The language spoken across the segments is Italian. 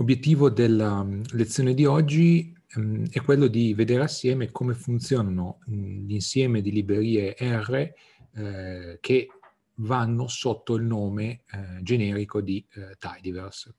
Obiettivo della mm, lezione di oggi ehm, è quello di vedere assieme come funzionano mh, mm, l'insieme di librerie R eh, che vanno sotto il nome eh, generico di eh, Tidyverse.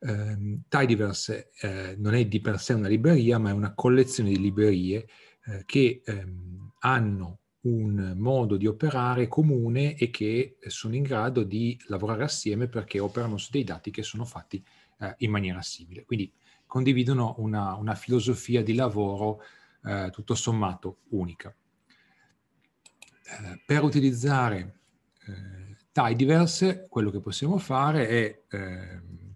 Um, Tidyverse eh, non è di per sé una libreria, ma è una collezione di librerie eh, che ehm, hanno un modo di operare comune e che sono in grado di lavorare assieme perché operano su dei dati che sono fatti eh, in maniera simile. Quindi condividono una, una filosofia di lavoro eh, tutto sommato unica. Eh, per utilizzare eh, Tidyverse quello che possiamo fare è, ehm,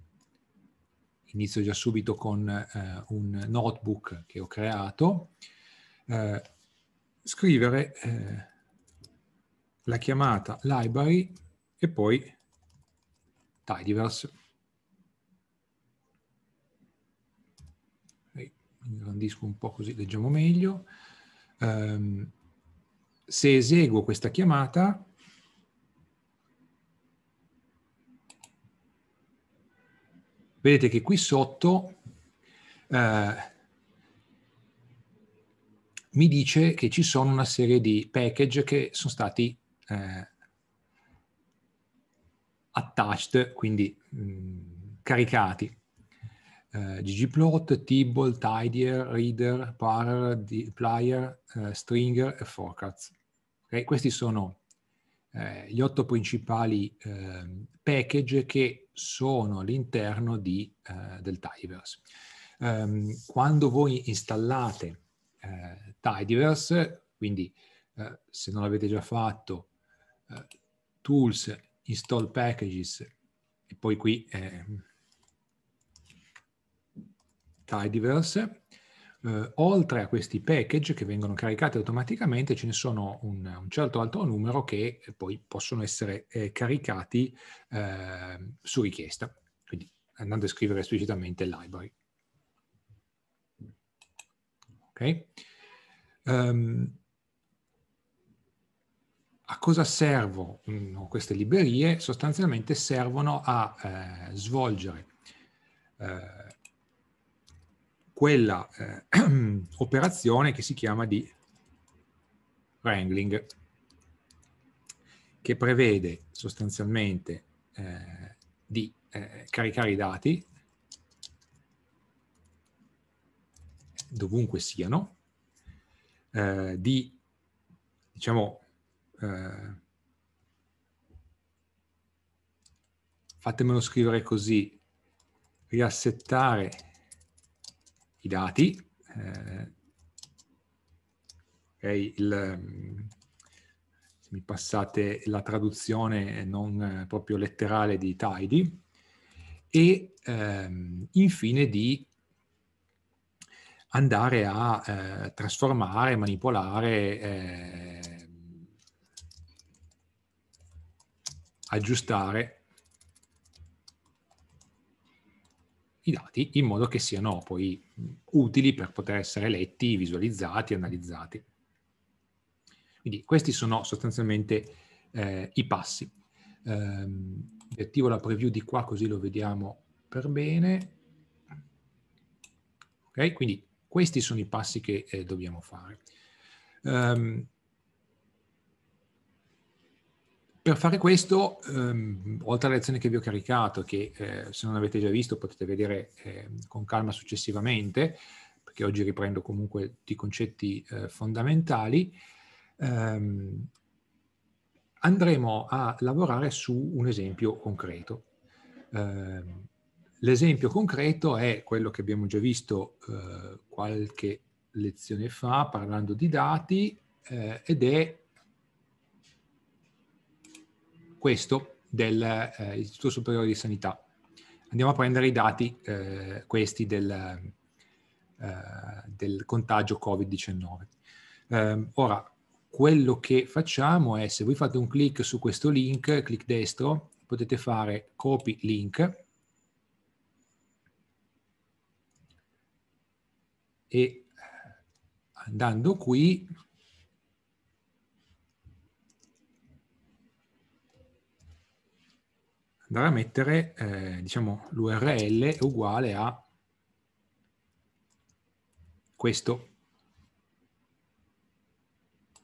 inizio già subito con eh, un notebook che ho creato, eh, scrivere eh, la chiamata library e poi tidyverse. Ingrandisco un po' così leggiamo meglio. Um, se eseguo questa chiamata, vedete che qui sotto eh, mi dice che ci sono una serie di package che sono stati eh, attached, quindi mh, mm, caricati. Uh, eh, ggplot, tibble, tidier, reader, parer, di, plier, uh, eh, stringer e forecast. Okay? Questi sono eh, gli otto principali eh, package che sono all'interno di, eh, del Tiverse. Um, quando voi installate eh, Tidyverse, quindi eh, se non l'avete già fatto, eh, tools, install packages e poi qui mm, Tidyverse. Eh, oltre a questi package che vengono caricati automaticamente, ce ne sono un, un certo altro numero che poi possono essere eh, caricati eh, su richiesta, quindi andando a scrivere esplicitamente library. Okay? Um, a cosa servono queste librerie? Sostanzialmente servono a eh, svolgere eh, quella eh, operazione che si chiama di wrangling, che prevede sostanzialmente eh, di eh, caricare i dati dovunque siano, eh, di, diciamo, eh, fatemelo scrivere così, riassettare i dati, eh, okay, il, se mi passate la traduzione non eh, proprio letterale di tidy, e ehm, infine di andare a eh, trasformare, manipolare, eh, aggiustare i dati in modo che siano poi utili per poter essere letti, visualizzati, analizzati. Quindi questi sono sostanzialmente eh, i passi. Um, ehm, vi attivo la preview di qua così lo vediamo per bene. Ok, quindi questi sono i passi che eh, dobbiamo fare. Um, per fare questo, um, oltre alla lezione che vi ho caricato, che eh, se non avete già visto potete vedere eh, con calma successivamente, perché oggi riprendo comunque i concetti eh, fondamentali, um, andremo a lavorare su un esempio concreto. L'esempio concreto è quello che abbiamo già visto eh, qualche lezione fa parlando di dati eh, ed è questo dell'Istituto eh, Superiore di Sanità. Andiamo a prendere i dati, eh, questi del, eh, del contagio Covid-19. Ehm, ora, quello che facciamo è, se voi fate un clic su questo link, clic destro, potete fare copy link, e andando qui andare a mettere eh, diciamo l'url uguale a questo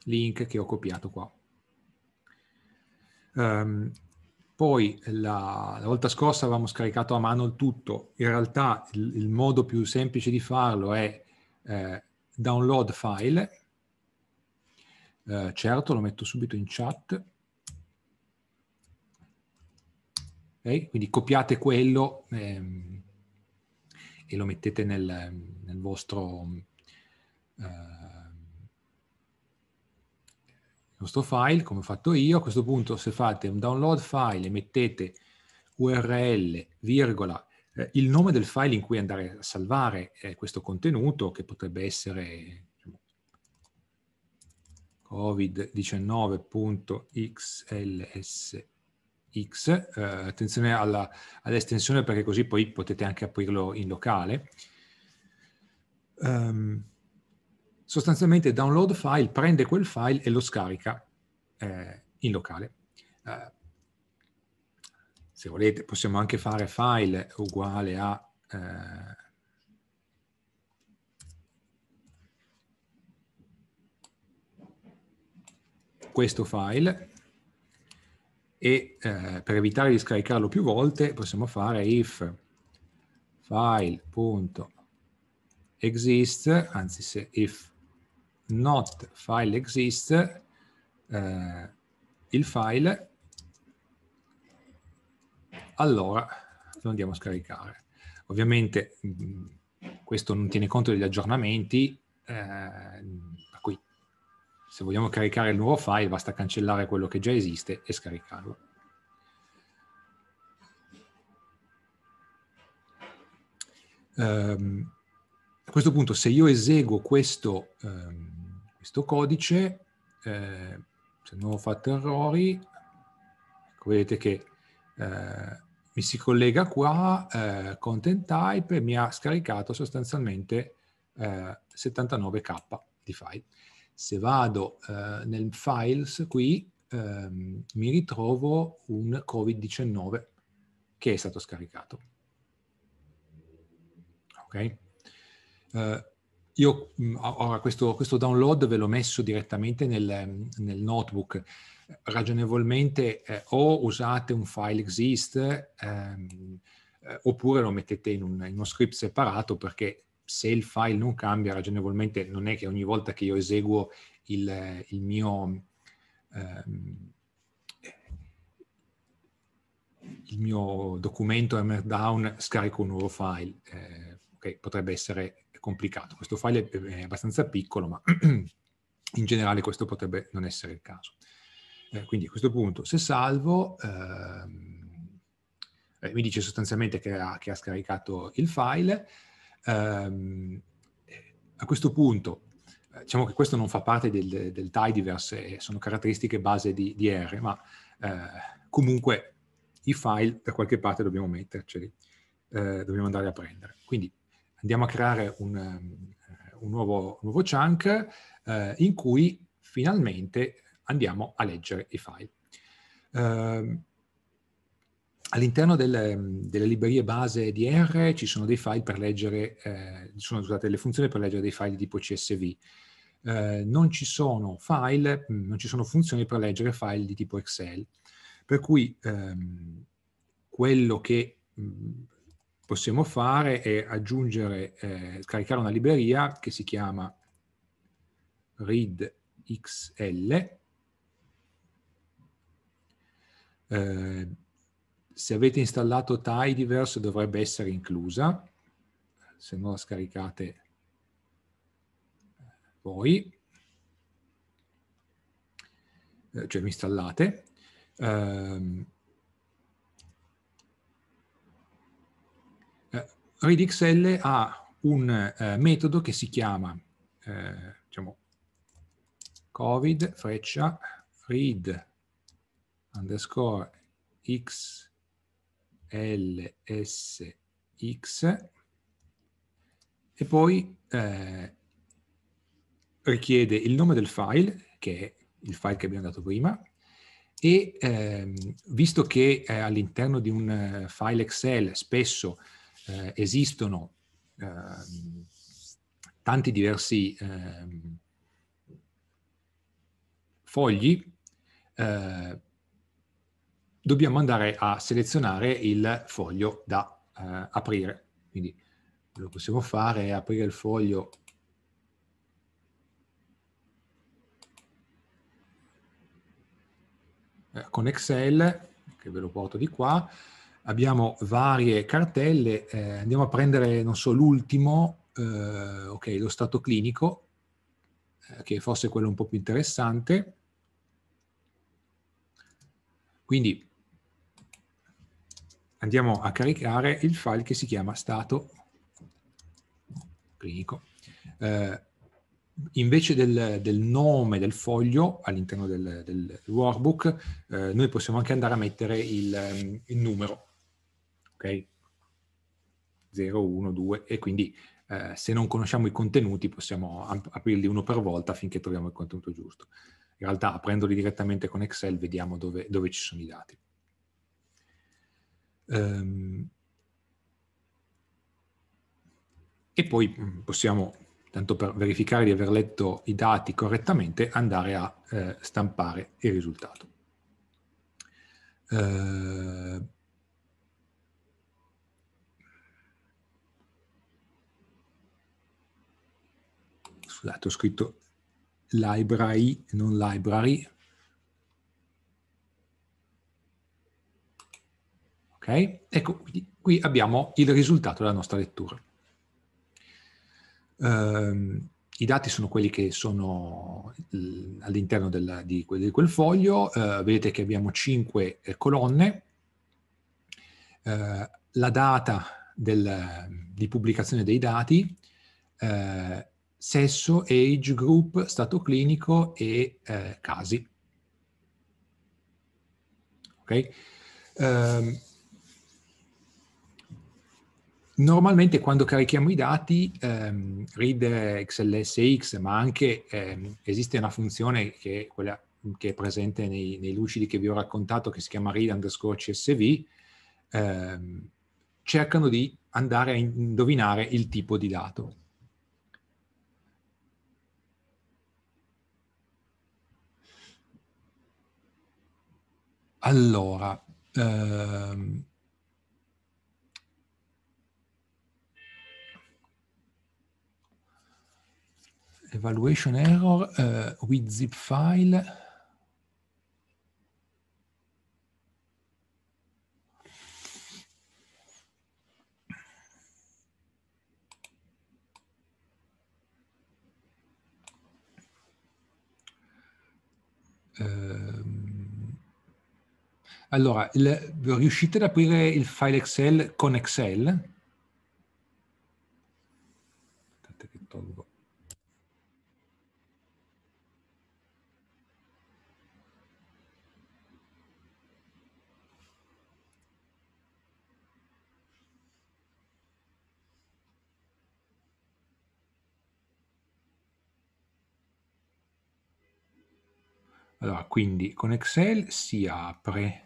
link che ho copiato qua um, poi la, la, volta scorsa avevamo scaricato a mano il tutto in realtà il, il modo più semplice di farlo è eh, download file, eh, certo lo metto subito in chat, okay? quindi copiate quello ehm, e lo mettete nel, nel vostro... Eh, vostro file come ho fatto io, a questo punto se fate un download file e mettete url virgola eh, il nome del file in cui andare a salvare eh, questo contenuto, che potrebbe essere diciamo, covid19.xls eh, attenzione all'estensione all perché così poi potete anche aprirlo in locale. Um, sostanzialmente download file prende quel file e lo scarica eh, in locale. Uh, se volete possiamo anche fare file uguale a eh, questo file e eh, per evitare di scaricarlo più volte possiamo fare if file.exist, anzi se if not file exist, eh, il file allora lo andiamo a scaricare. Ovviamente questo non tiene conto degli aggiornamenti, eh, qui se vogliamo caricare il nuovo file basta cancellare quello che già esiste e scaricarlo. Um, a questo punto se io eseguo questo, um, questo codice, eh, se non ho fatto errori, ecco, vedete che eh, mi si collega qua, eh, content type, e mi ha scaricato sostanzialmente eh, 79k di file. Se vado eh, nel files qui, ehm, mi ritrovo un covid-19 che è stato scaricato. Ok? Eh, io mm, ora questo, questo, download ve l'ho messo direttamente nel, nel notebook ragionevolmente eh, o usate un file exist ehm, eh, oppure lo mettete in, un, in uno script separato perché se il file non cambia ragionevolmente non è che ogni volta che io eseguo il, il mio ehm, il mio documento MRDown scarico un nuovo file eh, okay, potrebbe essere complicato questo file è abbastanza piccolo ma in generale questo potrebbe non essere il caso eh, quindi a questo punto, se salvo, ehm, eh, mi dice sostanzialmente che ha, che ha scaricato il file. Ehm, eh, a questo punto, eh, diciamo che questo non fa parte del, del tidyverse, sono caratteristiche base di, di R, ma eh, comunque i file da qualche parte dobbiamo metterceli, eh, dobbiamo andare a prendere. Quindi andiamo a creare un, ehm, un, nuovo, un nuovo, chunk eh, in cui finalmente andiamo a leggere i file. Uh, All'interno delle, delle, librerie base di R ci sono dei file per leggere, eh, sono usate le funzioni per leggere dei file di tipo CSV. Eh, non ci sono file, mm, non ci sono funzioni per leggere file di tipo Excel. Per cui ehm, quello che mm, possiamo fare è aggiungere, eh, scaricare una libreria che si chiama readxl Eh, se avete installato Tidyverse dovrebbe essere inclusa, se no la scaricate voi, eh, cioè mi installate. Ehm, eh, ReadXL ha un eh, metodo che si chiama eh, diciamo, covid freccia read underscore x lsx e poi eh, richiede il nome del file, che è il file che abbiamo dato prima, e ehm, visto che eh, all'interno di un uh, file Excel spesso eh, esistono ehm, tanti diversi ehm, fogli, eh, dobbiamo andare a selezionare il foglio da eh, aprire. Quindi lo possiamo fare, aprire il foglio eh, con Excel, che ve lo porto di qua, abbiamo varie cartelle, eh, andiamo a prendere, non so, l'ultimo, eh, ok, lo stato clinico, eh, che fosse quello un po' più interessante. Quindi andiamo a caricare il file che si chiama stato clinico. Eh, invece del, del, nome del foglio all'interno del, del workbook, eh, noi possiamo anche andare a mettere il, il numero, ok? 0, 1, 2 e quindi eh, se non conosciamo i contenuti possiamo aprirli uno per volta finché troviamo il contenuto giusto. In realtà aprendoli direttamente con Excel vediamo dove, dove ci sono i dati. Ehm, e poi mm, possiamo, tanto per verificare di aver letto i dati correttamente, andare a eh, stampare il risultato. Ehm, scusate, ho scritto library, non library, Okay? Ecco, quindi qui abbiamo il risultato della nostra lettura. Um, I dati sono quelli che sono all'interno di, quel, di, quel, foglio. Uh, vedete che abbiamo cinque eh, colonne. Uh, la data del, di pubblicazione dei dati, uh, sesso, age group, stato clinico e casi. Okay? Um, Normalmente quando carichiamo i dati, ehm, read XLSX, ma anche ehm, esiste una funzione che è, quella, che è presente nei, nei, lucidi che vi ho raccontato, che si chiama read underscore csv, ehm, cercano di andare a indovinare il tipo di dato. Allora, ehm, evaluation error uh, with zip file. Ehm, allora, il, riuscite ad aprire il file Excel con Excel? Allora, quindi con Excel si apre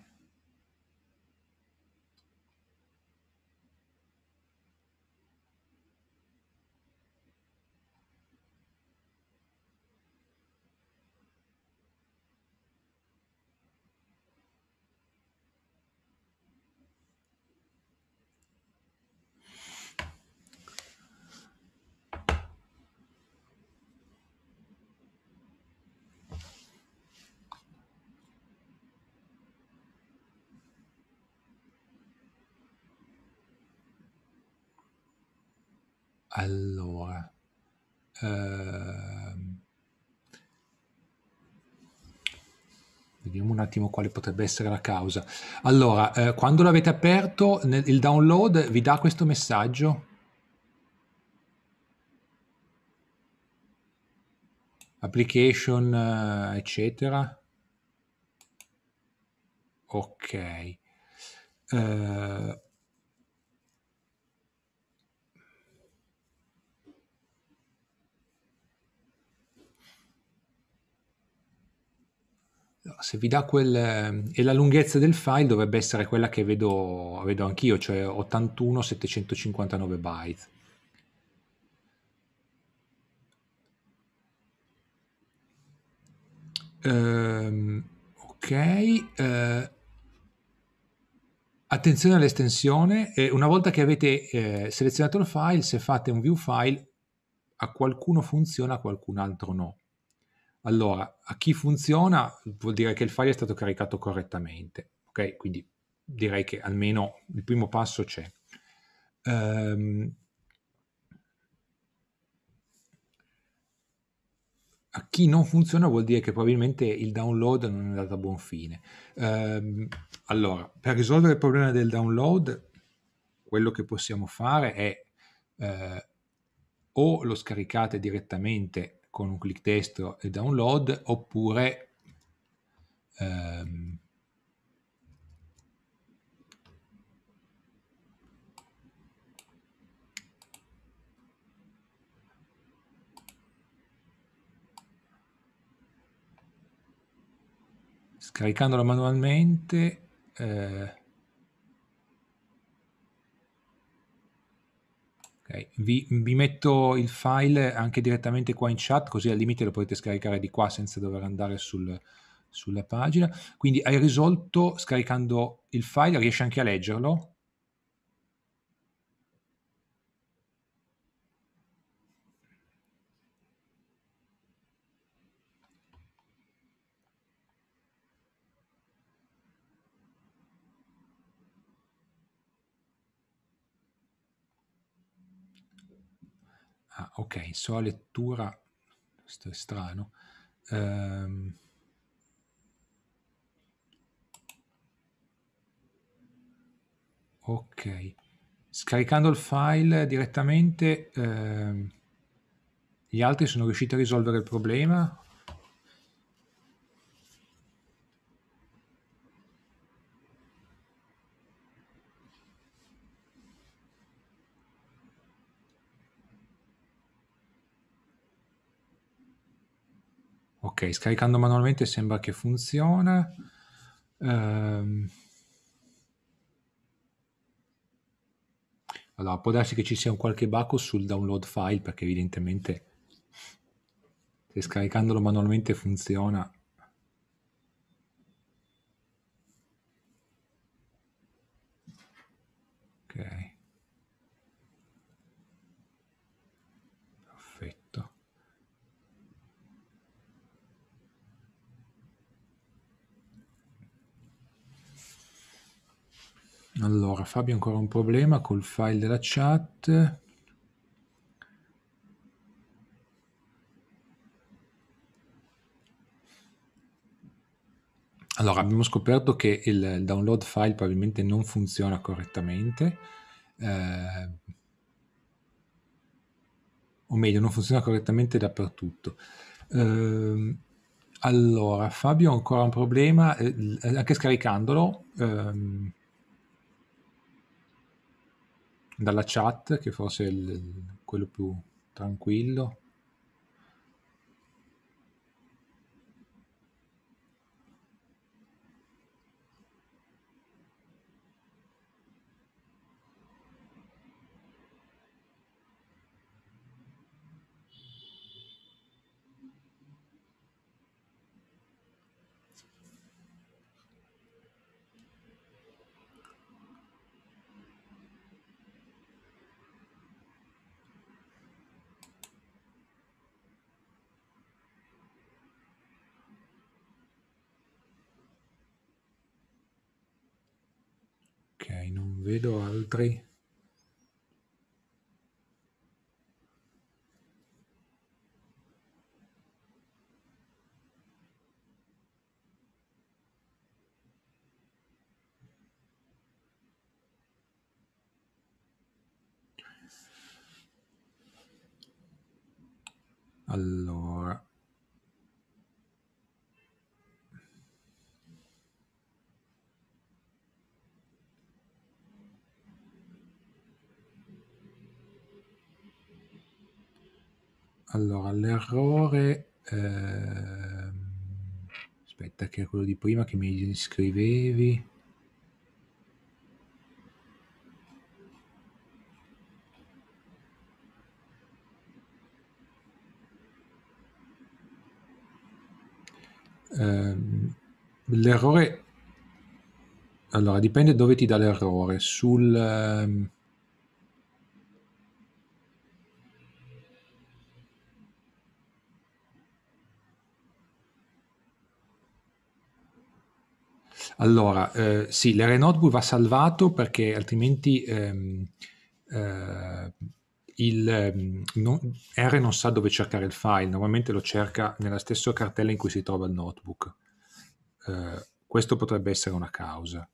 Allora, ehm, vediamo un attimo quale potrebbe essere la causa. Allora, eh, quando l'avete aperto, nel, il download vi dà questo messaggio? Application, eh, eccetera. Ok. Eh, se vi dà quel... e la lunghezza del file dovrebbe essere quella che vedo, vedo anch'io, cioè 81-759 byte. Um, ok, uh, attenzione all'estensione, eh, una volta che avete eh, selezionato il file, se fate un view file, a qualcuno funziona, a qualcun altro no. Allora, a chi funziona vuol dire che il file è stato caricato correttamente, ok? Quindi direi che almeno il primo passo c'è. Um, a chi non funziona vuol dire che probabilmente il download non è andato a buon fine. Um, allora, per risolvere il problema del download, quello che possiamo fare è eh, o lo scaricate direttamente con un clic testo e download oppure ehm, scaricandola manualmente eh, vi, vi, metto il file anche direttamente qua in chat, così al limite lo potete scaricare di qua senza dover andare sul, sulla pagina. Quindi hai risolto scaricando il file, riesci anche a leggerlo? ok, so a lettura, questo è strano. Um, ok, scaricando il file direttamente, um, gli altri sono riusciti a risolvere il problema Ok, scaricando manualmente sembra che funziona. Um... Allora, può darsi che ci sia un qualche baco sul download file perché evidentemente se scaricandolo manualmente funziona Allora, Fabio ha ancora un problema col file della chat. Allora, abbiamo scoperto che il download file probabilmente non funziona correttamente, eh, o meglio, non funziona correttamente dappertutto. Eh, allora, Fabio ha ancora un problema, eh, anche scaricandolo, ehm, dalla chat, che forse è il, quello più tranquillo. vedo altri Allora, l'errore... Eh, aspetta, che è quello di prima che mi scrivevi. Eh, l'errore... Allora, dipende dove ti dà l'errore. Sul... Eh, Allora, eh, sì, l'Area Notebook va salvato perché altrimenti ehm, eh, il, ehm, no, R non sa dove cercare il file, normalmente lo cerca nella stessa cartella in cui si trova il notebook. Eh, questo potrebbe essere una causa.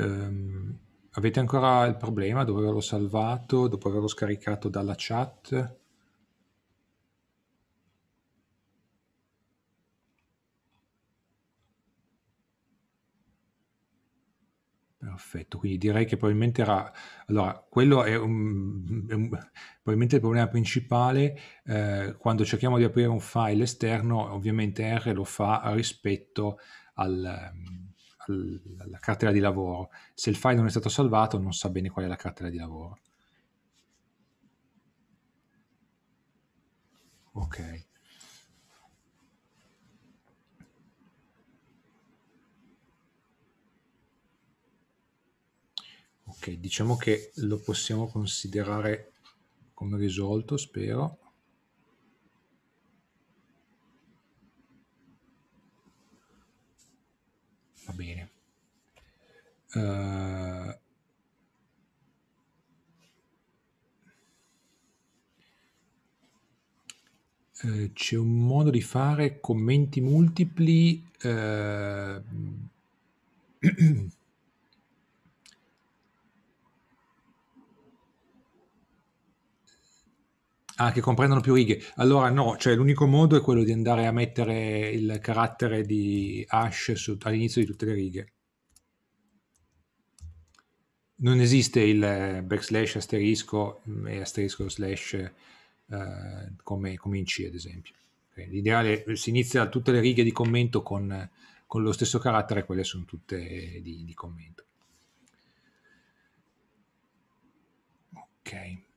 Um, avete ancora il problema dopo averlo salvato, dopo averlo scaricato dalla chat? Perfetto, quindi direi che probabilmente era... Allora, quello è, un, è un, probabilmente il problema principale eh, quando cerchiamo di aprire un file esterno, ovviamente R lo fa rispetto al... Um, al, alla cartella di lavoro. Se il file non è stato salvato non sa bene qual è la cartella di lavoro. Ok. Ok, diciamo che lo possiamo considerare come risolto, spero. va bene. Uh, c'è un modo di fare commenti multipli. Uh, Ah, che comprendono più righe. Allora no, cioè l'unico modo è quello di andare a mettere il carattere di hash su, all'inizio di tutte le righe. Non esiste il backslash asterisco mm, e asterisco slash eh, come, come, in C ad esempio. Okay. L'ideale si inizia tutte le righe di commento con, con lo stesso carattere, quelle sono tutte di, di commento. Ok.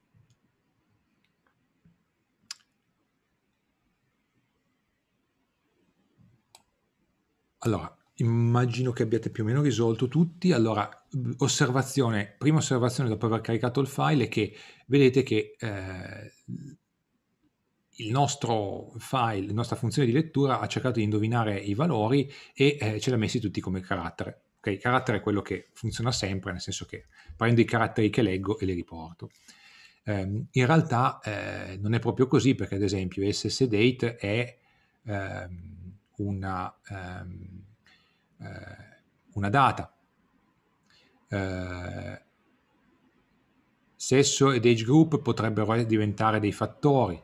Allora, immagino che abbiate più o meno risolto tutti. Allora, osservazione, prima osservazione dopo aver caricato il file è che vedete che eh, il nostro file, la nostra funzione di lettura ha cercato di indovinare i valori e eh, ce ha messi tutti come carattere. Okay? Il carattere è quello che funziona sempre, nel senso che prendo i caratteri che leggo e li riporto. Eh, in realtà eh, non è proprio così perché ad esempio SSDate è ehm, una, um, eh, una data. Eh, sesso ed age group potrebbero diventare dei fattori.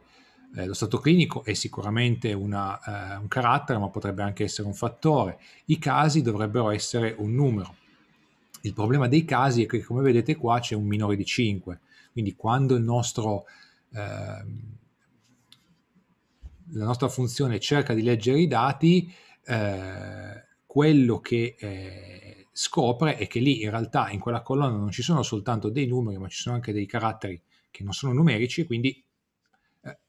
Eh, lo stato clinico è sicuramente una, eh, un carattere, ma potrebbe anche essere un fattore. I casi dovrebbero essere un numero. Il problema dei casi è che, come vedete qua, c'è un minore di 5. Quindi quando il nostro... Ehm, la nostra funzione cerca di leggere i dati, eh, quello che eh, scopre è che lì in realtà in quella colonna non ci sono soltanto dei numeri, ma ci sono anche dei caratteri che non sono numerici, quindi eh,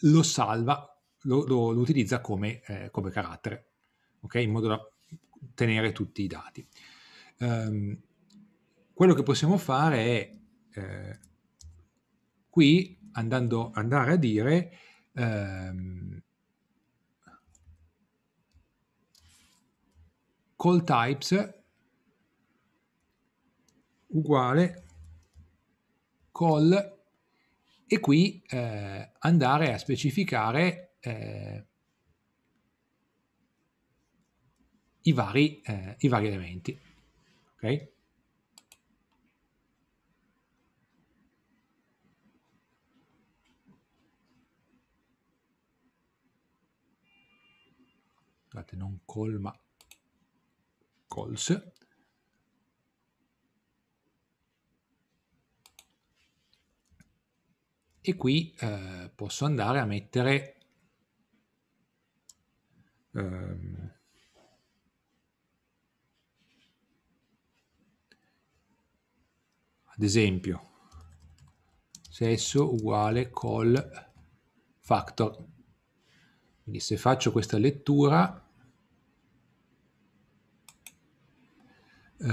lo salva, lo, lo, lo utilizza come, eh, come carattere, okay? in modo da tenere tutti i dati. Um, quello che possiamo fare è eh, qui andando, andare a dire ehm, call types uguale call e qui eh, andare a specificare eh, i, vari, eh, i vari elementi. Okay? scusate, non colma, colse, e qui eh, posso andare a mettere ehm, ad esempio sesso uguale col factor quindi se faccio questa lettura Eh,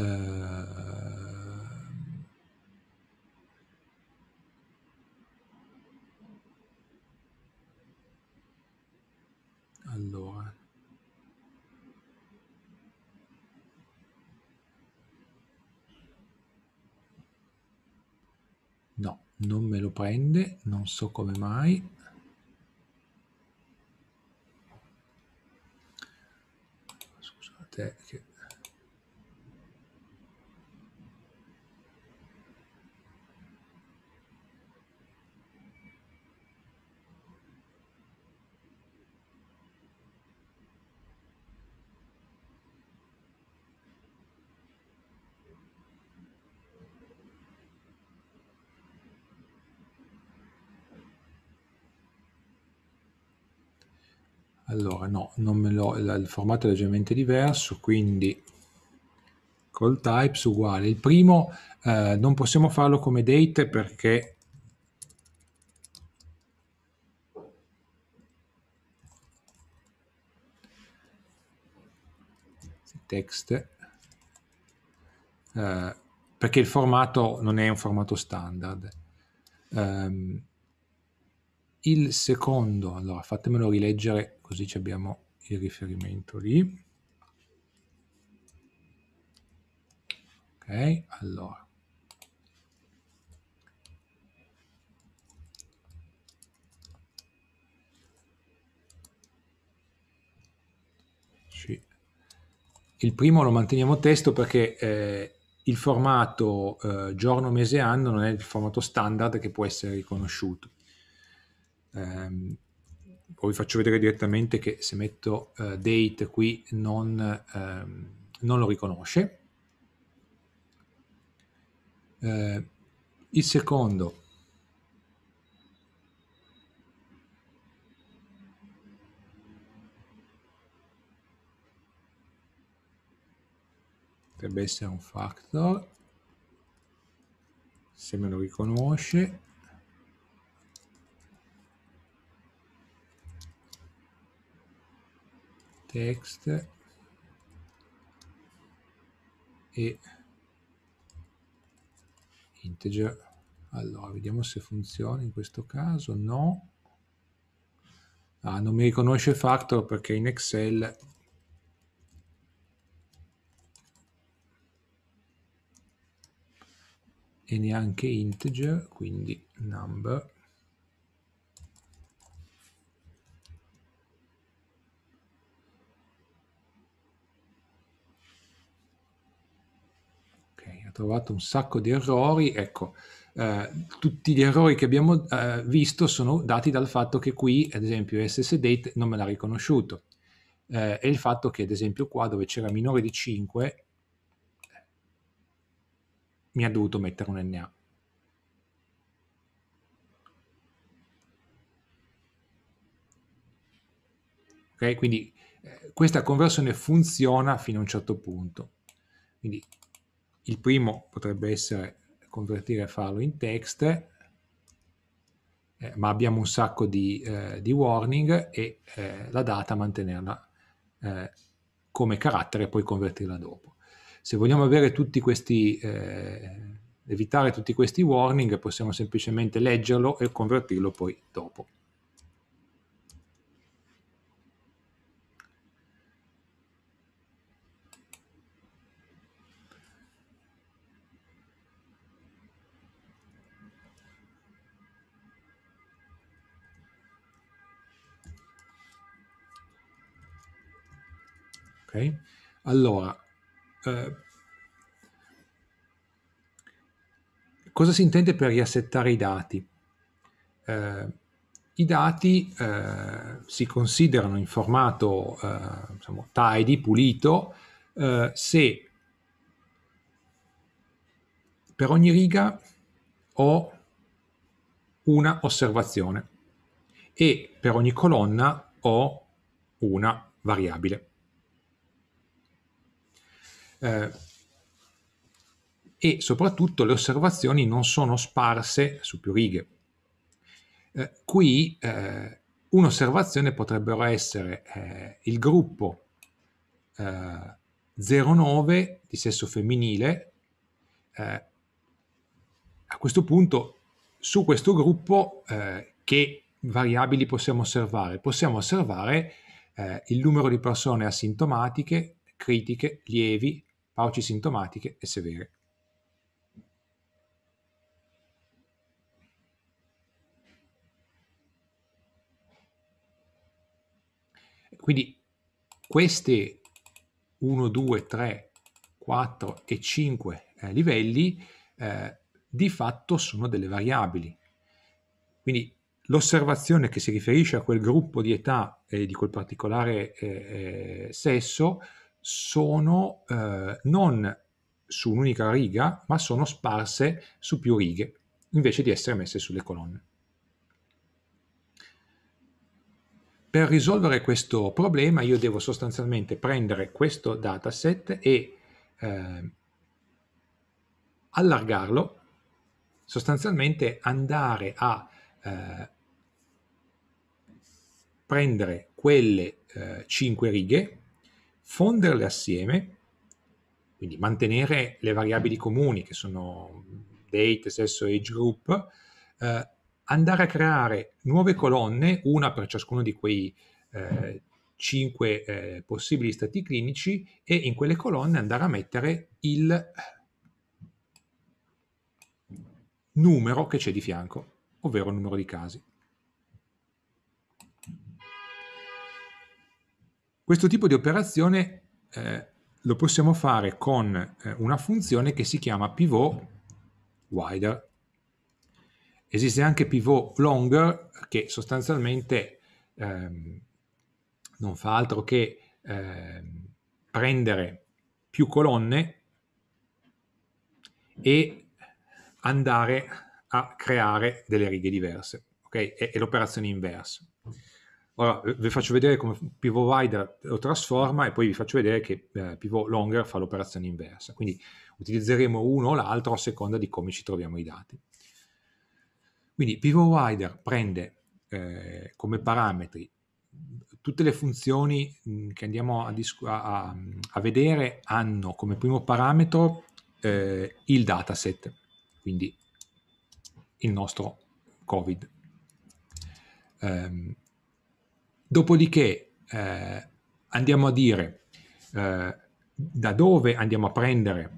allora no non me lo prende non so come mai scusate che Allora, no, non me lo, il formato è leggermente diverso, quindi col types uguale. Il primo eh, non possiamo farlo come date perché text eh, perché il formato non è un formato standard. Um, il secondo, allora fatemelo rileggere così abbiamo il riferimento lì. Ok, allora. Sì. Il primo lo manteniamo testo perché eh, il formato eh, giorno, mese, anno non è il formato standard che può essere riconosciuto ehm, poi faccio vedere direttamente che se metto eh, date qui non, ehm, non lo riconosce. Eh, il secondo potrebbe essere un factor se me lo riconosce text e integer allora vediamo se funziona in questo caso no ah, non mi riconosce factor perché in excel e neanche integer quindi number trovato un sacco di errori, ecco, eh, tutti gli errori che abbiamo eh, visto sono dati dal fatto che qui, ad esempio, SSDate non me l'ha riconosciuto. Eh, e il fatto che, ad esempio, qua dove c'era minore di 5, eh, mi ha dovuto mettere un NA. Ok, quindi eh, questa conversione funziona fino a un certo punto. Quindi il primo potrebbe essere convertire e farlo in text, eh, ma abbiamo un sacco di, eh, di warning e eh, la data mantenerla eh, come carattere e poi convertirla dopo. Se vogliamo tutti questi, eh, evitare tutti questi warning possiamo semplicemente leggerlo e convertirlo poi dopo. Okay? Allora, eh, cosa si intende per riassettare i dati? Eh, I dati eh, si considerano in formato diciamo, tidy, pulito, eh, se per ogni riga ho una osservazione e per ogni colonna ho una variabile eh, e soprattutto le osservazioni non sono sparse su più righe. Eh, qui eh, un'osservazione potrebbero essere eh, il gruppo 09 eh, di sesso femminile, eh, a questo punto su questo gruppo che variabili possiamo osservare? Possiamo osservare eh, il numero di persone asintomatiche, critiche, lievi, fauci sintomatiche e severe. Quindi questi 1, 2, 3, 4 e 5 eh, livelli eh, di fatto sono delle variabili. Quindi l'osservazione che si riferisce a quel gruppo di età e di quel particolare eh, eh sesso sono eh, non su un'unica riga, ma sono sparse su più righe, invece di essere messe sulle colonne. Per risolvere questo problema io devo sostanzialmente prendere questo dataset e eh, allargarlo, sostanzialmente andare a eh, prendere quelle eh, 5 righe fonderle assieme, quindi mantenere le variabili comuni che sono date, sesso, age group, eh, andare a creare nuove colonne, una per ciascuno di quei eh, eh, possibili stati clinici e in quelle colonne andare a mettere il numero che c'è di fianco, ovvero il numero di casi. Questo tipo di operazione eh, lo possiamo fare con eh, una funzione che si chiama pivot wider. Esiste anche pivot longer che sostanzialmente ehm, non fa altro che ehm, prendere più colonne e andare a creare delle righe diverse. Okay? È, è l'operazione inversa. Ora eh, vi faccio vedere come Pivot Rider lo trasforma e poi vi faccio vedere che eh, Pivot Longer fa l'operazione inversa. Quindi utilizzeremo uno o l'altro a seconda di come ci troviamo i dati. Quindi Pivot Rider prende eh, come parametri tutte le funzioni mm, che andiamo a, a, mm, a vedere hanno come primo parametro eh, il dataset, quindi il nostro COVID. Um, Dopodiché eh, andiamo a dire eh, da dove andiamo a prendere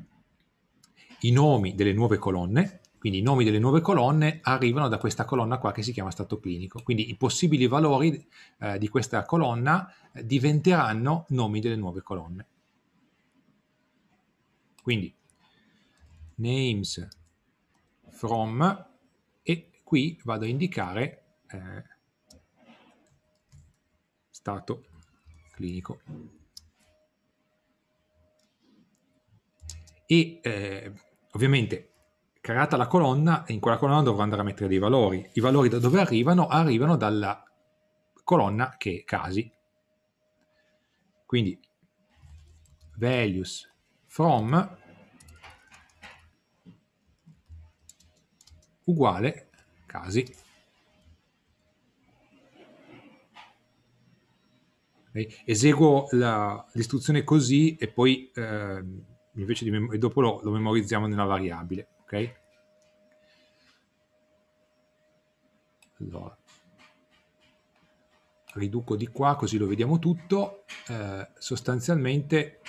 i nomi delle nuove colonne, quindi i nomi delle nuove colonne arrivano da questa colonna qua che si chiama stato clinico, quindi i possibili valori eh, di questa colonna eh, diventeranno nomi delle nuove colonne. Quindi names from e qui vado a indicare eh, stato clinico. E eh, ovviamente creata la colonna, in quella colonna dovrò andare a mettere dei valori. I valori da dove arrivano? Arrivano dalla colonna che è casi. Quindi values from uguale casi Eseguo la, l'istruzione così e poi eh, invece di mem- dopo lo, lo, memorizziamo nella variabile. Okay? Allora, riduco di qua così lo vediamo tutto. Eh, sostanzialmente,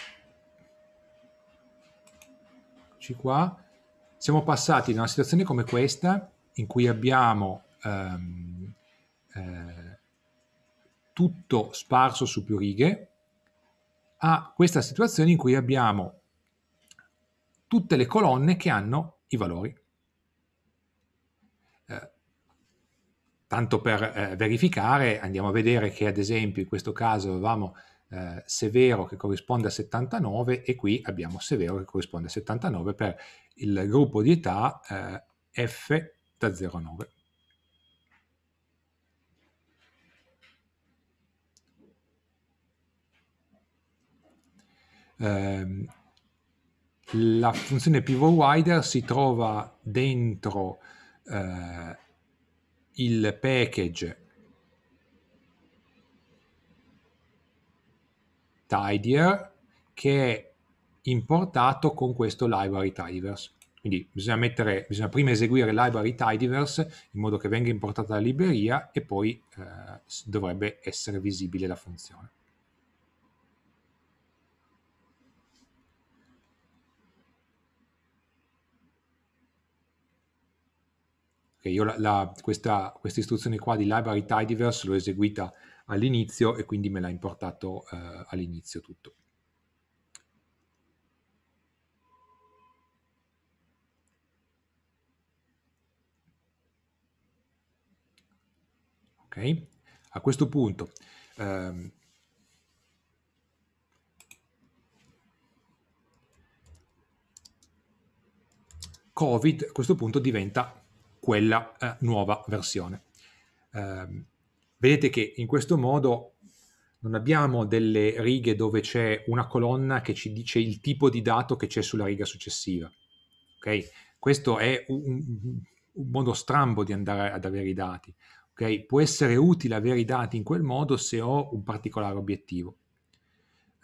qua, siamo passati da una situazione come questa in cui abbiamo... Ehm, eh, tutto sparso su più righe, a questa situazione in cui abbiamo tutte le colonne che hanno i valori. Eh, tanto per eh, verificare, andiamo a vedere che ad esempio in questo caso avevamo eh, severo che corrisponde a 79 e qui abbiamo severo che corrisponde a 79 per il gruppo di età eh, F da 0 a 9. eh, la funzione pivot wider si trova dentro eh, il package tidier che è importato con questo library tidyverse. Quindi bisogna, mettere, bisogna prima eseguire library tidyverse in modo che venga importata la libreria e poi eh, dovrebbe essere visibile la funzione. Okay, io la, la, questa, questa, istruzione qua di library tidyverse l'ho eseguita all'inizio e quindi me l'ha importato eh, all'inizio tutto. Ok, A questo punto ehm, Covid a questo punto diventa quella eh, nuova versione. Eh, vedete che in questo modo non abbiamo delle righe dove c'è una colonna che ci dice il tipo di dato che c'è sulla riga successiva. Okay? Questo è un, un, modo strambo di andare ad avere i dati. Okay? Può essere utile avere i dati in quel modo se ho un particolare obiettivo.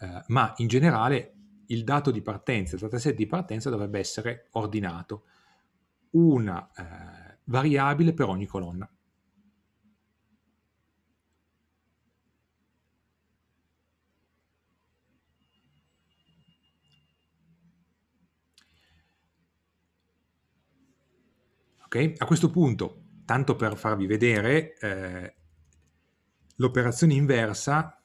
Eh, ma in generale il dato di partenza, il dataset di partenza dovrebbe essere ordinato. Una eh, variabile per ogni colonna. Okay? A questo punto, tanto per farvi vedere, eh, l'operazione inversa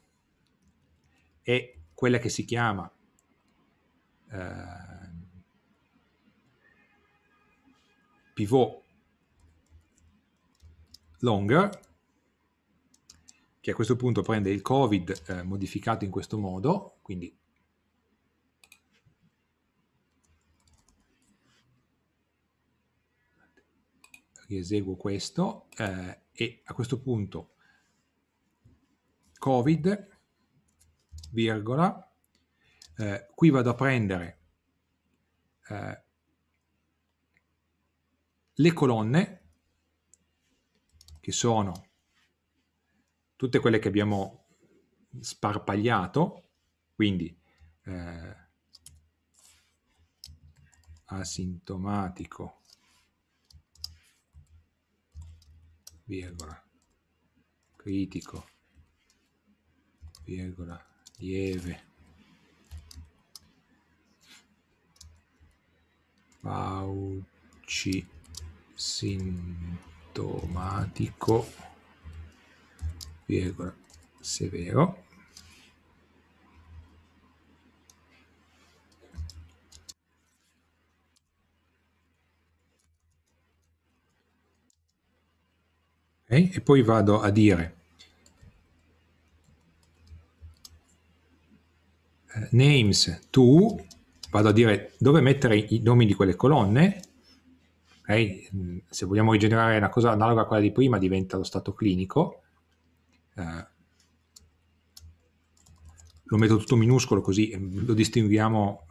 è quella che si chiama eh, pivot longer, che a questo punto prende il covid eh, modificato in questo modo, quindi rieseguo questo eh, e a questo punto covid virgola eh, qui vado a prendere eh, le colonne che sono tutte quelle che abbiamo sparpagliato, quindi eh, asintomatico, virgola, critico, virgola, lieve, Fauci, sin automatico virgola severo okay. e poi vado a dire eh, names to vado a dire dove mettere i nomi di quelle colonne Okay? Mm, se vogliamo rigenerare una cosa analoga a quella di prima, diventa lo stato clinico. Eh, lo metto tutto minuscolo così mm, lo distinguiamo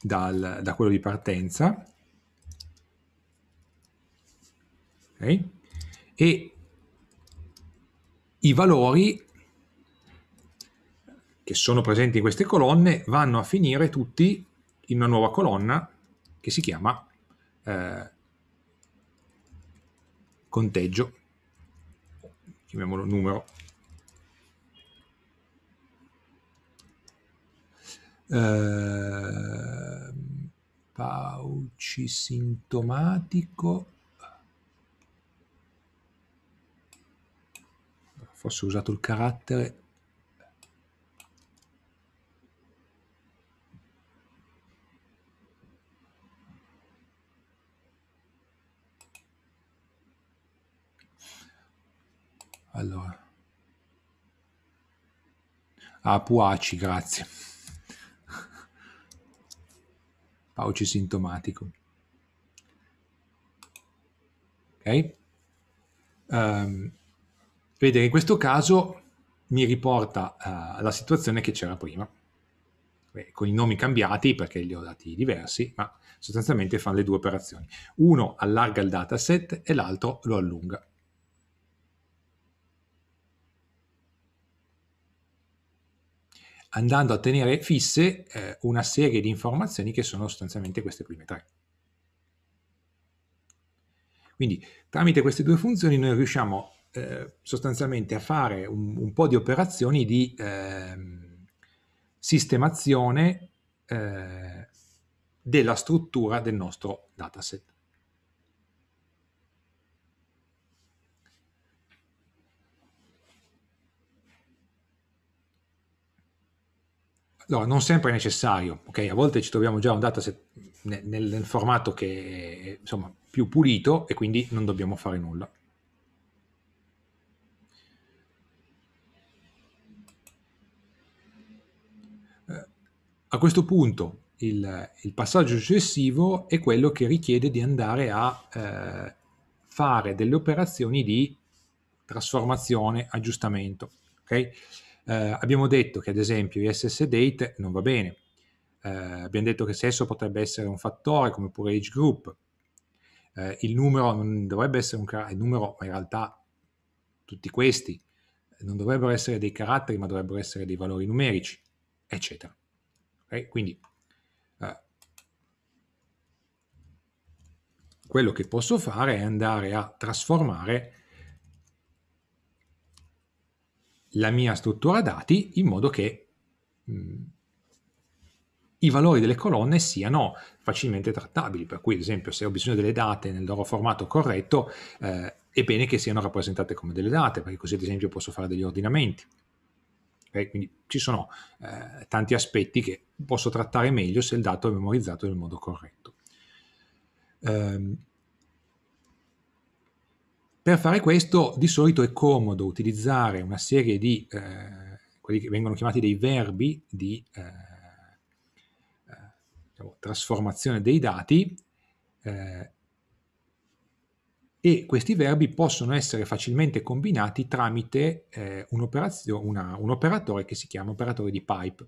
dal, da quello di partenza. Okay? E i valori che sono presenti in queste colonne vanno a finire tutti in una nuova colonna che si chiama eh, conteggio, chiamiamolo numero. Eh, Pauci sintomatico fosse usato il carattere Allora. Ah, Puaci, grazie. Pauci sintomatico. Ok? Um, ehm, vedete, in questo caso mi riporta uh, alla situazione che c'era prima, Beh, con i nomi cambiati perché li ho dati diversi, ma sostanzialmente fanno le due operazioni. Uno allarga il dataset e l'altro lo allunga. andando a tenere fisse eh, una serie di informazioni che sono sostanzialmente queste prime tre. Quindi tramite queste due funzioni noi riusciamo eh, sostanzialmente a fare un, un, po' di operazioni di ehm, eh, sistemazione della struttura del nostro dataset. Allora, non sempre è necessario, ok? A volte ci troviamo già un dataset nel, nel formato che è insomma, più pulito e quindi non dobbiamo fare nulla. Eh, a questo punto il, il, passaggio successivo è quello che richiede di andare a eh, fare delle operazioni di trasformazione, aggiustamento. Okay? Eh, abbiamo detto che ad esempio ISS date non va bene, eh, abbiamo detto che sesso potrebbe essere un fattore come pure age group, eh, il numero non dovrebbe essere un il numero, ma in realtà tutti questi eh, non dovrebbero essere dei caratteri, ma dovrebbero essere dei valori numerici, eccetera. Okay? Quindi eh, quello che posso fare è andare a trasformare la mia struttura dati in modo che mh, mm, i valori delle colonne siano facilmente trattabili, per cui ad esempio se ho bisogno delle date nel loro formato corretto eh, è bene che siano rappresentate come delle date, perché così ad esempio posso fare degli ordinamenti. Okay? Quindi ci sono eh, tanti aspetti che posso trattare meglio se il dato è memorizzato nel modo corretto. Um, per fare questo di solito è comodo utilizzare una serie di, eh, quelli che vengono chiamati dei verbi di eh, eh diciamo, trasformazione dei dati eh, e questi verbi possono essere facilmente combinati tramite eh, un, una, un operatore che si chiama operatore di pipe.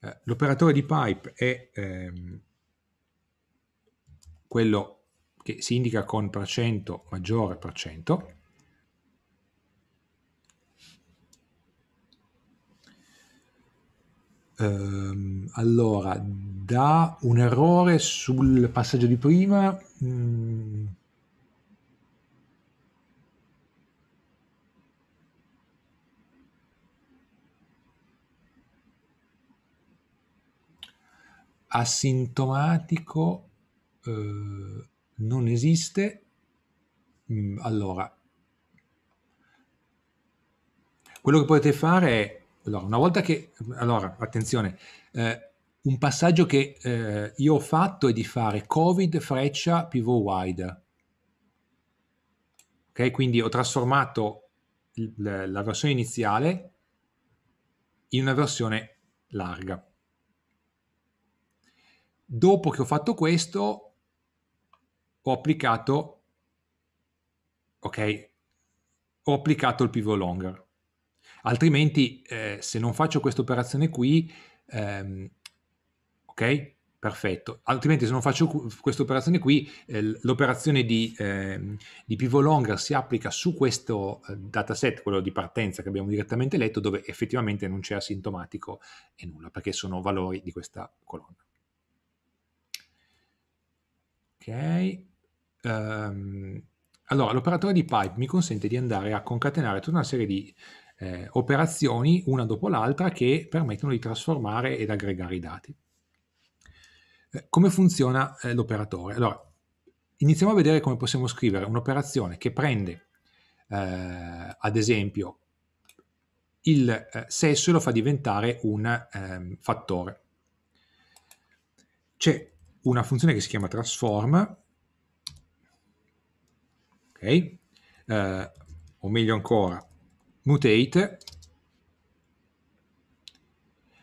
Eh, l'operatore di pipe è ehm, quello che si indica con per cento maggiore per cento, ehm, allora, da un errore sul passaggio di prima. Mm, asintomatico eh, non esiste, mm, allora, quello che potete fare è, allora, una volta che, allora, attenzione, eh, un passaggio che eh, io ho fatto è di fare covid freccia pivot wide. Ok, quindi ho trasformato il, la versione iniziale in una versione larga. Dopo che ho fatto questo, ho applicato, ok, ho applicato il pivot longer. Altrimenti, eh, se non faccio questa operazione qui, ehm, ok, perfetto. Altrimenti, se non faccio questa operazione qui, eh, l'operazione di, eh, di, pivot longer si applica su questo eh, dataset, quello di partenza che abbiamo direttamente letto, dove effettivamente non c'è asintomatico e nulla, perché sono valori di questa colonna. Ok. Ehm, allora, l'operatore di pipe mi consente di andare a concatenare tutta una serie di eh, operazioni, una dopo l'altra, che permettono di trasformare ed aggregare i dati. Eh, come funziona eh, l'operatore? Allora, iniziamo a vedere come possiamo scrivere un'operazione che prende, eh, ad esempio, il eh, sesso e lo fa diventare un ehm, fattore. C'è una funzione che si chiama transform okay? eh, o meglio ancora mutate,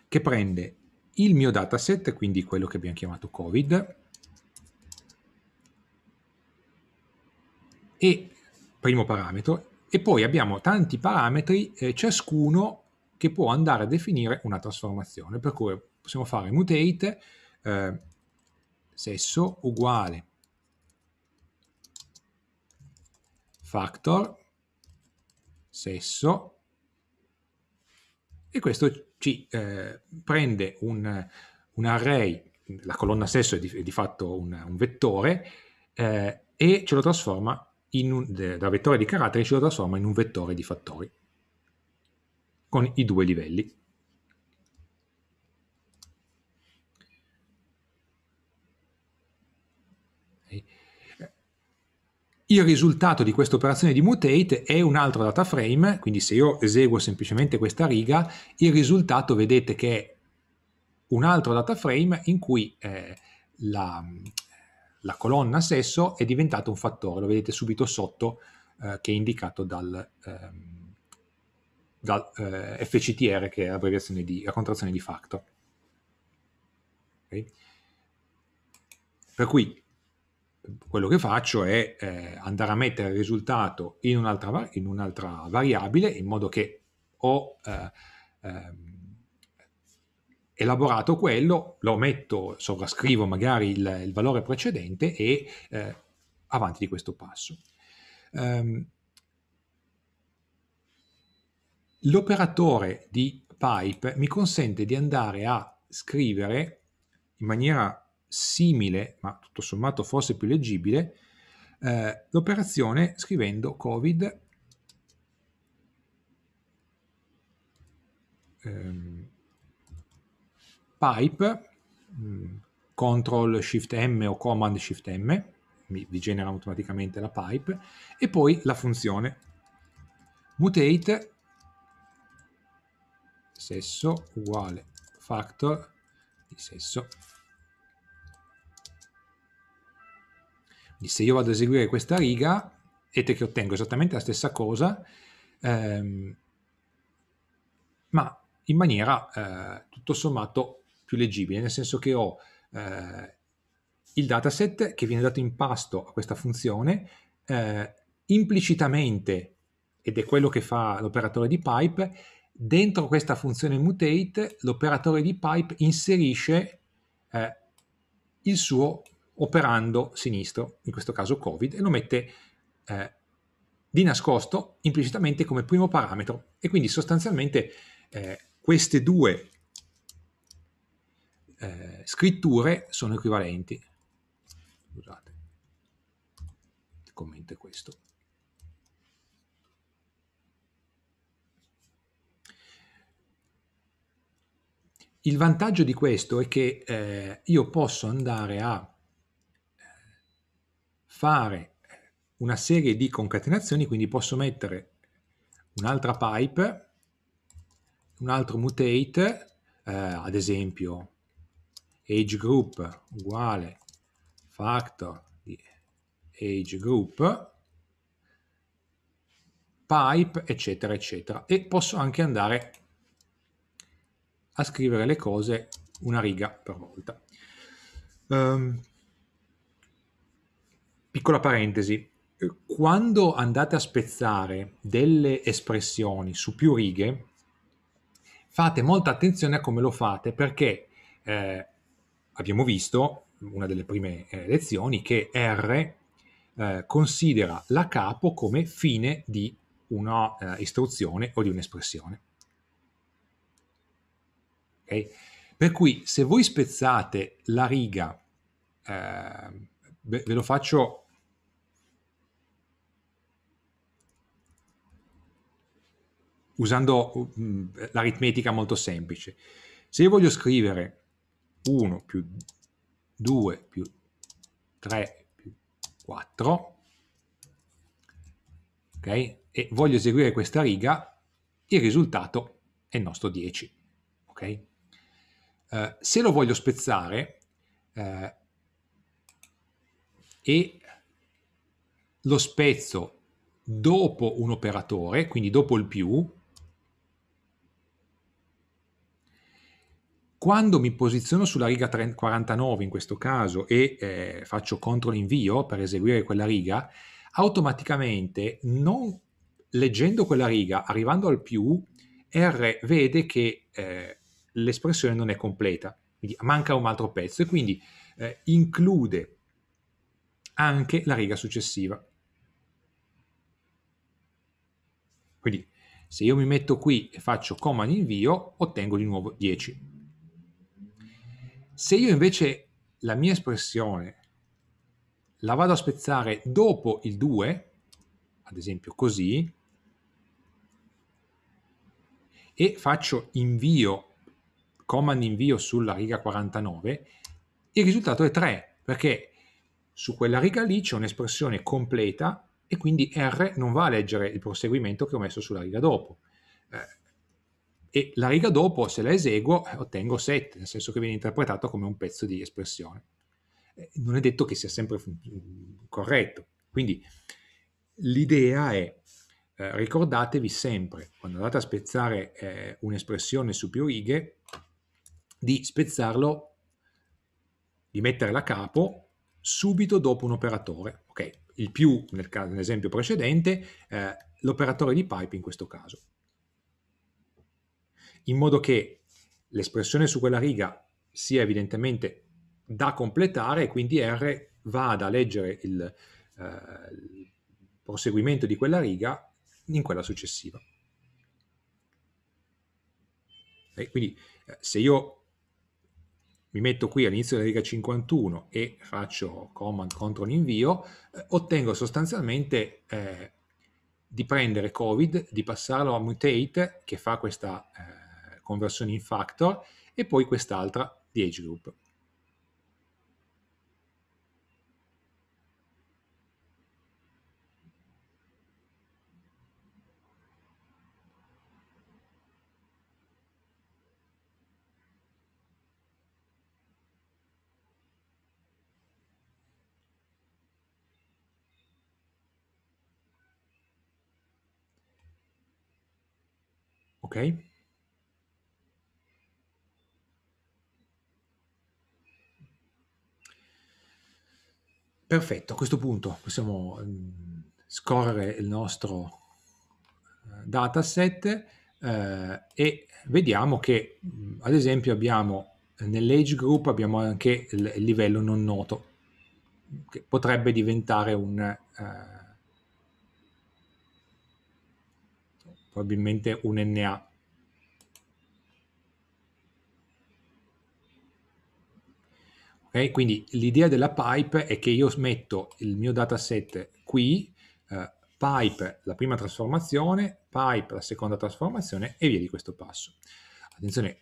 che prende il mio dataset, quindi quello che abbiamo chiamato covid, e primo parametro, e poi abbiamo tanti parametri, eh, ciascuno che può andare a definire una trasformazione, per cui possiamo fare mutate eh, sesso uguale factor, sesso, e questo ci eh, prende un, un, array, la colonna sesso è di, è di fatto un, un vettore, eh, e ce lo trasforma in un, da vettore di caratteri ce lo trasforma in un vettore di fattori con i due livelli. Il risultato di questa operazione di mutate è un altro data frame, quindi se io eseguo semplicemente questa riga, il risultato vedete che è un altro data frame in cui eh, la, la, colonna sesso è diventata un fattore, lo vedete subito sotto eh, che è indicato dal, ehm, dal eh, FCTR che è l'abbreviazione di, la contrazione di factor. Okay? Per cui quello che faccio è eh, andare a mettere il risultato in un'altra, in un'altra, variabile in modo che ho eh, eh, elaborato quello, lo metto, sovrascrivo magari il, il valore precedente e eh, avanti di questo passo. Um, l'operatore di pipe mi consente di andare a scrivere in maniera simile, ma tutto sommato forse più leggibile, eh, l'operazione scrivendo covid ehm, pipe mh, mm, control shift m o command shift m mi, vi genera automaticamente la pipe e poi la funzione mutate sesso uguale factor di sesso se io vado ad eseguire questa riga, vedete che ottengo esattamente la stessa cosa, ehm, ma in maniera eh, tutto sommato più leggibile, nel senso che ho eh, il dataset che viene dato in pasto a questa funzione, eh, implicitamente, ed è quello che fa l'operatore di pipe, dentro questa funzione mutate l'operatore di pipe inserisce eh, il suo operando sinistro, in questo caso Covid, e lo mette eh, di nascosto implicitamente come primo parametro. E quindi sostanzialmente eh, queste due eh, scritture sono equivalenti. Scusate, commento questo. Il vantaggio di questo è che eh, io posso andare a fare eh, una serie di concatenazioni, quindi posso mettere un'altra pipe, un altro mutate, eh, ad esempio age group uguale factor di age group, pipe, eccetera, eccetera. E posso anche andare a scrivere le cose una riga per volta. Um, Piccola parentesi, eh, quando andate a spezzare delle espressioni su più righe, fate molta attenzione a come lo fate perché eh, abbiamo visto, una delle prime eh, lezioni, che R eh, considera la capo come fine di una eh, istruzione o di un'espressione. Okay? Per cui se voi spezzate la riga, eh, ve lo faccio usando mm, l'aritmetica molto semplice. Se io voglio scrivere 1 più 2 più 3 più 4, ok? E voglio eseguire questa riga, il risultato è il nostro 10, ok? Uh, se lo voglio spezzare uh, e lo spezzo dopo un operatore, quindi dopo il più, quando mi posiziono sulla riga 49 in questo caso e eh, faccio control invio per eseguire quella riga, automaticamente non leggendo quella riga, arrivando al più, R vede che eh, l'espressione non è completa, manca un altro pezzo e quindi eh, include anche la riga successiva. Quindi se io mi metto qui e faccio command invio, ottengo di nuovo 10. Se io invece la mia espressione la vado a spezzare dopo il 2, ad esempio così, e faccio invio, command invio sulla riga 49, il risultato è 3, perché su quella riga lì c'è un'espressione completa e quindi R non va a leggere il proseguimento che ho messo sulla riga dopo. Eh, e la riga dopo, se la eseguo, eh, ottengo 7, nel senso che viene interpretato come un pezzo di espressione. Eh, non è detto che sia sempre mm, corretto. Quindi l'idea è, eh, ricordatevi sempre, quando andate a spezzare eh, un'espressione su più righe, di spezzarlo, di metterla a capo subito dopo un operatore. Ok, il più nel caso, nell'esempio precedente, eh, l'operatore di pipe in questo caso in modo che l'espressione su quella riga sia evidentemente da completare e quindi R vada a leggere il, eh, il proseguimento di quella riga in quella successiva. E quindi eh, se io mi metto qui all'inizio della riga 51 e faccio command control invio, eh, ottengo sostanzialmente eh, di prendere covid, di passarlo a mutate che fa questa eh, conversione in factor e poi quest'altra di age group. Okay. Perfetto, a questo punto possiamo mm, scorrere il nostro eh, dataset eh, e vediamo che mm, ad esempio abbiamo eh, nell'age group abbiamo anche il, il livello non noto che potrebbe diventare un eh, probabilmente un NA Okay? Quindi l'idea della pipe è che io metto il mio dataset qui, eh, pipe la prima trasformazione, pipe la seconda trasformazione e via di questo passo. Attenzione,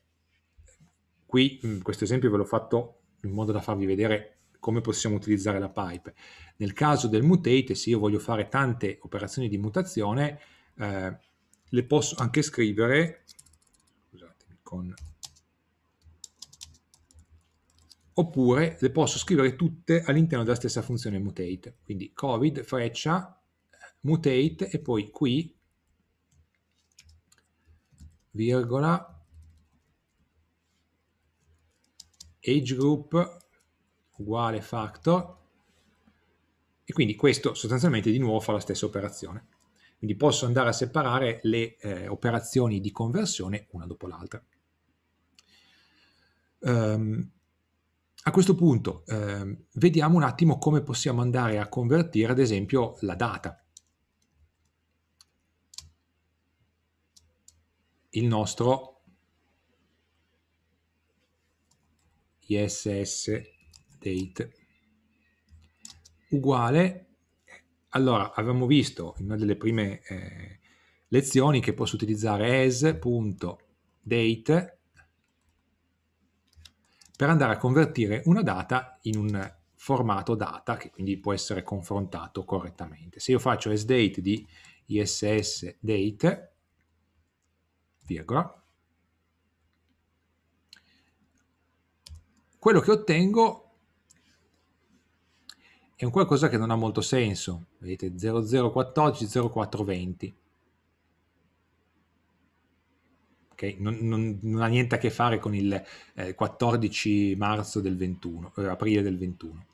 qui mh, mm, questo esempio ve l'ho fatto in modo da farvi vedere come possiamo utilizzare la pipe. Nel caso del mutate, se io voglio fare tante operazioni di mutazione, eh, le posso anche scrivere, scusatemi, con oppure le posso scrivere tutte all'interno della stessa funzione mutate. Quindi covid, freccia, mutate e poi qui, virgola, age group uguale factor e quindi questo sostanzialmente di nuovo fa la stessa operazione. Quindi posso andare a separare le eh, operazioni di conversione una dopo l'altra. Um, a questo punto eh, vediamo un attimo come possiamo andare a convertire ad esempio la data. Il nostro ISS date uguale, allora avevamo visto in una delle prime eh, lezioni che posso utilizzare as.date per andare a convertire una data in un formato data che quindi può essere confrontato correttamente. Se io faccio sdate di ISS date, virgola, quello che ottengo è un qualcosa che non ha molto senso, vedete 0014, 0420, okay? non, non, non, ha niente a che fare con il eh, 14 marzo del 21, eh, aprile del 21.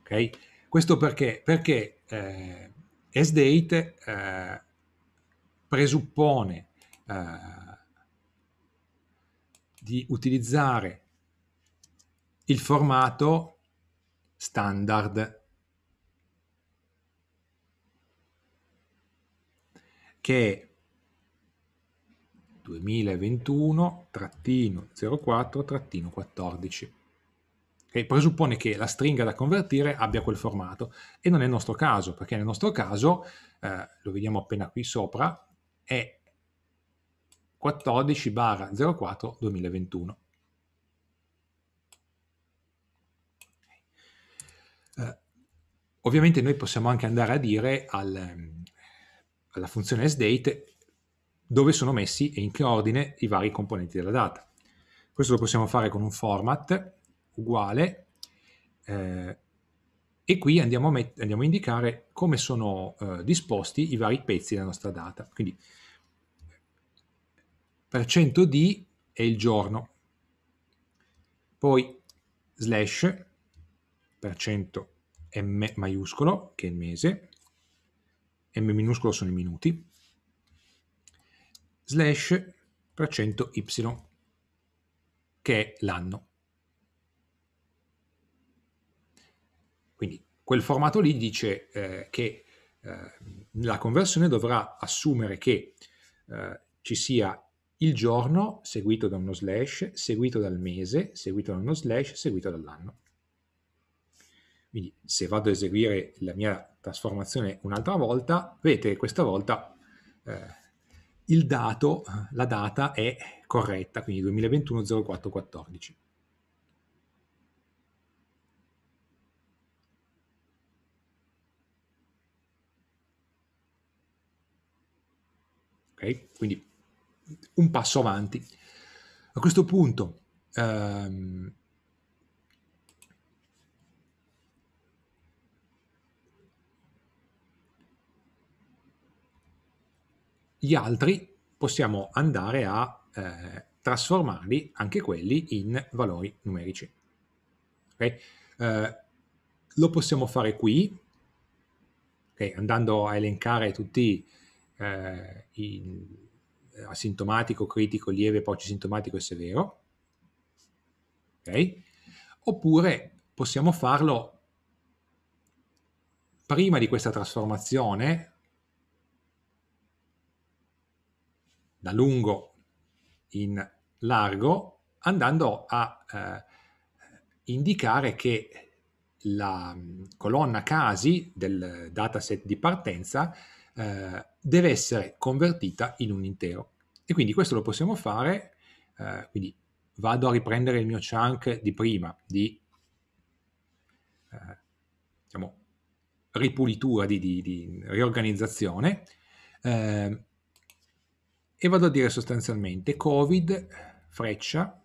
Okay? Questo perché? Perché eh, S-Date eh, presuppone eh, di utilizzare il formato standard che 2021-04-14 che presuppone che la stringa da convertire abbia quel formato e non è il nostro caso perché nel nostro caso eh, lo vediamo appena qui sopra è 14 04 2021 eh, ovviamente noi possiamo anche andare a dire al, ehm, alla funzione sdate dove sono messi e in che ordine i vari componenti della data. Questo lo possiamo fare con un format uguale eh, e qui andiamo a, met- andiamo a, indicare come sono eh, disposti i vari pezzi della nostra data. Quindi per 100 d è il giorno, poi slash per 100 m maiuscolo che è il mese, m minuscolo sono i minuti, slash braccento y, che è l'anno. Quindi quel formato lì dice eh, che eh, la conversione dovrà assumere che eh, ci sia il giorno seguito da uno slash, seguito dal mese, seguito da uno slash, seguito dall'anno. Quindi se vado ad eseguire la mia trasformazione un'altra volta, vedete che questa volta eh, il dato, eh, la data è corretta, quindi 2021 0414. Okay? Quindi un passo avanti. A questo punto ehm, gli altri possiamo andare a eh, trasformarli, anche quelli, in valori numerici. Okay? Eh, lo possiamo fare qui, okay? andando a elencare tutti eh, in, eh, asintomatico, critico, lieve, post sintomatico e severo. Okay? Oppure possiamo farlo prima di questa trasformazione, da lungo in largo, andando a eh, indicare che la mm, colonna casi del dataset di partenza eh, deve essere convertita in un intero. E quindi questo lo possiamo fare, eh, quindi vado a riprendere il mio chunk di prima, di eh, diciamo, ripulitura, di, di, di riorganizzazione, eh, e vado a dire sostanzialmente covid freccia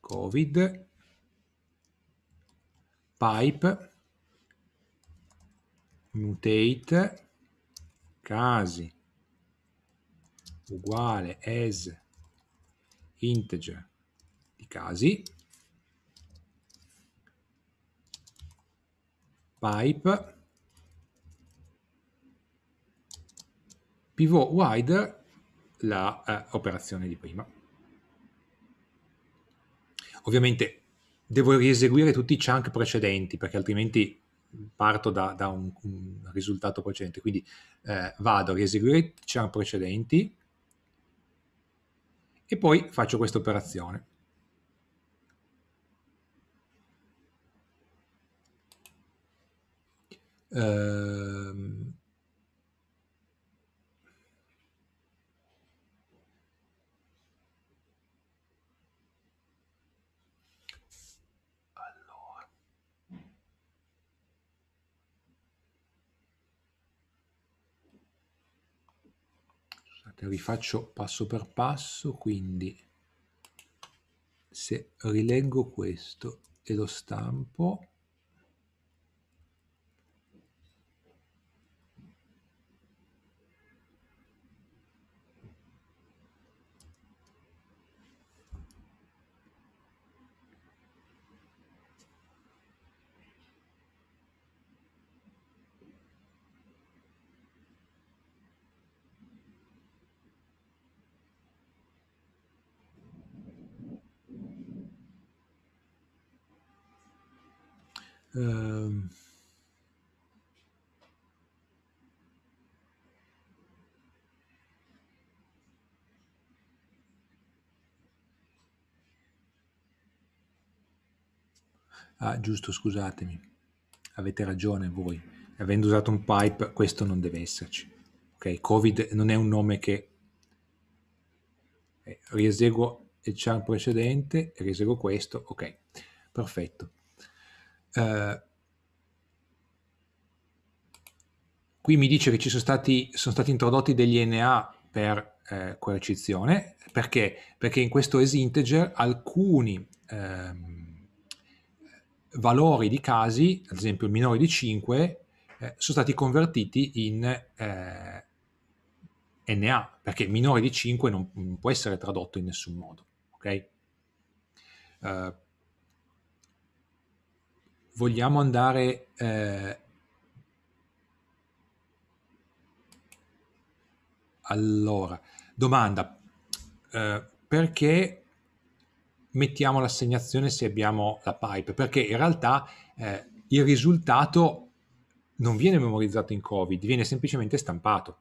covid pipe mutate casi uguale as integer di casi pipe, pivot wider la eh, operazione di prima. Ovviamente devo rieseguire tutti i chunk precedenti perché altrimenti parto da, da un, un, risultato precedente, quindi eh, vado a rieseguire i chunk precedenti e poi faccio questa operazione. Ehm... Allora. Scusate, rifaccio passo per passo, quindi se rileggo questo e lo stampo Uh, ah, giusto, scusatemi. Avete ragione voi. Avendo usato un pipe, questo non deve esserci. Ok, Covid non è un nome che eh, rieseguo il char precedente, rieseguo questo, ok. Perfetto. Eh, qui mi dice che ci sono stati, sono stati introdotti degli NA per eh, coercizione, perché? Perché in questo as integer alcuni ehm, valori di casi, ad esempio il minore di 5, eh, sono stati convertiti in eh, NA, perché minore di 5 non, non, può essere tradotto in nessun modo. Ok? Uh, vogliamo andare eh, allora domanda eh, perché mettiamo l'assegnazione se abbiamo la pipe perché in realtà eh, il risultato non viene memorizzato in covid viene semplicemente stampato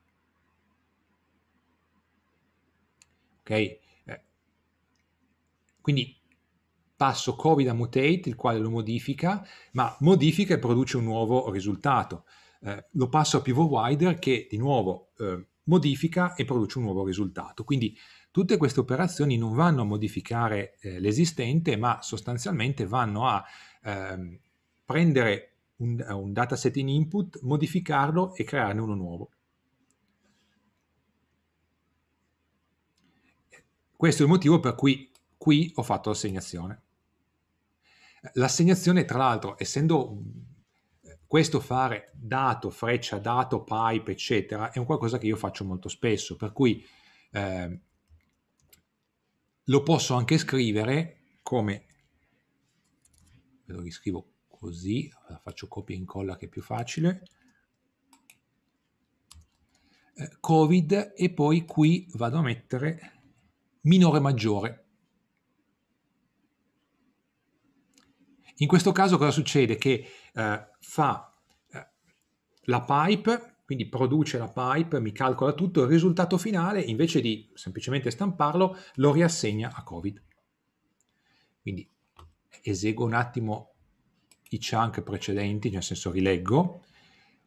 ok eh, quindi passo COVID a mutate, il quale lo modifica, ma modifica e produce un nuovo risultato. Eh, lo passo a pivot wider che di nuovo eh, modifica e produce un nuovo risultato. Quindi tutte queste operazioni non vanno a modificare eh, l'esistente, ma sostanzialmente vanno a ehm, prendere un, un, dataset in input, modificarlo e crearne uno nuovo. Questo è il motivo per cui qui ho fatto l'assegnazione. L'assegnazione, tra l'altro, essendo eh, questo fare dato, freccia, dato, pipe, eccetera, è un qualcosa che io faccio molto spesso, per cui eh, lo posso anche scrivere come, ve lo riscrivo così, faccio copia e incolla che è più facile, eh, covid e poi qui vado a mettere minore maggiore In questo caso cosa succede? Che eh, fa eh, la pipe, quindi produce la pipe, mi calcola tutto, il risultato finale invece di semplicemente stamparlo lo riassegna a Covid. Quindi eseguo un attimo i chunk precedenti, nel senso rileggo,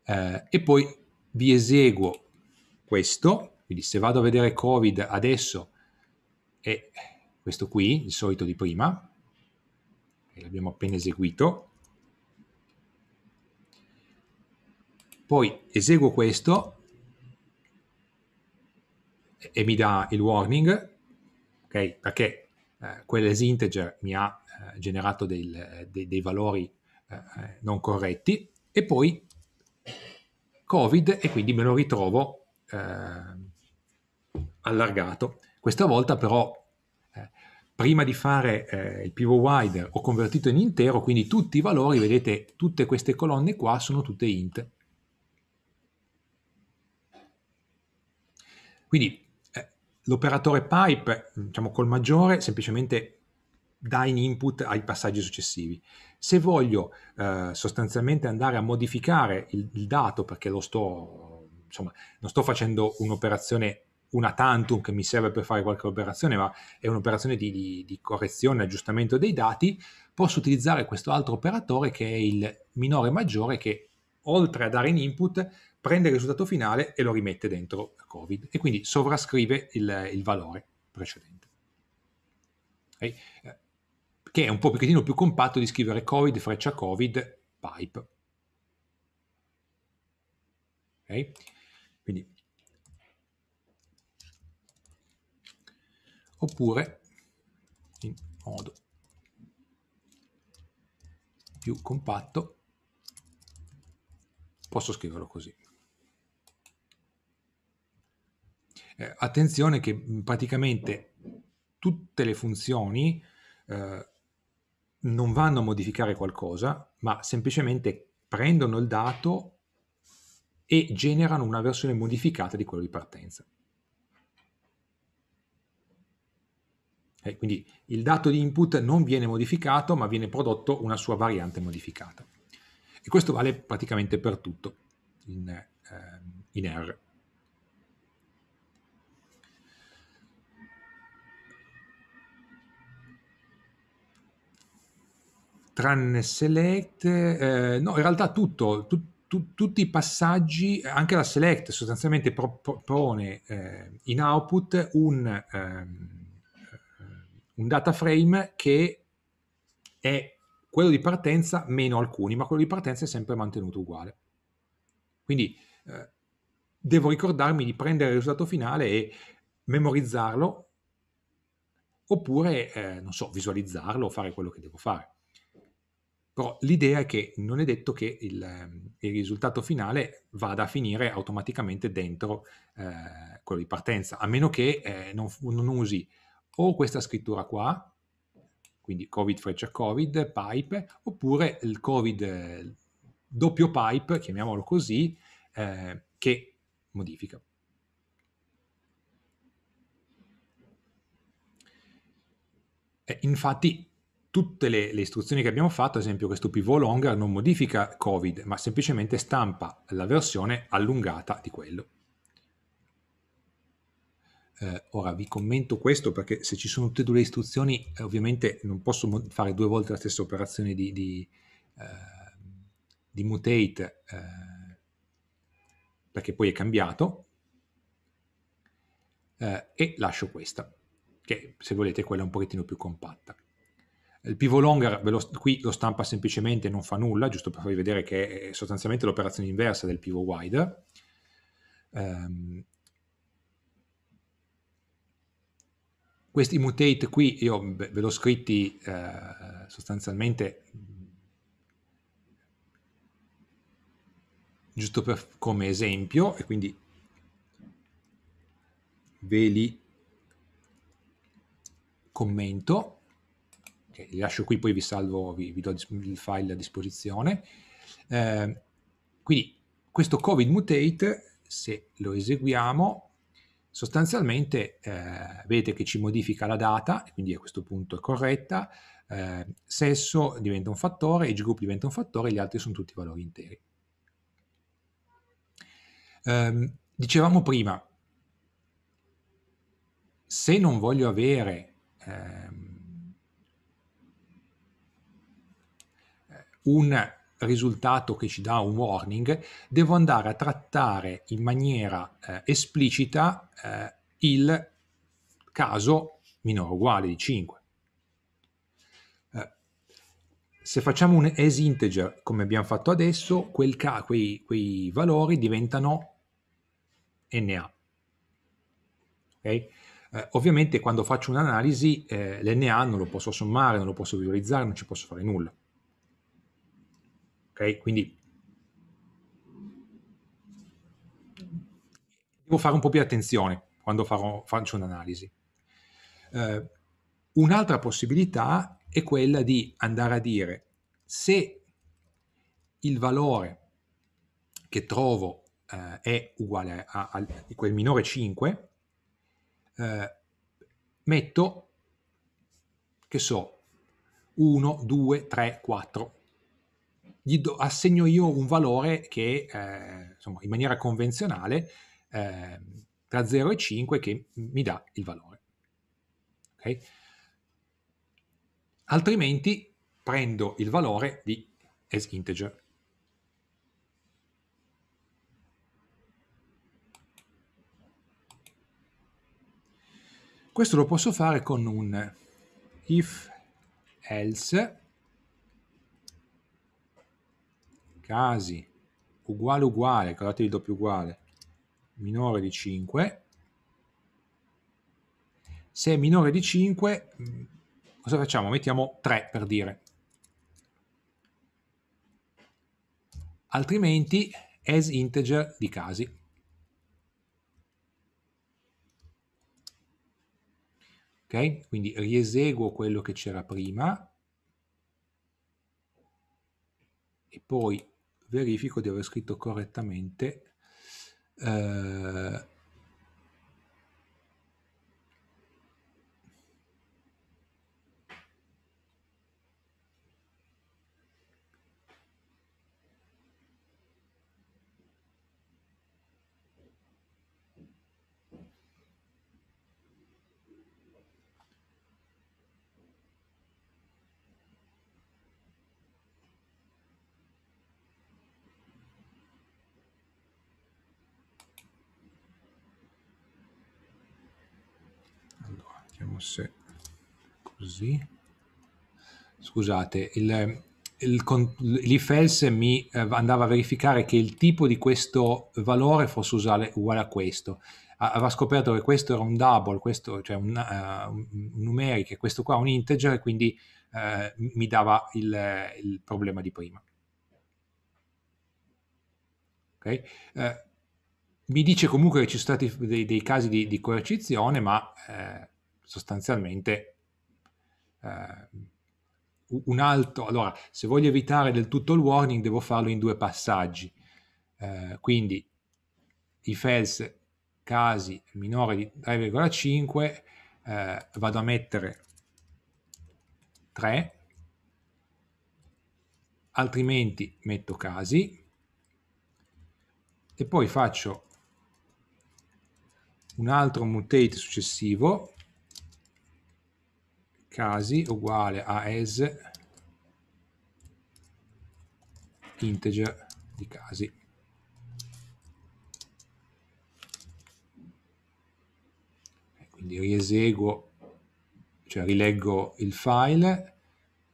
eh, e poi vi eseguo questo, quindi se vado a vedere Covid adesso è questo qui, il solito di prima, e l'abbiamo appena eseguito. Poi eseguo questo e mi dà il warning, okay, perché eh, quell'esinteger mi ha eh, generato del, eh, de, dei valori eh, non corretti e poi covid e quindi me lo ritrovo eh, allargato. Questa volta però prima di fare eh, il pivot wider ho convertito in intero, quindi tutti i valori, vedete, tutte queste colonne qua sono tutte int. Quindi eh, l'operatore pipe, diciamo col maggiore, semplicemente dà in input ai passaggi successivi. Se voglio eh, sostanzialmente andare a modificare il, il dato, perché lo sto, insomma, non sto facendo un'operazione una tantum che mi serve per fare qualche operazione, ma è un'operazione di, di, di correzione e aggiustamento dei dati, posso utilizzare questo altro operatore che è il minore maggiore che oltre a dare in input prende il risultato finale e lo rimette dentro COVID e quindi sovrascrive il, il valore precedente. Okay? Che è un po' pochettino più compatto di scrivere COVID, freccia COVID, pipe. Okay? Quindi oppure in modo più compatto posso scriverlo così. Eh, attenzione che praticamente tutte le funzioni eh, non vanno a modificare qualcosa, ma semplicemente prendono il dato e generano una versione modificata di quello di partenza. Eh, quindi il dato di input non viene modificato, ma viene prodotto una sua variante modificata. E questo vale praticamente per tutto in, eh, in R. Tranne select, eh, no, in realtà tutto, tu, tu, tutti i passaggi, anche la select sostanzialmente propone eh, in output un... Ehm, un data frame che è quello di partenza meno alcuni, ma quello di partenza è sempre mantenuto uguale. Quindi eh, devo ricordarmi di prendere il risultato finale e memorizzarlo oppure, eh, non so, visualizzarlo o fare quello che devo fare. Però l'idea è che non è detto che il, ehm, il risultato finale vada a finire automaticamente dentro eh, quello di partenza, a meno che eh, non, non, usi o questa scrittura qua, quindi covid freccia covid, pipe, oppure il covid doppio pipe, chiamiamolo così, eh, che modifica. Eh, infatti tutte le, le, istruzioni che abbiamo fatto, ad esempio questo pivot pvlonger non modifica covid, ma semplicemente stampa la versione allungata di quello. Eh, ora vi commento questo perché se ci sono tutte e due le istruzioni, eh, ovviamente non posso fare due volte la stessa operazione di, di, eh, di mutate eh, perché poi è cambiato eh, e lascio questa, che se volete è quella un pochettino più compatta. Il pivot longer lo, qui lo stampa semplicemente, non fa nulla, giusto per farvi vedere che è sostanzialmente l'operazione inversa del pivot wider. Ehm, Questi mutate qui, io ve l'ho scritti eh, sostanzialmente giusto per, come esempio e quindi ve li commento okay, li lascio qui poi vi salvo vi, vi do il file a disposizione eh, quindi questo covid mutate se lo eseguiamo sostanzialmente eh, vede che ci modifica la data, quindi a questo punto è corretta, eh, sesso diventa un fattore, age group diventa un fattore, gli altri sono tutti valori interi. Eh, dicevamo prima, se non voglio avere ehm, eh, un risultato che ci dà un warning, devo andare a trattare in maniera eh, esplicita eh, il caso minore o uguale di 5. Eh, se facciamo un as integer come abbiamo fatto adesso, ca- quei, quei, valori diventano NA. Okay? Eh, ovviamente quando faccio un'analisi eh, l'NA non lo posso sommare, non lo posso visualizzare, non ci posso fare nulla ok? Quindi devo fare un po' più attenzione quando farò, faccio un'analisi. Eh, un'altra possibilità è quella di andare a dire se il valore che trovo eh, è uguale a, a, quel minore 5, eh, metto, che so, 1, 2, 3, 4 gli do, assegno io un valore che eh, insomma, in maniera convenzionale eh, tra 0 e 5 che mi dà il valore. Okay? Altrimenti prendo il valore di as integer. Questo lo posso fare con un if else casi uguale uguale, caratteri doppio uguale, minore di 5. Se è minore di 5, mm, cosa facciamo? Mettiamo 3 per dire. Altrimenti as integer di casi. Ok? Quindi rieseguo quello che c'era prima e poi verifico di aver scritto correttamente eh, forse così. Scusate, il, l'IFELS mi eh, andava a verificare che il tipo di questo valore fosse usale, uguale a questo. Aveva scoperto che questo era un double, questo, cioè un, uh, un numeric, e questo qua un integer, quindi uh, mi dava il, il, problema di prima. Okay? Uh, mi dice comunque che ci sono stati dei, dei casi di, di coercizione, ma sostanzialmente eh, un altro allora se voglio evitare del tutto il warning devo farlo in due passaggi, eh, quindi i fails casi minore di 3,5 eh, vado a mettere 3, altrimenti metto casi e poi faccio un altro mutate successivo casi uguale a as integer di casi. Eh, quindi rieseguo, cioè rileggo il file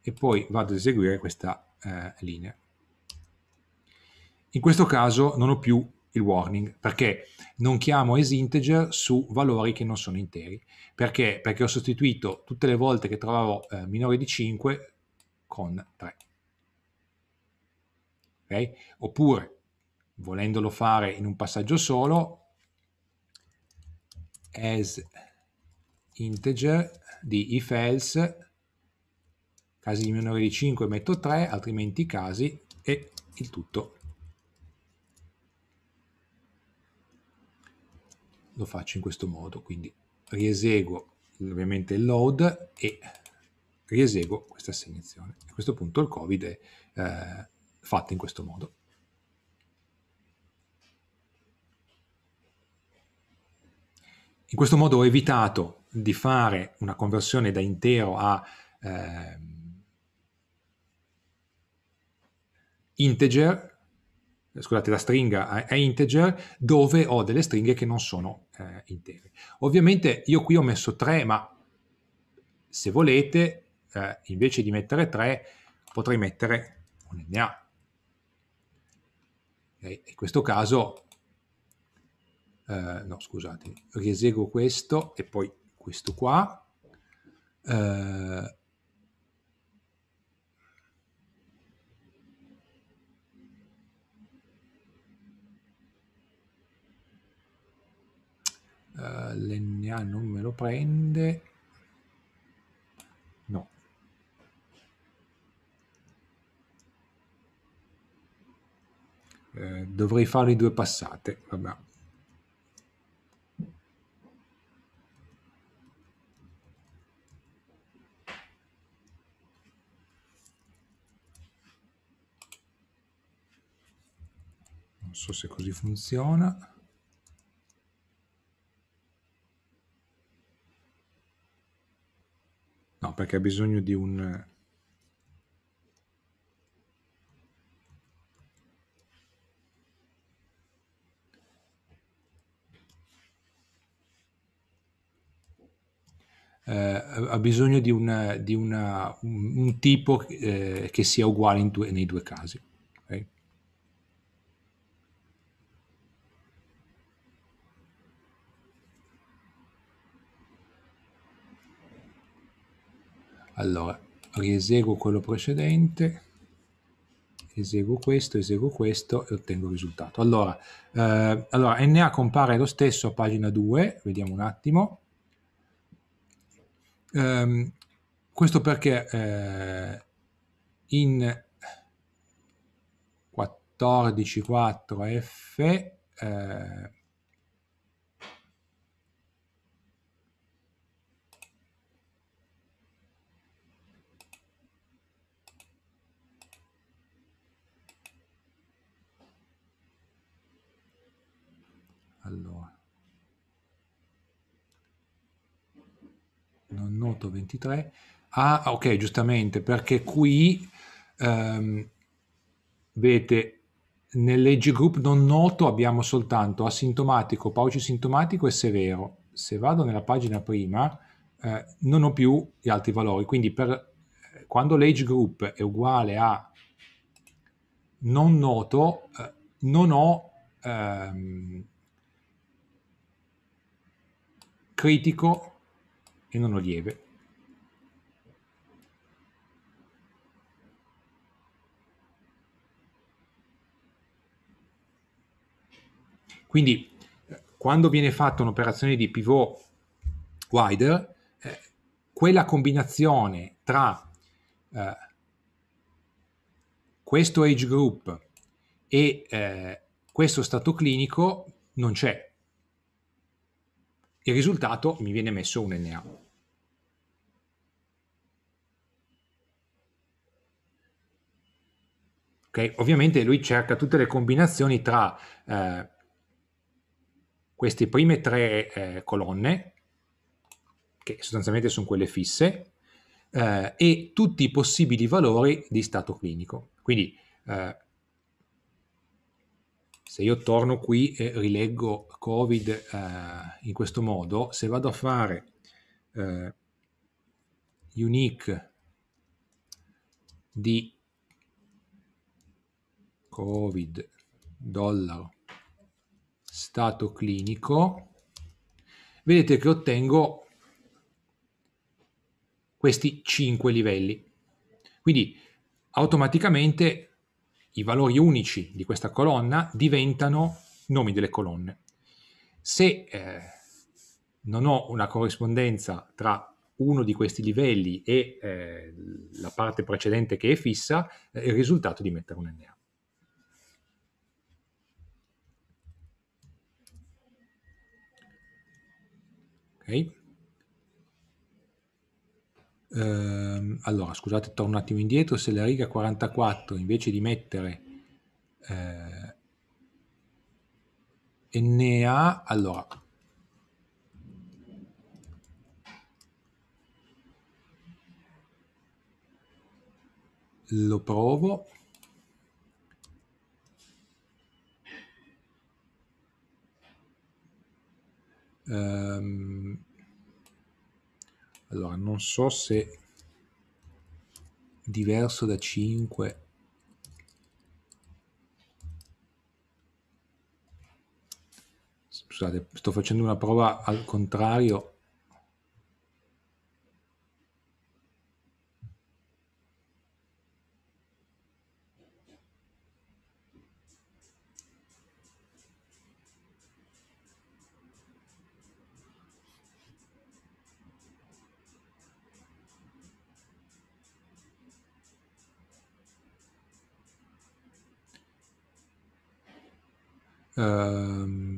e poi vado ad eseguire questa eh, linea. In questo caso non ho più il warning perché non chiamo as integer su valori che non sono interi perché, perché ho sostituito tutte le volte che trovavo eh, minore di 5 con 3 okay? oppure volendolo fare in un passaggio solo as integer di if else casi di minore di 5 metto 3 altrimenti casi e il tutto lo faccio in questo modo, quindi rieseguo ovviamente il load e rieseguo questa assegnazione. A questo punto il covid è eh, fatto in questo modo. In questo modo ho evitato di fare una conversione da intero a eh, integer eh, scusate, la stringa è integer dove ho delle stringhe che non sono eh, intere. Ovviamente io qui ho messo 3, ma se volete, eh, invece di mettere 3, potrei mettere un NA. Okay? In questo caso, eh, no scusate, rieseguo questo e poi questo qua. Eh, Uh, L'NA non me lo prende. No. Uh, dovrei fare due passate, vabbè. non so se così funziona perché ha bisogno di un... Eh, ha bisogno di, una, di una, un, un, tipo eh, che sia uguale in due, nei due casi. Allora, rieseguo quello precedente, eseguo questo, eseguo questo e ottengo il risultato. Allora, eh, allora, NA compare lo stesso a pagina 2, vediamo un attimo. Um, questo perché eh, in 14.4 F eh, non noto 23. Ah, ok, giustamente, perché qui ehm, vedete nell'age group non noto abbiamo soltanto asintomatico, pauci sintomatico e severo. Se vado nella pagina prima eh, non ho più gli altri valori, quindi per, eh, quando l'age group è uguale a non noto, eh, non ho ehm, critico e non ho lieve. Quindi quando viene fatta un'operazione di pivot wider, eh, quella combinazione tra eh, questo age group e eh, questo stato clinico non c'è. Il risultato mi viene messo un NA. Okay? Ovviamente lui cerca tutte le combinazioni tra eh, queste prime tre eh, colonne, che sostanzialmente sono quelle fisse, eh, e tutti i possibili valori di stato clinico. Quindi eh, se io torno qui e rileggo Covid eh, in questo modo, se vado a fare eh, unique di Covid, dollaro, stato clinico, vedete che ottengo questi 5 livelli. Quindi automaticamente i valori unici di questa colonna diventano nomi delle colonne. Se eh, non ho una corrispondenza tra uno di questi livelli e eh, la parte precedente che è fissa, eh, il risultato è di mettere un NA. Ok. Ehm, allora, scusate, torno un attimo indietro. Se la riga 44 invece di mettere eh, NA, allora lo provo. Um, allora, non so se diverso da 5 scusate, sto facendo una prova al contrario ehm,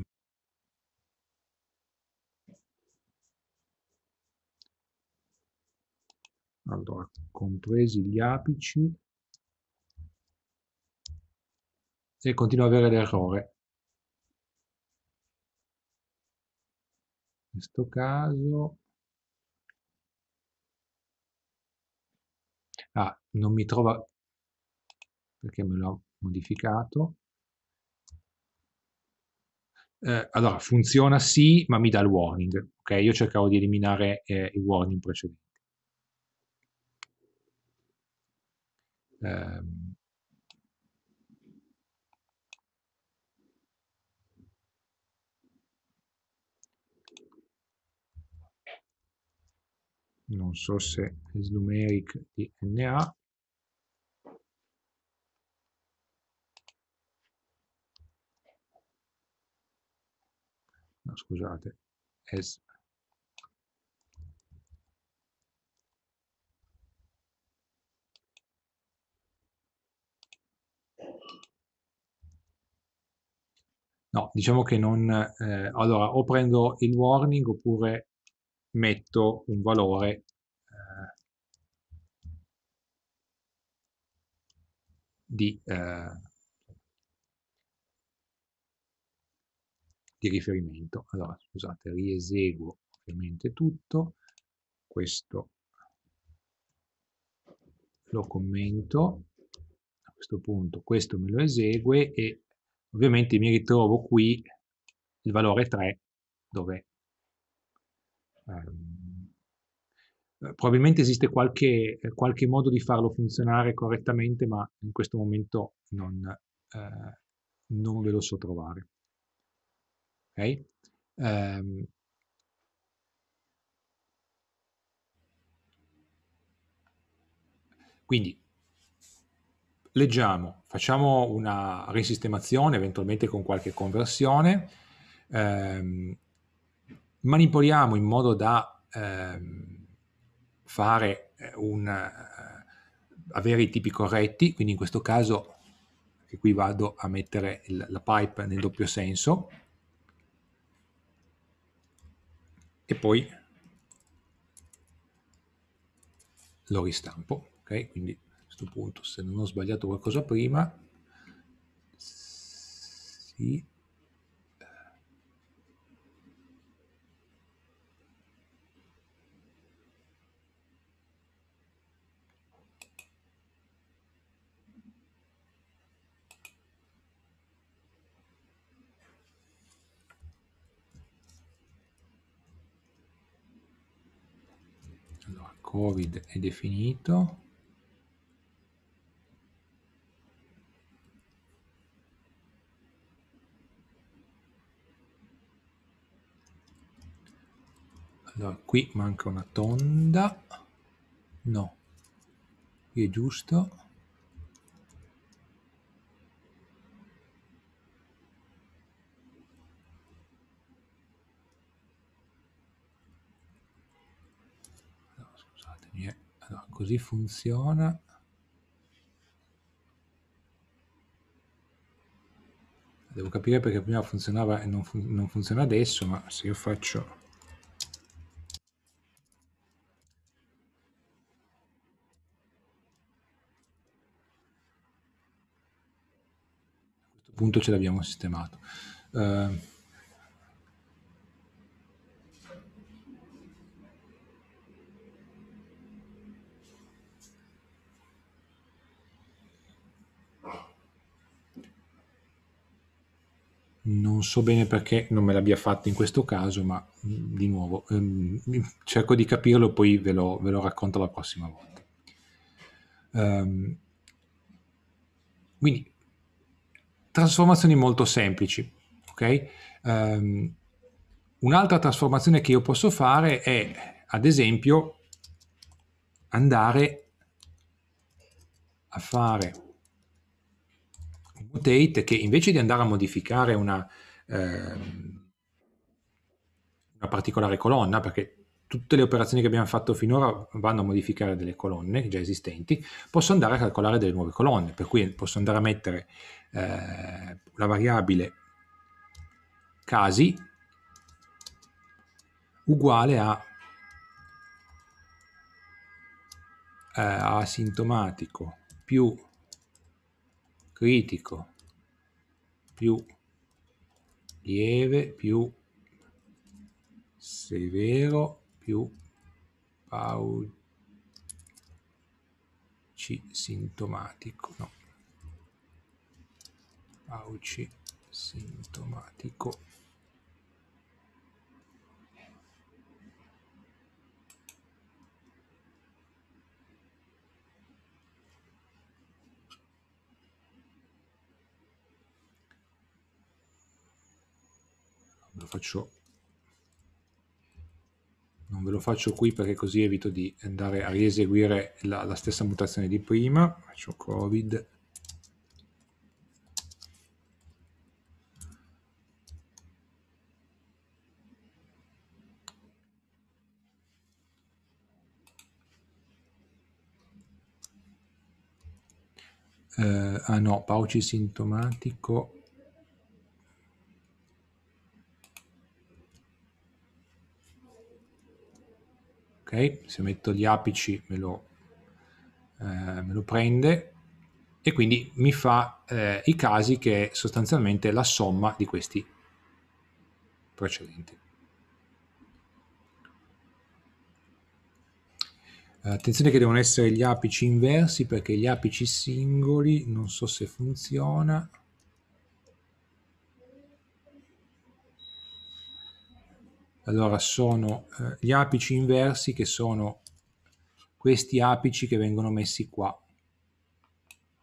allora, compresi gli apici e continua ad avere l'errore. In questo caso ah, non mi trova perché me l'ho modificato eh, allora funziona sì, ma mi dà il warning. Ok, io cercavo di eliminare eh, i warning precedenti. Um, ehm. non so se es numeric di NA no, scusate, S, No, diciamo che non... Eh, allora, o prendo il warning oppure metto un valore eh, di... Eh, di riferimento. Allora, scusate, rieseguo ovviamente tutto, questo lo commento, a questo punto questo me lo esegue e ovviamente mi ritrovo qui il valore 3 dove um, probabilmente esiste qualche, qualche, modo di farlo funzionare correttamente ma in questo momento non, eh, non ve lo so trovare. Okay? Um, quindi leggiamo, facciamo una risistemazione eventualmente con qualche conversione, ehm, manipoliamo in modo da ehm, fare eh, un, eh, avere i tipi corretti, quindi in questo caso, che qui vado a mettere il, la pipe nel doppio senso, e poi lo ristampo. Ok, quindi a questo punto, se non ho sbagliato qualcosa prima, sì, covid è definito allora qui manca una tonda no qui è giusto così funziona devo capire perché prima funzionava e non, fun non funziona adesso ma se io faccio A questo punto ce l'abbiamo sistemato. Uh, Non so bene perché non me l'abbia fatto in questo caso, ma mm, di nuovo ehm, cerco di capirlo, poi ve lo, ve lo racconto la prossima volta. Um, quindi, trasformazioni molto semplici. Okay? Um, un'altra trasformazione che io posso fare è, ad esempio, andare a fare mutate che invece di andare a modificare una, eh, una particolare colonna, perché tutte le operazioni che abbiamo fatto finora vanno a modificare delle colonne già esistenti, posso andare a calcolare delle nuove colonne, per cui posso andare a mettere eh, la variabile casi uguale a eh, asintomatico più critico più lieve più severo più pauci sintomatico no pauci sintomatico lo faccio non ve lo faccio qui perché così evito di andare a rieseguire la, la stessa mutazione di prima faccio covid eh, ah no, pauci sintomatico Se metto gli apici me lo, eh, me lo prende e quindi mi fa eh, i casi che è sostanzialmente la somma di questi precedenti. Attenzione che devono essere gli apici inversi perché gli apici singoli, non so se funziona, Allora sono eh, gli apici inversi che sono questi apici che vengono messi qua,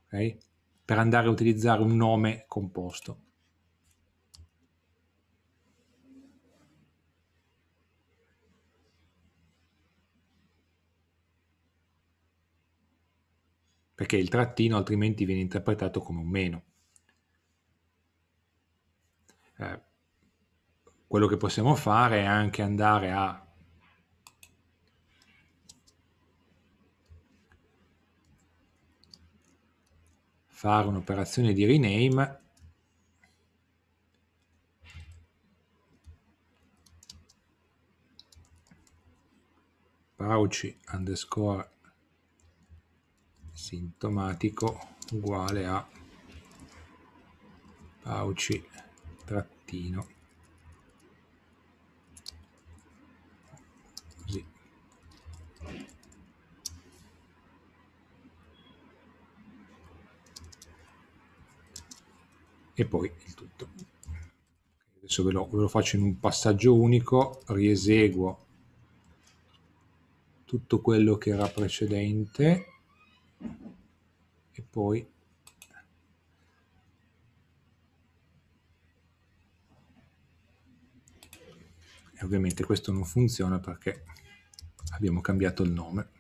okay? per andare a utilizzare un nome composto. perché il trattino altrimenti viene interpretato come un meno. Eh, quello che possiamo fare è anche andare a fare un'operazione di rename pauci underscore sintomatico uguale a pauci trattino e poi il tutto. Adesso ve lo, ve lo faccio in un passaggio unico, rieseguo tutto quello che era precedente e poi e ovviamente questo non funziona perché abbiamo cambiato il nome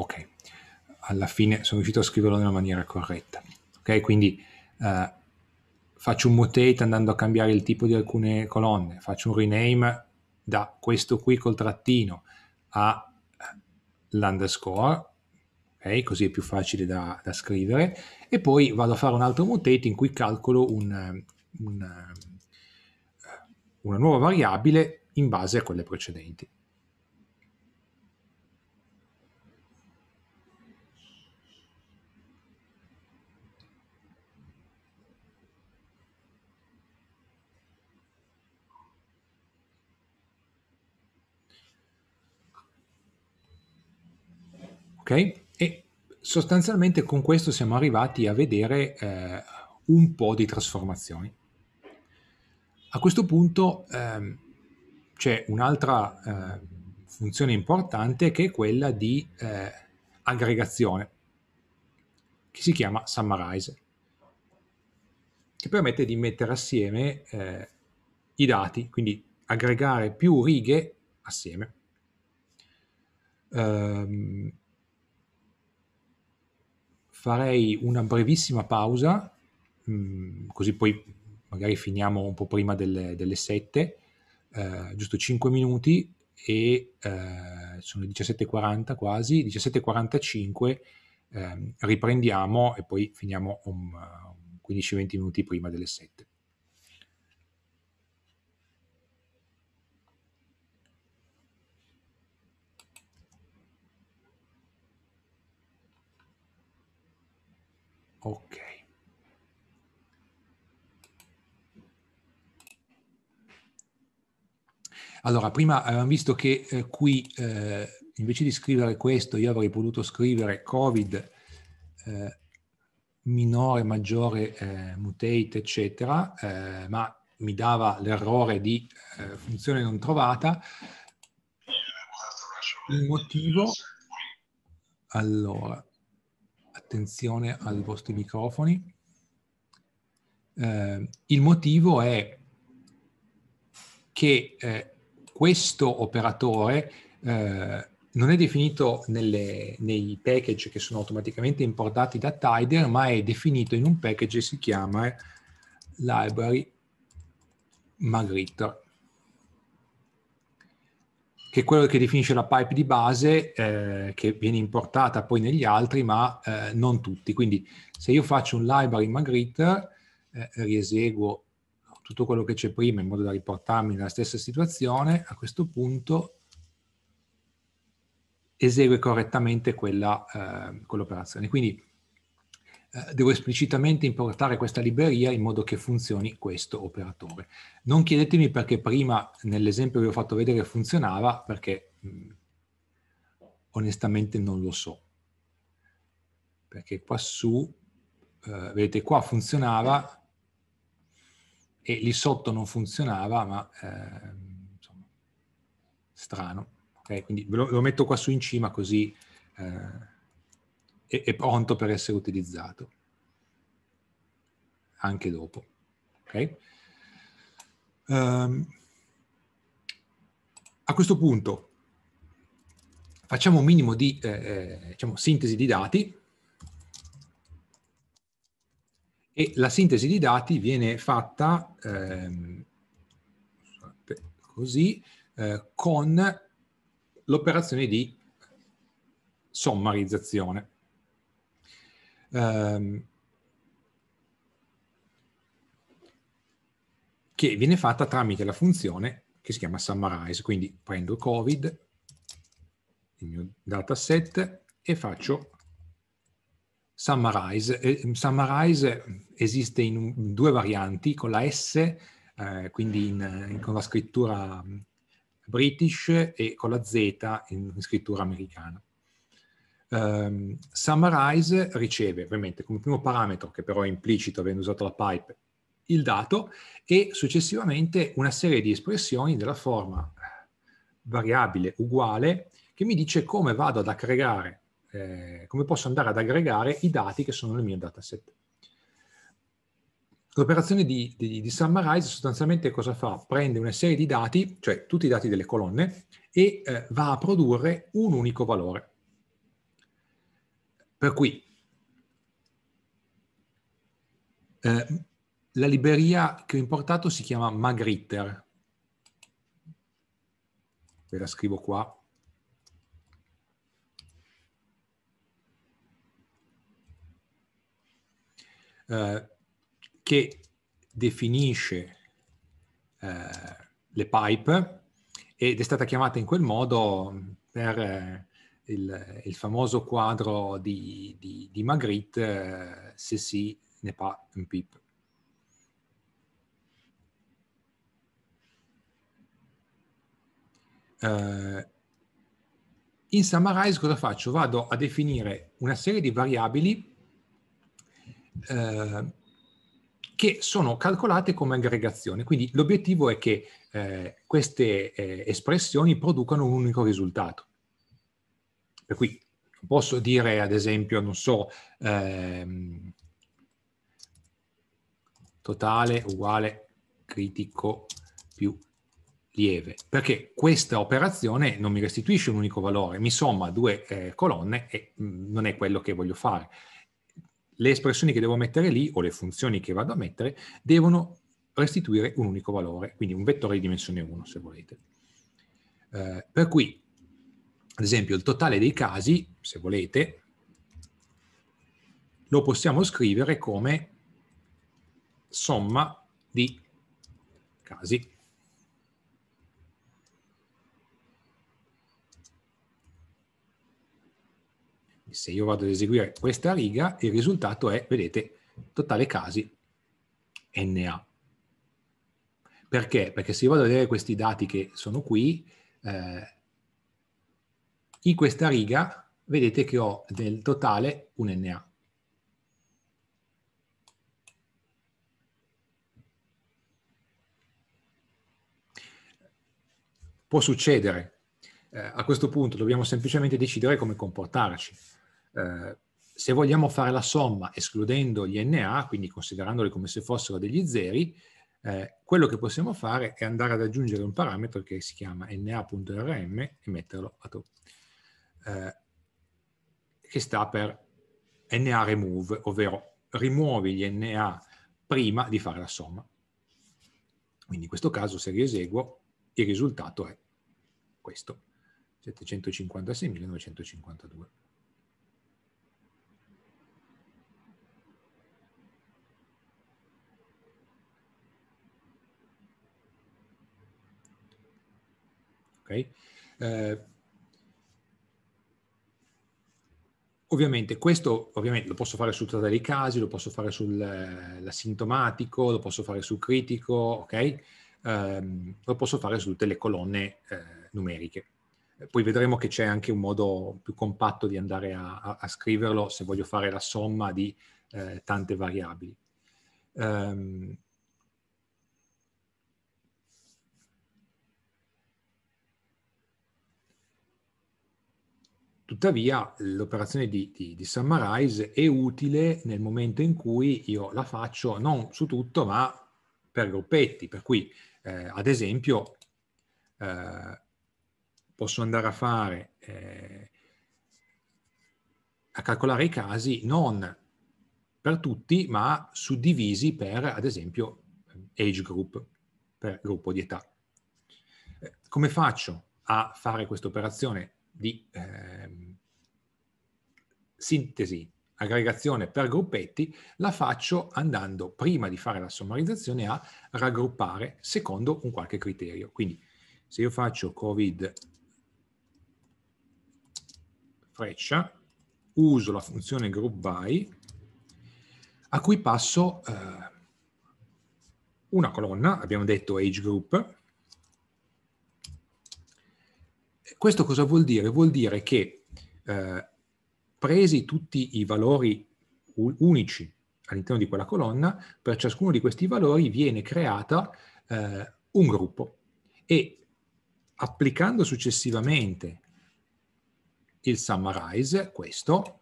ok, alla fine sono riuscito a scriverlo nella maniera corretta. Ok, quindi eh, faccio un mutate andando a cambiare il tipo di alcune colonne, faccio un rename da questo qui col trattino all'underscore, okay, così è più facile da, da, scrivere, e poi vado a fare un altro mutate in cui calcolo un, un, eh, una nuova variabile in base a quelle precedenti. Ok? E sostanzialmente con questo siamo arrivati a vedere eh, un po' di trasformazioni. A questo punto ehm, c'è un'altra eh, funzione importante che è quella di eh, aggregazione, che si chiama summarize, che permette di mettere assieme eh, i dati, quindi aggregare più righe assieme. Um, farei una brevissima pausa, mm, così poi magari finiamo un po' prima delle, delle 7, eh, giusto 5 minuti e eh, sono le 17.40 quasi, 17.45 eh, riprendiamo e poi finiamo um, 15-20 minuti prima delle 7. Allora, prima avevamo visto che eh, qui, eh, invece di scrivere questo, io avrei potuto scrivere COVID eh, minore, maggiore, eh, mutate, eccetera, eh, ma mi dava l'errore di eh, funzione non trovata. Il motivo... Allora, attenzione ai vostri microfoni. il motivo è che eh, questo operatore eh, non è definito nelle, nei package che sono automaticamente importati da Tider, ma è definito in un package che si chiama library magritter, che è quello che definisce la pipe di base eh, che viene importata poi negli altri, ma eh, non tutti. Quindi se io faccio un library magritter, eh, rieseguo tutto quello che c'è prima in modo da riportarmi nella stessa situazione, a questo punto esegue correttamente eh, quell'operazione. Eh, quell Quindi eh, devo esplicitamente importare questa libreria in modo che funzioni questo operatore. Non chiedetemi perché prima nell'esempio vi ho fatto vedere funzionava, perché mh, mm, onestamente non lo so. Perché qua su, eh, vedete qua funzionava, e lì sotto non funzionava, ma eh, insomma, strano. Okay? Quindi lo, lo, metto qua su in cima così eh, è, è, pronto per essere utilizzato anche dopo. Okay? Um, a questo punto facciamo un minimo di eh, eh diciamo, sintesi di dati e la sintesi di dati viene fatta ehm, così eh, con l'operazione di sommarizzazione. Ehm, che viene fatta tramite la funzione che si chiama summarize, quindi prendo covid, il mio dataset e faccio Summarize. Eh, summarize esiste in, un, in, due varianti, con la S, eh, quindi in, in, eh, con la scrittura mm, british e con la Z in, scrittura americana. Um, summarize riceve ovviamente come primo parametro, che però è implicito avendo usato la pipe, il dato e successivamente una serie di espressioni della forma eh, variabile uguale che mi dice come vado ad aggregare eh, come posso andare ad aggregare i dati che sono nel mio dataset. L'operazione di, di, di, summarize sostanzialmente cosa fa? Prende una serie di dati, cioè tutti i dati delle colonne, e eh, va a produrre un unico valore. Per cui eh, la libreria che ho importato si chiama magritter. Ve la scrivo qua Eh, che definisce eh, le pipe ed è stata chiamata in quel modo mm, per eh, il, il famoso quadro di, di, di Magritte, eh, se si ne pa un pip. Uh, in summarize cosa faccio? Vado a definire una serie di variabili eh, che sono calcolate come aggregazione. Quindi l'obiettivo è che eh, queste eh, espressioni producano un unico risultato. Per cui posso dire, ad esempio, non so, ehm, totale uguale critico più lieve, perché questa operazione non mi restituisce un unico valore, mi somma due eh, colonne e mh, mm, non è quello che voglio fare le espressioni che devo mettere lì o le funzioni che vado a mettere devono restituire un unico valore, quindi un vettore di dimensione 1 se volete. Eh, per cui, ad esempio, il totale dei casi, se volete, lo possiamo scrivere come somma di casi. se io vado ad eseguire questa riga, il risultato è, vedete, totale casi NA. Perché? Perché se io vado a vedere questi dati che sono qui, eh, in questa riga vedete che ho del totale un NA. Può succedere. Eh, a questo punto dobbiamo semplicemente decidere come comportarci eh, se vogliamo fare la somma escludendo gli NA, quindi considerandoli come se fossero degli zeri, eh, quello che possiamo fare è andare ad aggiungere un parametro che si chiama na.rm e metterlo a to, eh, che sta per na remove, ovvero rimuovi gli na prima di fare la somma. Quindi in questo caso se rieseguo il risultato è questo, 756.952. Okay? Eh, ovviamente questo ovviamente, lo posso fare su tutti i casi, lo posso fare sull'asintomatico, eh, lo posso fare sul critico, okay? eh, lo posso fare su tutte le colonne eh, numeriche. Eh, poi vedremo che c'è anche un modo più compatto di andare a, a, a scriverlo se voglio fare la somma di tante variabili. Um, Tuttavia l'operazione di, di, di, summarize è utile nel momento in cui io la faccio non su tutto ma per gruppetti, per cui eh, ad esempio eh, posso andare a fare, eh, a calcolare i casi non per tutti ma suddivisi per ad esempio age group, per gruppo di età. Eh, come faccio a fare questa operazione di eh, sintesi, aggregazione per gruppetti, la faccio andando prima di fare la sommarizzazione a raggruppare secondo un qualche criterio. Quindi se io faccio covid freccia, uso la funzione group by a cui passo eh, una colonna, abbiamo detto age group. Questo cosa vuol dire? Vuol dire che eh, presi tutti i valori unici all'interno di quella colonna, per ciascuno di questi valori viene creata eh, un gruppo e applicando successivamente il summarize, questo,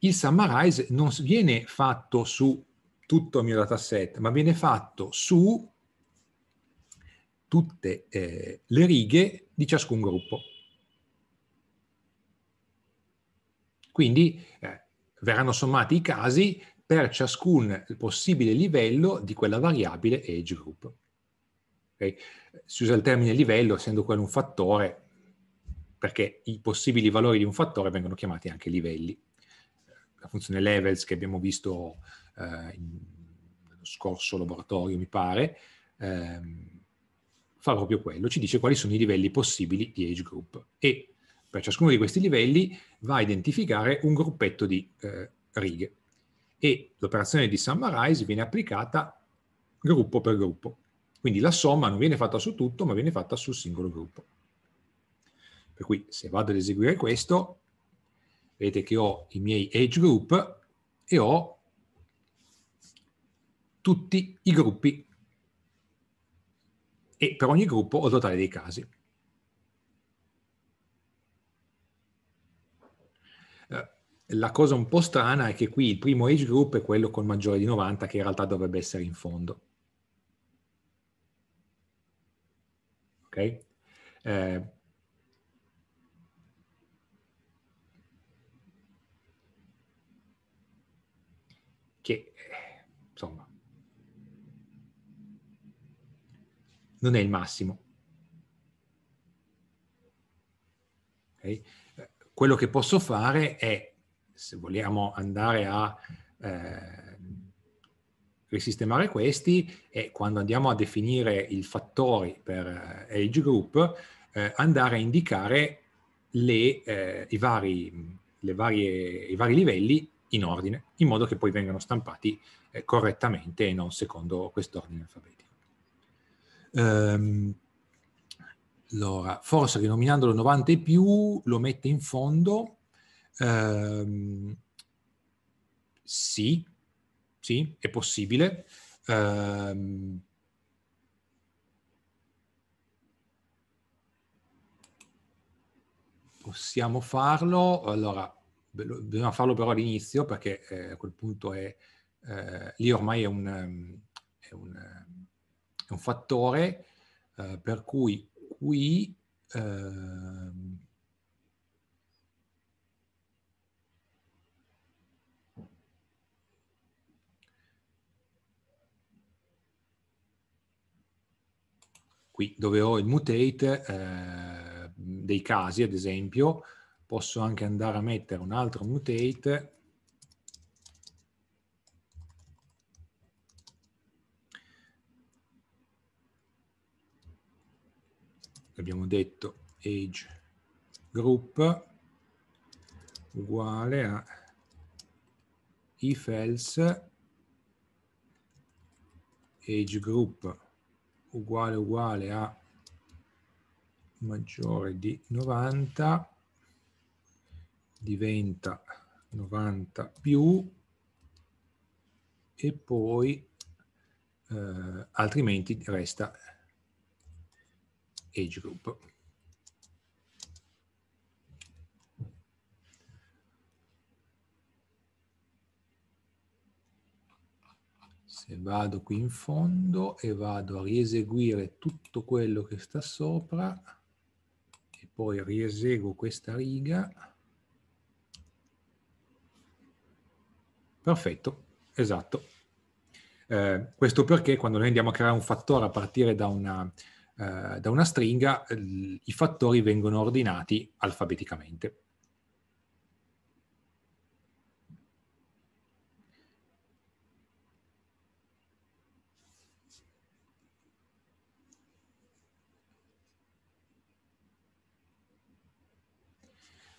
il summarize non viene fatto su tutto il mio dataset, ma viene fatto su tutte eh, le righe di ciascun gruppo. Quindi eh, verranno sommati i casi per ciascun possibile livello di quella variabile age group. Okay? Si usa il termine livello, essendo quello un fattore, perché i possibili valori di un fattore vengono chiamati anche livelli. La funzione levels che abbiamo visto eh, nello scorso laboratorio mi pare, ehm, fa proprio quello, ci dice quali sono i livelli possibili di age group e per ciascuno di questi livelli va a identificare un gruppetto di eh, righe e l'operazione di summarize viene applicata gruppo per gruppo. Quindi la somma non viene fatta su tutto, ma viene fatta sul singolo gruppo. Per cui se vado ad eseguire questo, vedete che ho i miei age group e ho tutti i gruppi e per ogni gruppo ho il totale dei casi. Eh, la cosa un po' strana è che qui il primo age group è quello con maggiore di 90 che in realtà dovrebbe essere in fondo. Ok? Eh, non è il massimo. Okay? Quello che posso fare è, se vogliamo andare a eh, risistemare questi, è quando andiamo a definire i fattori per eh, age group, eh, andare a indicare le, eh, i, vari, varie, i vari livelli in ordine, in modo che poi vengano stampati eh, correttamente e non secondo quest'ordine alfabetico. Ehm, allora, forse rinominandolo 90 e più lo mette in fondo. Ehm, sì, sì, è possibile. Ehm, possiamo farlo. Allora, dobbiamo farlo però all'inizio perché eh, a quel punto è, eh, lì ormai è un, è un è un fattore eh, per cui qui eh, qui dove ho il mutate eh, dei casi, ad esempio, posso anche andare a mettere un altro mutate l'abbiamo detto, age group uguale a if else age group uguale uguale a maggiore di 90 diventa 90 più e poi eh, altrimenti resta age group. Se vado qui in fondo e vado a rieseguire tutto quello che sta sopra e poi rieseguo questa riga, Perfetto, esatto. Eh, questo perché quando noi andiamo a creare un fattore a partire da una, eh, da una stringa, i fattori vengono ordinati alfabeticamente.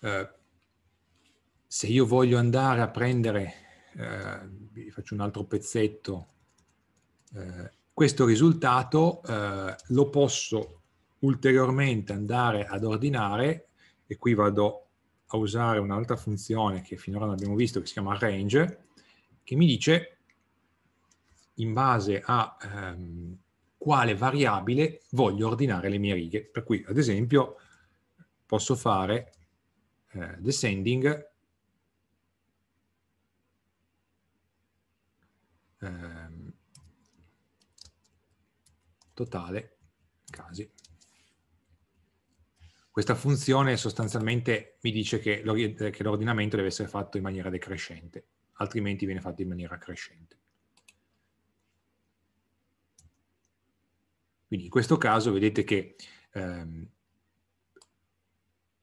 Eh, se io voglio andare a prendere, eh, vi faccio un altro pezzetto, eh, questo risultato eh, lo posso ulteriormente andare ad ordinare e qui vado a usare un'altra funzione che finora non abbiamo visto che si chiama range che mi dice in base a ehm, quale variabile voglio ordinare le mie righe per cui ad esempio posso fare eh, descending eh, totale casi. Questa funzione sostanzialmente mi dice che l'ordinamento deve essere fatto in maniera decrescente, altrimenti viene fatto in maniera crescente. Quindi in questo caso vedete che ehm,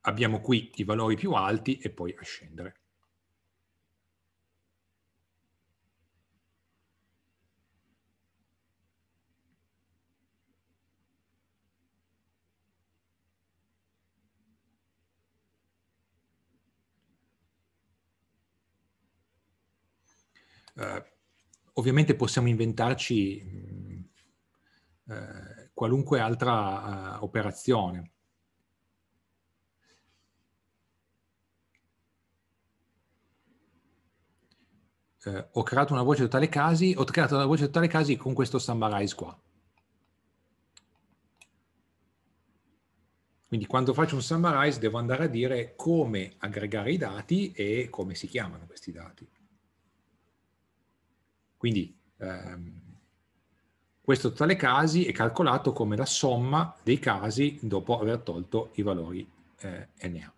abbiamo qui i valori più alti e poi a scendere. Eh, ovviamente possiamo inventarci mh, mm, eh, qualunque altra uh, operazione. Eh, ho creato una voce totale casi, ho creato una voce totale casi con questo summarize qua. Quindi quando faccio un summarize devo andare a dire come aggregare i dati e come si chiamano questi dati. Quindi ehm, questo totale casi è calcolato come la somma dei casi dopo aver tolto i valori eh, NA.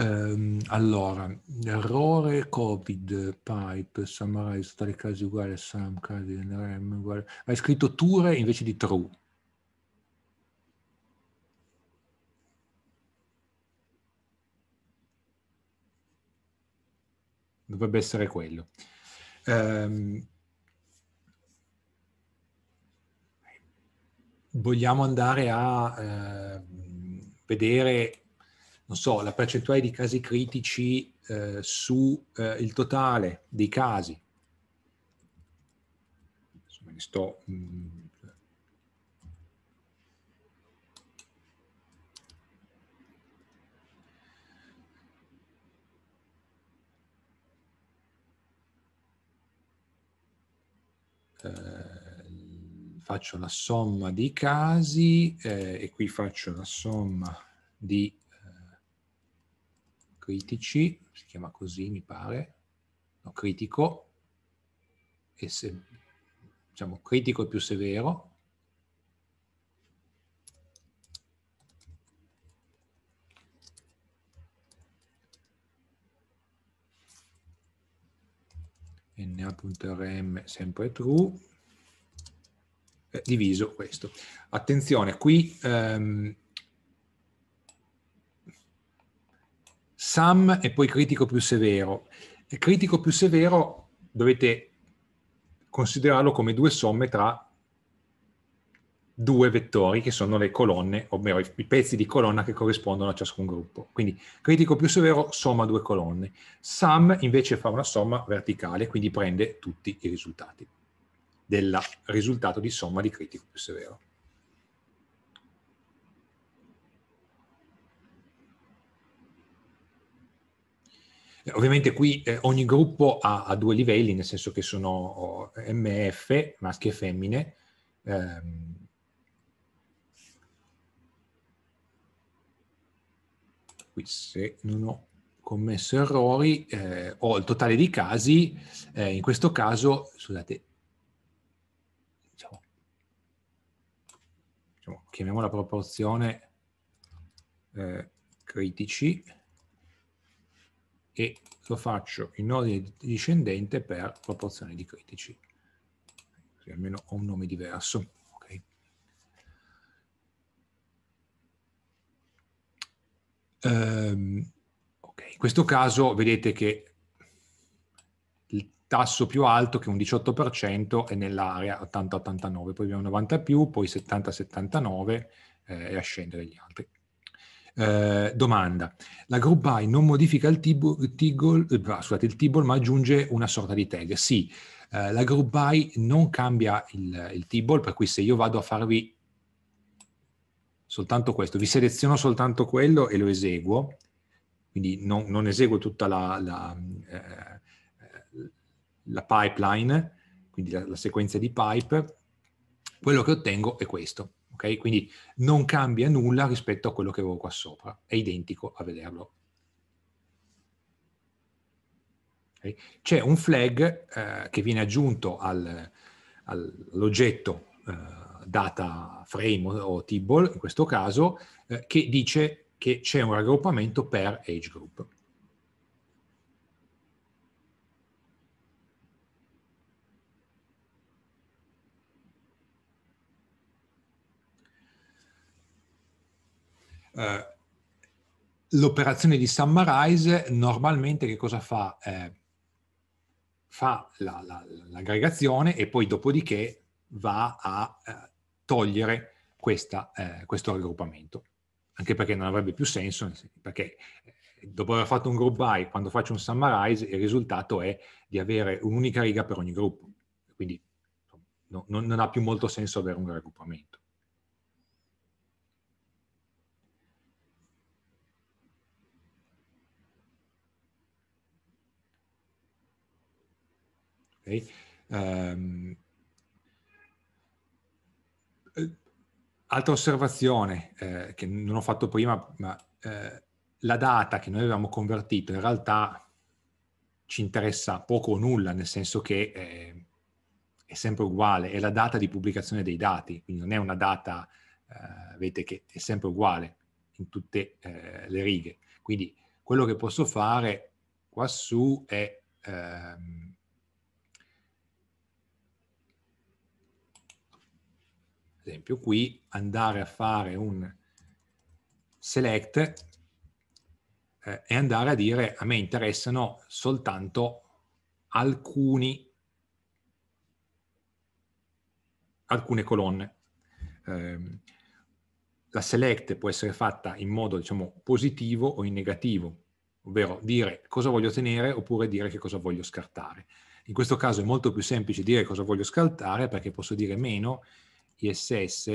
Um, allora, errore Covid, pipe, summarize, tre casi uguali, sum, casi NRM uguale. Hai scritto ture invece di true. Dovrebbe essere quello. Um, vogliamo andare a eh, vedere non so, la percentuale di casi critici eh, sul eh, totale dei casi. Insomma, ne sto... Mh, mm, eh, faccio la somma di casi eh, e qui faccio la somma di critici, si chiama così mi pare, no, critico, e se, diciamo critico e più severo, na.rm sempre true, eh, diviso questo. Attenzione, qui ehm, Sam e poi critico più severo. Il critico più severo dovete considerarlo come due somme tra due vettori che sono le colonne, ovvero i pezzi di colonna che corrispondono a ciascun gruppo. Quindi critico più severo somma due colonne. Sum invece fa una somma verticale, quindi prende tutti i risultati del risultato di somma di critico più severo. Ovviamente qui eh, ogni gruppo ha, ha, due livelli, nel senso che sono MF, maschi e femmine. Ehm, qui se non ho commesso errori, eh, ho il totale di casi, eh, in questo caso, scusate, diciamo, diciamo, chiamiamo la proporzione eh, critici, e lo faccio in ordine discendente per proporzione di critici. Così almeno ho un nome diverso. Okay. Um, okay. In questo caso vedete che il tasso più alto, che è un 18%, è nell'area 80-89, poi abbiamo 90+, più, poi 70-79 eh, e a scendere gli altri. Eh, domanda, la group by non modifica il T-ball, eh, ma aggiunge una sorta di tag? Sì, eh, la group by non cambia il, il t per cui se io vado a farvi soltanto questo, vi seleziono soltanto quello e lo eseguo, quindi non, non eseguo tutta la, la, eh, la pipeline, quindi la, la sequenza di pipe, quello che ottengo è questo. Okay? Quindi non cambia nulla rispetto a quello che avevo qua sopra, è identico a vederlo. Okay? C'è un flag eh, che viene aggiunto al, all'oggetto eh, data frame o table, in questo caso, eh, che dice che c'è un raggruppamento per age group. Eh, l'operazione di summarize normalmente che cosa fa? Eh, fa la, la, l'aggregazione e poi dopodiché va a eh, togliere questa, eh, questo raggruppamento. Anche perché non avrebbe più senso, perché eh, dopo aver fatto un group by, quando faccio un summarize, il risultato è di avere un'unica riga per ogni gruppo. Quindi no, non, non ha più molto senso avere un raggruppamento. Okay? Um, altra osservazione eh, che non ho fatto prima, ma eh, la data che noi avevamo convertito in realtà ci interessa poco o nulla, nel senso che eh, è sempre uguale, è la data di pubblicazione dei dati, quindi non è una data, eh, vedete che è sempre uguale in tutte eh, le righe. Quindi quello che posso fare qua su è... Ehm, esempio qui andare a fare un select eh, e andare a dire a me interessano soltanto alcuni, alcune colonne. Eh, la select può essere fatta in modo diciamo, positivo o in negativo, ovvero dire cosa voglio tenere oppure dire che cosa voglio scartare. In questo caso è molto più semplice dire cosa voglio scartare perché posso dire meno ISS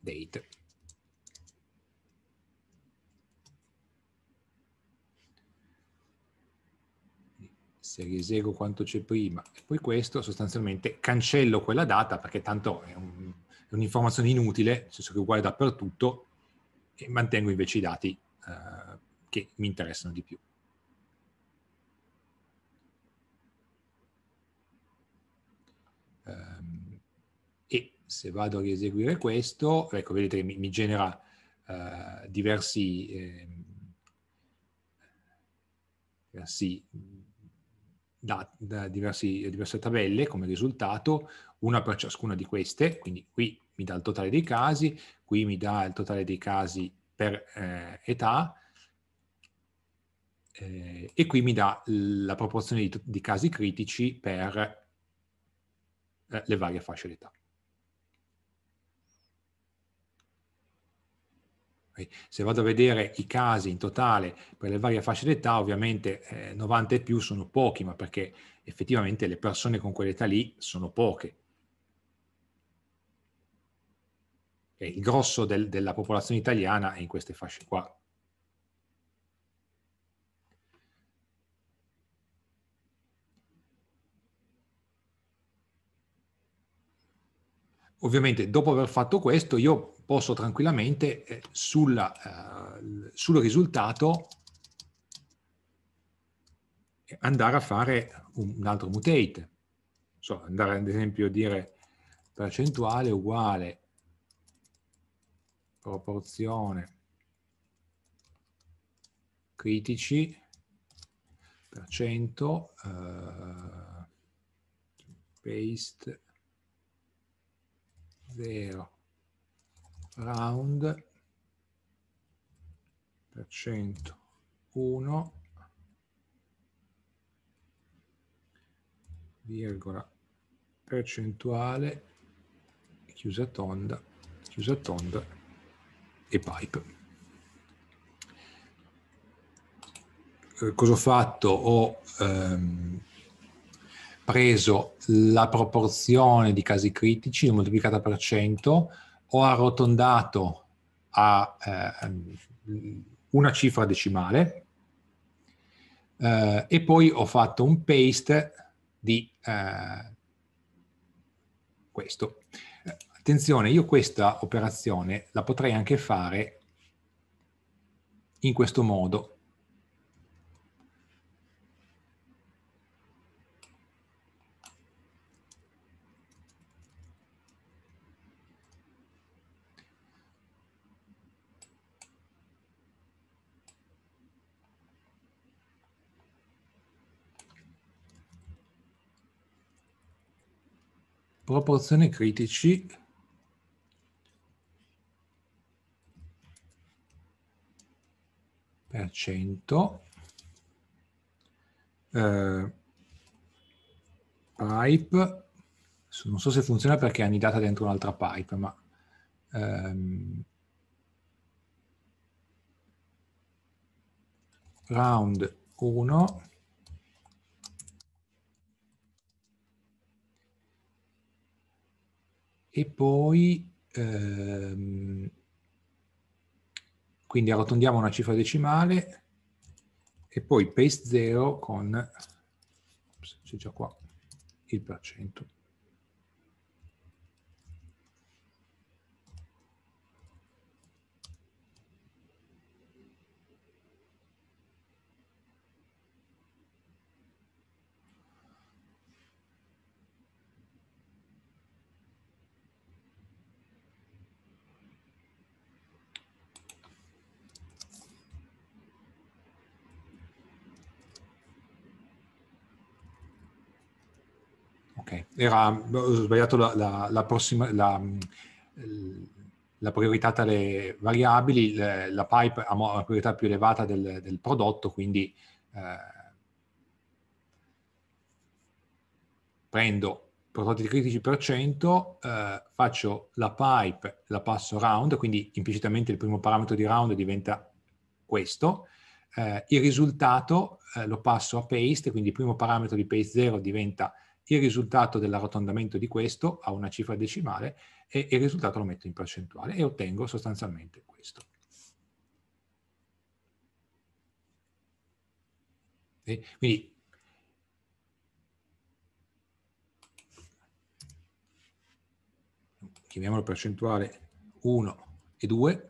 date. se rieseguo quanto c'è prima e poi questo, sostanzialmente cancello quella data perché tanto è, un'informazione un inutile, nel senso che è uguale dappertutto, e mantengo invece i dati eh, che mi interessano di più. se vado a rieseguire questo, ecco, vedete che mi, mi genera uh, diversi, eh, diversi, da, da diversi, diverse tabelle come risultato, una per ciascuna di queste, quindi qui mi dà il totale dei casi, qui mi dà il totale dei casi per eh, età, eh, e qui mi dà la proporzione di, di casi critici per eh, le varie fasce d'età. Se vado a vedere i casi in totale per le varie fasce d'età, ovviamente eh, 90 e più sono pochi, ma perché effettivamente le persone con quell'età lì sono poche. E il grosso del, della popolazione italiana è in queste fasce qua. Ovviamente dopo aver fatto questo io posso tranquillamente eh, sulla, eh, sul risultato andare a fare un, un altro mutate. So, andare ad esempio a dire percentuale uguale proporzione critici per cento eh, paste 0 round per cento 1 virgola percentuale chiusa tonda chiusa tonda e pipe eh, cosa ho fatto ho ehm, preso la proporzione di casi critici moltiplicata per 100, ho arrotondato a eh, una cifra decimale eh, e poi ho fatto un paste di eh, questo. Attenzione, io questa operazione la potrei anche fare in questo modo, proporzione critici per cento eh, pipe non so se funziona perché è annidata dentro un'altra pipe ma ehm, round 1 e poi ehm, quindi arrotondiamo una cifra decimale e poi paste 0 con, c'è già qua, il percento era, ho sbagliato la, la, la, prossima, la, mm, la priorità tra le variabili, le, la pipe ha una priorità più elevata del, del prodotto, quindi eh, prendo prodotti critici per cento, eh, faccio la pipe, la passo round, quindi implicitamente il primo parametro di round diventa questo, eh, il risultato eh, lo passo a paste, quindi il primo parametro di paste 0 diventa il risultato dell'arrotondamento di questo a una cifra decimale e il risultato lo metto in percentuale e ottengo sostanzialmente questo. E quindi chiamiamolo percentuale 1 e 2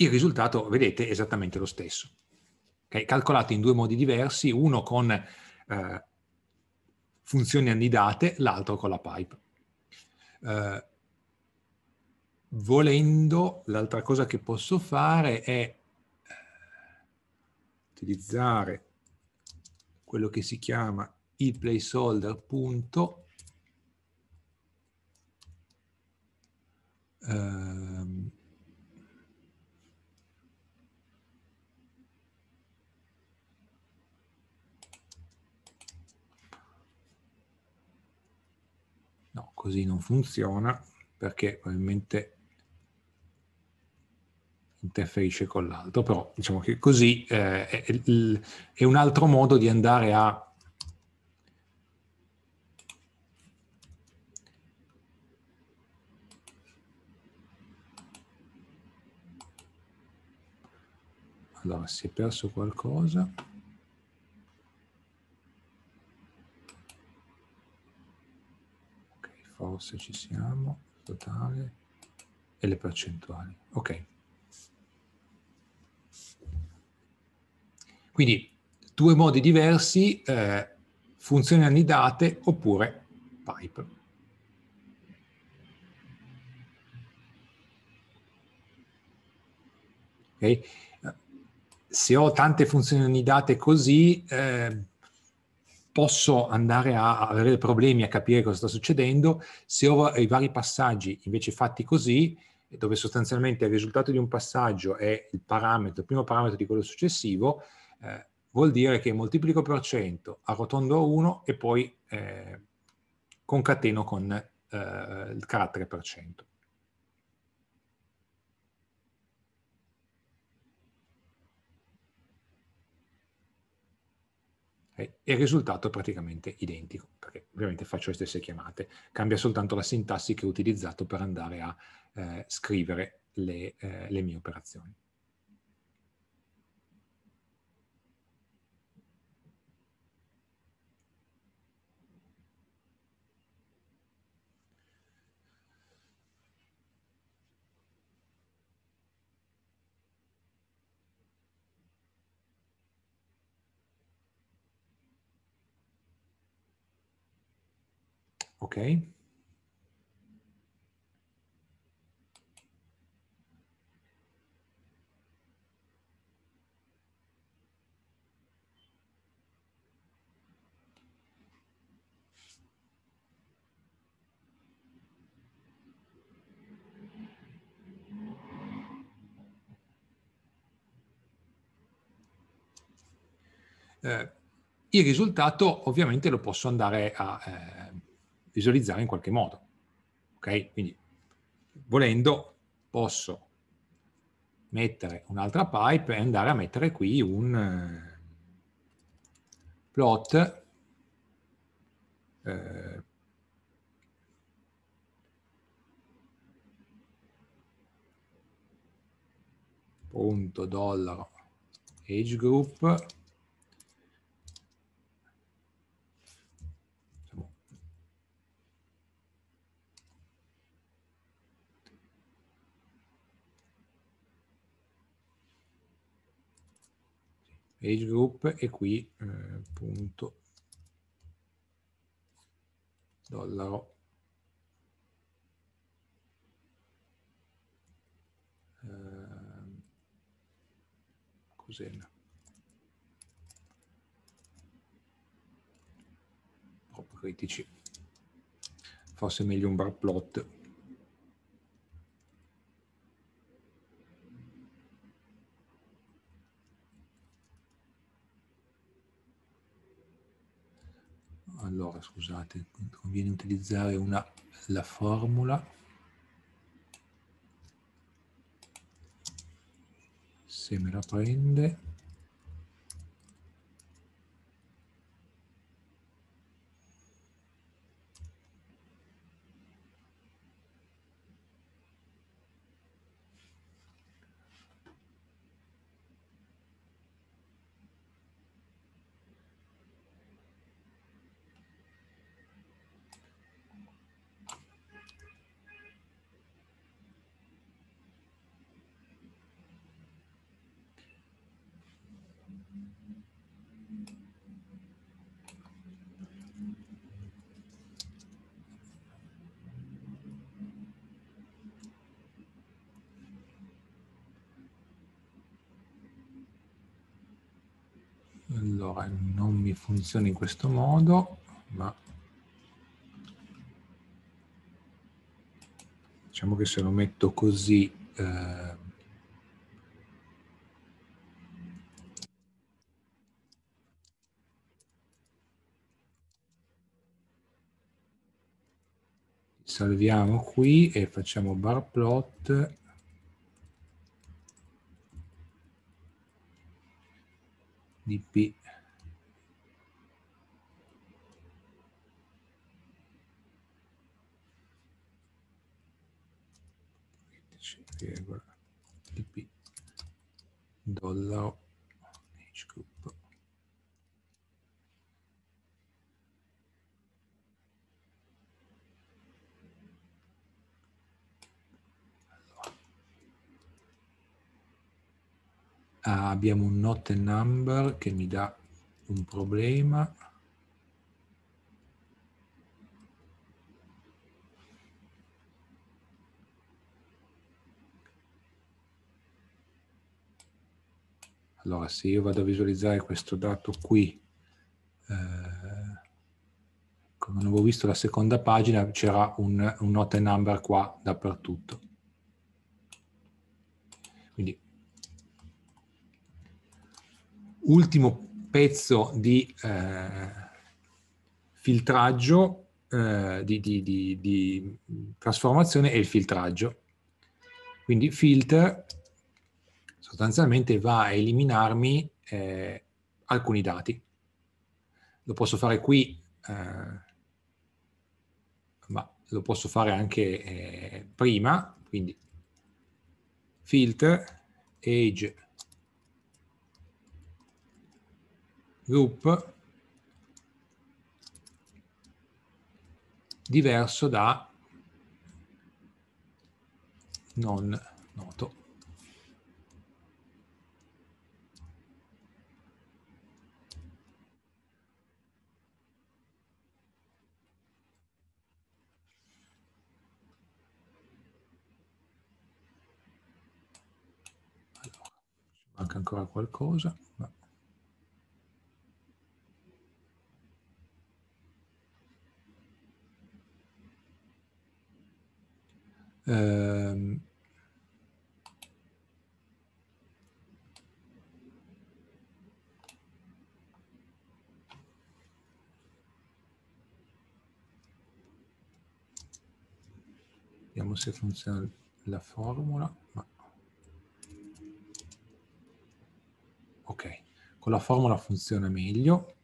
il risultato, vedete, è esattamente lo stesso okay? calcolato in due modi diversi, uno con eh, funzioni annidate, l'altro con la pipe. Eh, volendo, l'altra cosa che posso fare è eh, utilizzare quello che si chiama il placeholder punto eh, così non funziona perché probabilmente interferisce con l'altro, però diciamo che così eh, è, è, un altro modo di andare a Allora, si è perso qualcosa. forse ci siamo, totale e le percentuali. Ok. Quindi due modi diversi, eh, funzioni annidate oppure pipe. Okay. Se ho tante funzioni annidate così, eh, posso andare a avere problemi a capire cosa sta succedendo, se ho i vari passaggi invece fatti così, dove sostanzialmente il risultato di un passaggio è il parametro, il primo parametro di quello successivo, eh, vuol dire che moltiplico per cento, arrotondo a 1 e poi eh, concateno con eh, il carattere per cento. il risultato è praticamente identico, perché ovviamente faccio le stesse chiamate. Cambia soltanto la sintassi che ho utilizzato per andare a eh, scrivere le, eh, le mie operazioni. Ok. Eh, il risultato ovviamente lo posso andare a eh, visualizzare in qualche modo. Ok? Quindi volendo posso mettere un'altra pipe e andare a mettere qui un eh, plot eh, punto dollaro age group age group e qui eh, punto dollaro eh, Cosena troppo critici forse meglio un bar plot allora scusate, conviene utilizzare una, la formula se me la prende non mi funziona in questo modo, ma diciamo che se lo metto così eh, salviamo qui e facciamo bar plot dp equa dp dollaro each group allora. Ah, abbiamo un not number che mi dà un problema Allora, se io vado a visualizzare questo dato qui, eh, come avevo visto la seconda pagina, c'era un, un note number qua dappertutto. Quindi, ultimo pezzo di eh, filtraggio, eh, di, di, di, di trasformazione è il filtraggio. Quindi filter sostanzialmente va a eliminarmi eh, alcuni dati. Lo posso fare qui, eh, ma lo posso fare anche eh, prima, quindi filter, age, group, diverso da non noto. Manca ancora qualcosa? No. Ehm. Vediamo se funziona la formula. No. Ok, con la formula funziona meglio.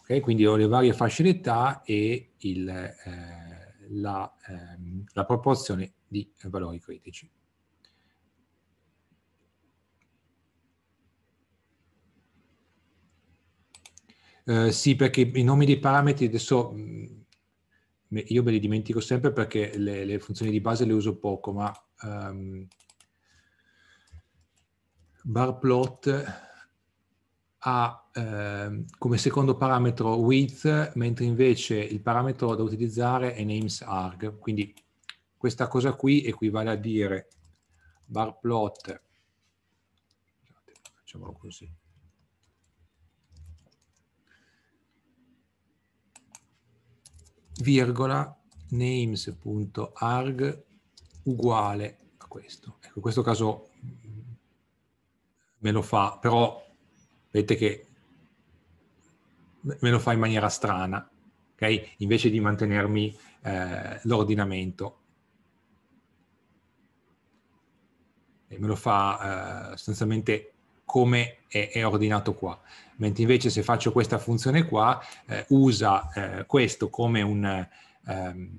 Ok, quindi ho le varie fasce d'età e il, eh, la, eh, la proporzione di valori critici. Eh, sì, perché i nomi dei parametri adesso mh, mm, io me li dimentico sempre perché le, le funzioni di base le uso poco, ma um, bar plot ha eh, come secondo parametro width, mentre invece il parametro da utilizzare è namesArg. Quindi questa cosa qui equivale a dire bar plot, facciamolo così, virgola names.arg uguale a questo. Ecco, in questo caso me lo fa, però vedete che me lo fa in maniera strana, ok? Invece di mantenermi eh, l'ordinamento. me lo fa eh, sostanzialmente come è, è ordinato qua mentre invece se faccio questa funzione qua eh, usa eh, questo come un, ehm,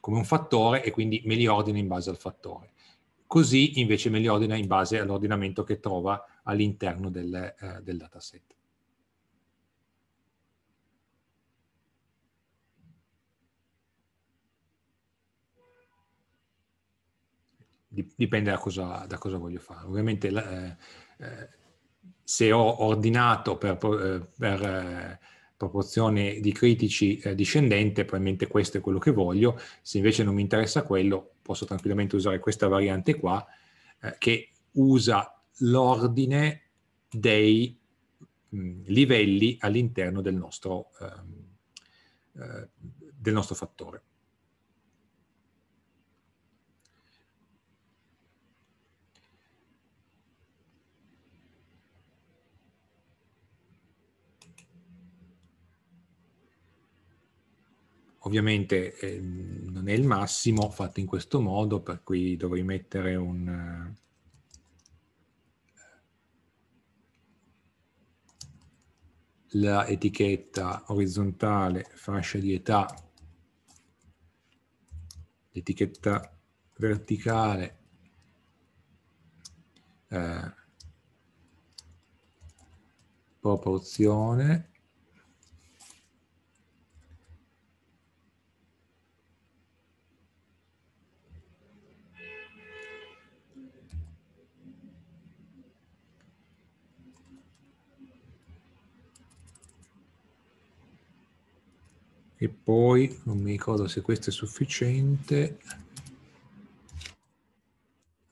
come un fattore e quindi me li ordina in base al fattore. Così invece me li ordina in base all'ordinamento che trova all'interno del, eh, del dataset. dipende da cosa, da cosa, voglio fare. Ovviamente eh, eh se ho ordinato per, eh, per eh, proporzione di critici eh, discendente, probabilmente questo è quello che voglio, se invece non mi interessa quello posso tranquillamente usare questa variante qua che usa l'ordine dei livelli all'interno del ehm, del nostro fattore. Ovviamente eh, non è il massimo fatto in questo modo, per cui dovrei mettere un... Eh, la etichetta orizzontale fascia di età, l'etichetta verticale eh, proporzione e poi non mi ricordo se questo è sufficiente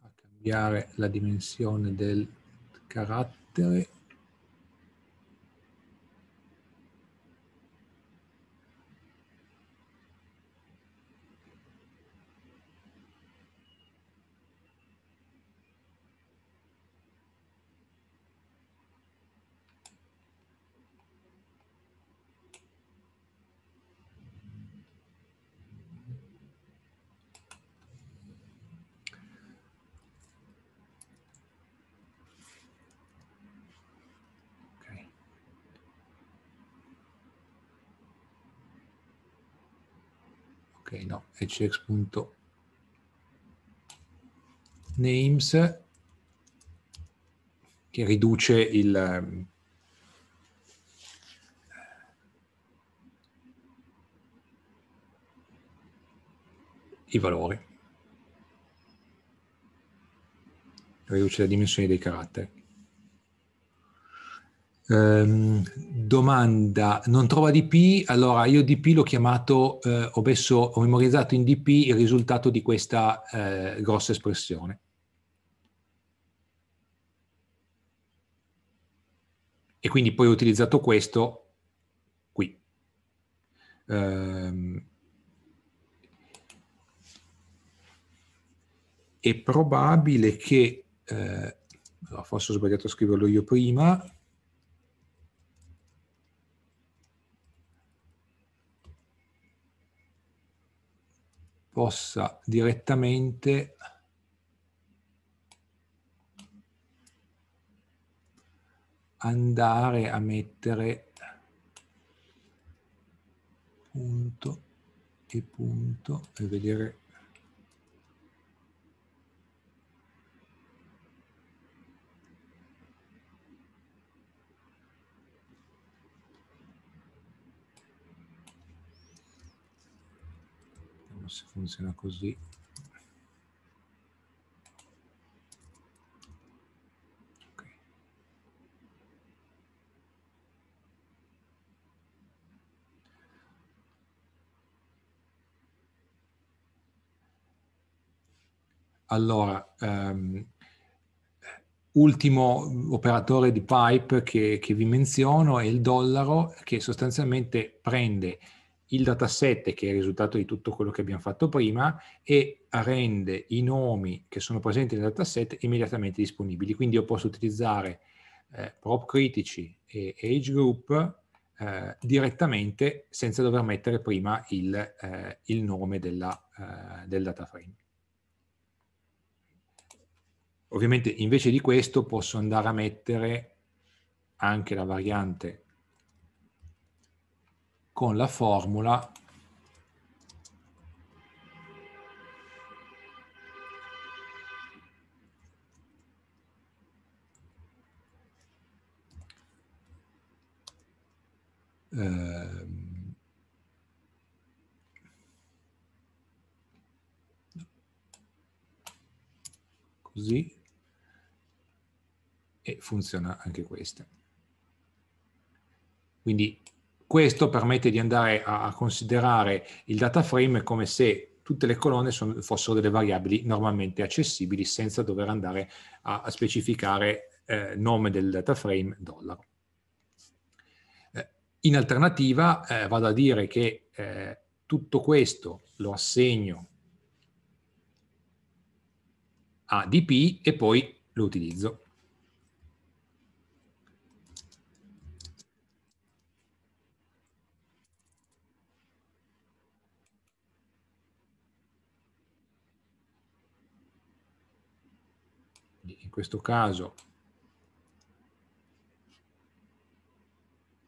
a cambiare la dimensione del carattere cx.names che riduce il, ehm, i valori, riduce la dimensione dei caratteri. Um, domanda, non trova DP? Allora io DP l'ho chiamato, eh, ho, messo, ho memorizzato in DP il risultato di questa eh, grossa espressione. E quindi poi ho utilizzato questo qui. Um, è probabile che, eh, forse ho sbagliato a scriverlo io prima, possa direttamente andare a mettere punto e punto e vedere vediamo se funziona così. Allora, um, ultimo operatore di pipe che, che vi menziono è il dollaro che sostanzialmente prende il dataset che è il risultato di tutto quello che abbiamo fatto prima e rende i nomi che sono presenti nel dataset immediatamente disponibili. Quindi io posso utilizzare eh, prop critici e age group eh, direttamente senza dover mettere prima il, eh, il nome della, eh, del data frame. Ovviamente invece di questo posso andare a mettere anche la variante con la formula eh, così e funziona anche questa quindi questo permette di andare a considerare il data frame come se tutte le colonne sono, fossero delle variabili normalmente accessibili senza dover andare a, a specificare eh, nome del data frame dollaro. Eh, in alternativa eh, vado a dire che eh, tutto questo lo assegno a DP e poi lo utilizzo. questo caso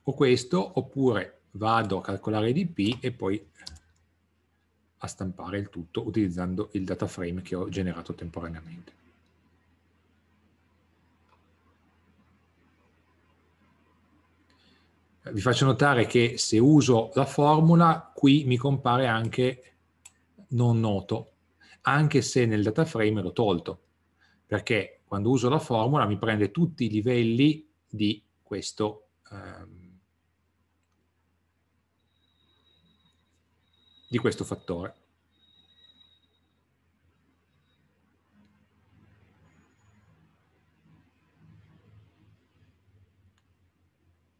o questo, oppure vado a calcolare DP e poi a stampare il tutto utilizzando il data frame che ho generato temporaneamente. Vi faccio notare che se uso la formula, qui mi compare anche non noto, anche se nel data frame l'ho tolto, perché quando uso la formula mi prende tutti i livelli di questo ehm, di questo fattore.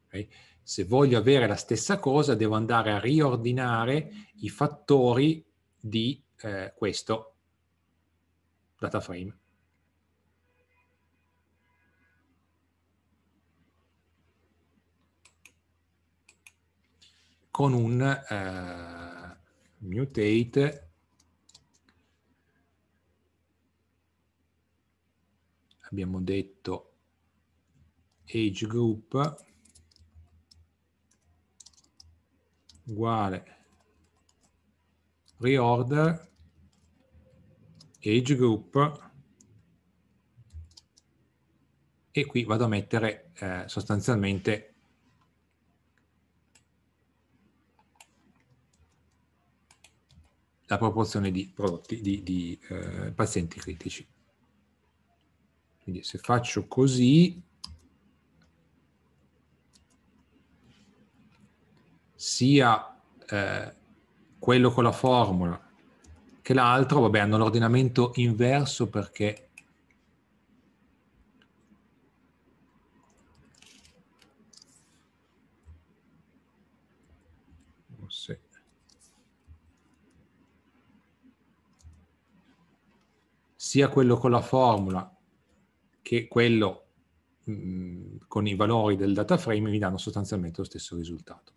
Okay. Se voglio avere la stessa cosa devo andare a riordinare i fattori di eh, questo data frame. con un eh, mutate abbiamo detto age group uguale reorder age group e qui vado a mettere eh, sostanzialmente la proporzione di, prodotti, di, di eh, pazienti critici. Quindi se faccio così, sia eh, quello con la formula che l'altro, vabbè, hanno l'ordinamento inverso perché sia quello con la formula che quello mh, mm, con i valori del data frame mi danno sostanzialmente lo stesso risultato.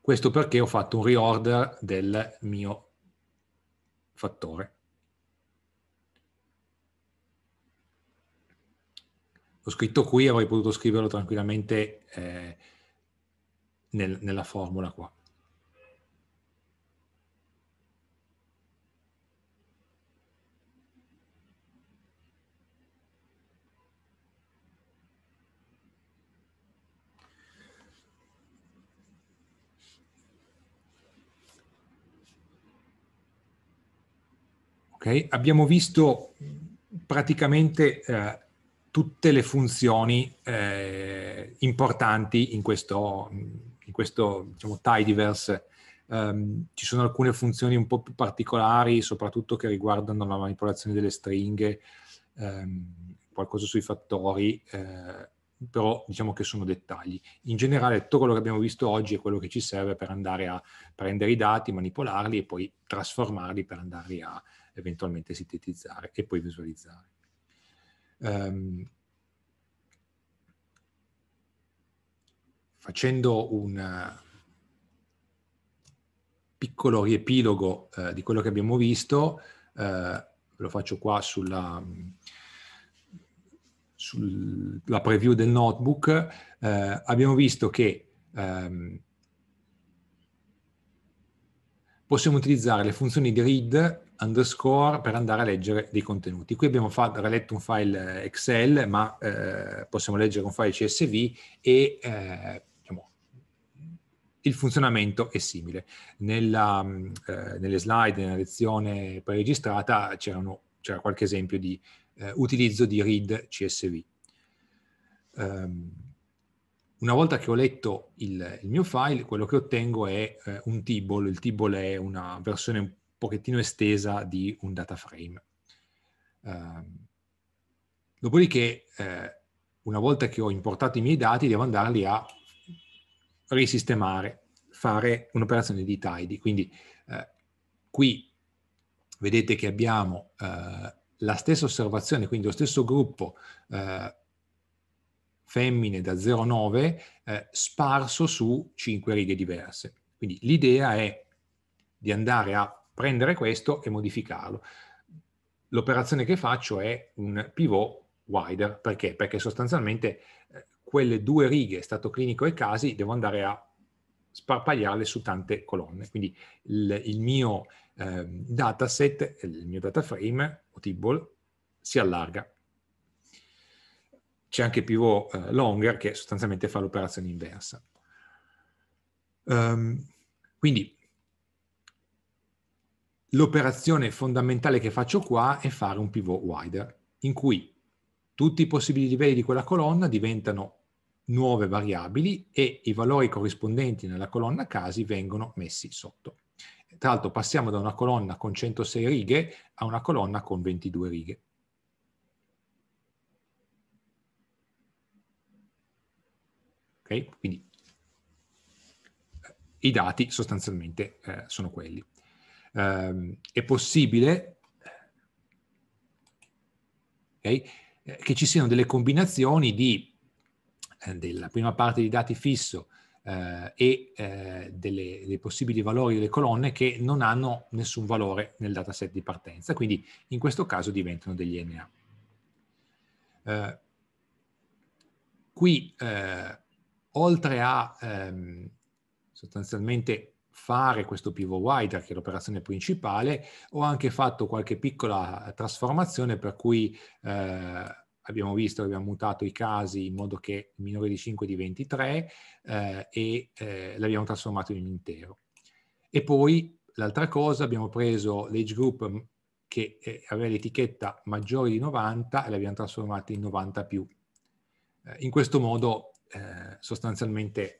Questo perché ho fatto un reorder del mio fattore. L'ho scritto qui, avrei potuto scriverlo tranquillamente eh, nel, nella formula qua. Okay. Abbiamo visto praticamente eh, tutte le funzioni eh, importanti in questo, mm, in questo diciamo, tidyverse um, ehm, ci sono alcune funzioni un po' più particolari, soprattutto che riguardano la manipolazione delle stringhe, um, qualcosa sui fattori, eh, però diciamo che sono dettagli. In generale tutto quello che abbiamo visto oggi è quello che ci serve per andare a prendere i dati, manipolarli e poi trasformarli per andarli a eventualmente sintetizzare e poi visualizzare. Um, facendo un eh, piccolo riepilogo eh, di quello che abbiamo visto, eh, lo faccio qua sulla, sulla preview del notebook, eh, abbiamo visto che ehm, possiamo utilizzare le funzioni di read underscore per andare a leggere dei contenuti. Qui abbiamo letto un file eh, Excel, ma eh, possiamo leggere un file CSV e eh, il funzionamento è simile. Nella, mm, eh, nelle slide, nella lezione pre-registrata, c'era qualche esempio di eh, utilizzo di read CSV. Um, ehm, una volta che ho letto il, il, mio file, quello che ottengo è eh, un table. Il table è una versione un pochettino estesa di un data frame. Um, dopodiché, eh, una volta che ho importato i miei dati, devo andarli a risistemare, fare un'operazione di tidy. Quindi eh, qui vedete che abbiamo eh, la stessa osservazione, quindi lo stesso gruppo eh, femmine da 0,9 eh, sparso su 5 righe diverse. Quindi l'idea è di andare a prendere questo e modificarlo. L'operazione che faccio è un pivot wider, perché? Perché sostanzialmente quelle due righe, stato clinico e casi, devo andare a sparpagliarle su tante colonne. Quindi il, il mio eh, dataset, il mio data frame o table si allarga. C'è anche pivot eh, longer che sostanzialmente fa l'operazione inversa. Um, quindi l'operazione fondamentale che faccio qua è fare un pivot wider, in cui tutti i possibili livelli di quella colonna diventano nuove variabili e i valori corrispondenti nella colonna casi vengono messi sotto. Tra l'altro passiamo da una colonna con 106 righe a una colonna con 22 righe. Ok, Quindi eh, i dati sostanzialmente eh, sono quelli. Eh, è possibile eh, okay, eh, che ci siano delle combinazioni di eh, della prima parte di dati fisso eh, e eh, delle, dei possibili valori delle colonne che non hanno nessun valore nel dataset di partenza, quindi in questo caso diventano degli NA. Eh, qui, eh, oltre a ehm, sostanzialmente fare questo pivot wider, che è l'operazione principale, ho anche fatto qualche piccola trasformazione per cui eh, abbiamo visto che abbiamo mutato i casi in modo che minore di 5 diventi 3 eh, e eh, l'abbiamo trasformato in un intero. E poi l'altra cosa, abbiamo preso l'age group mm, che eh, aveva l'etichetta maggiore di 90 e l'abbiamo trasformata in 90 più. Eh, in questo modo eh, sostanzialmente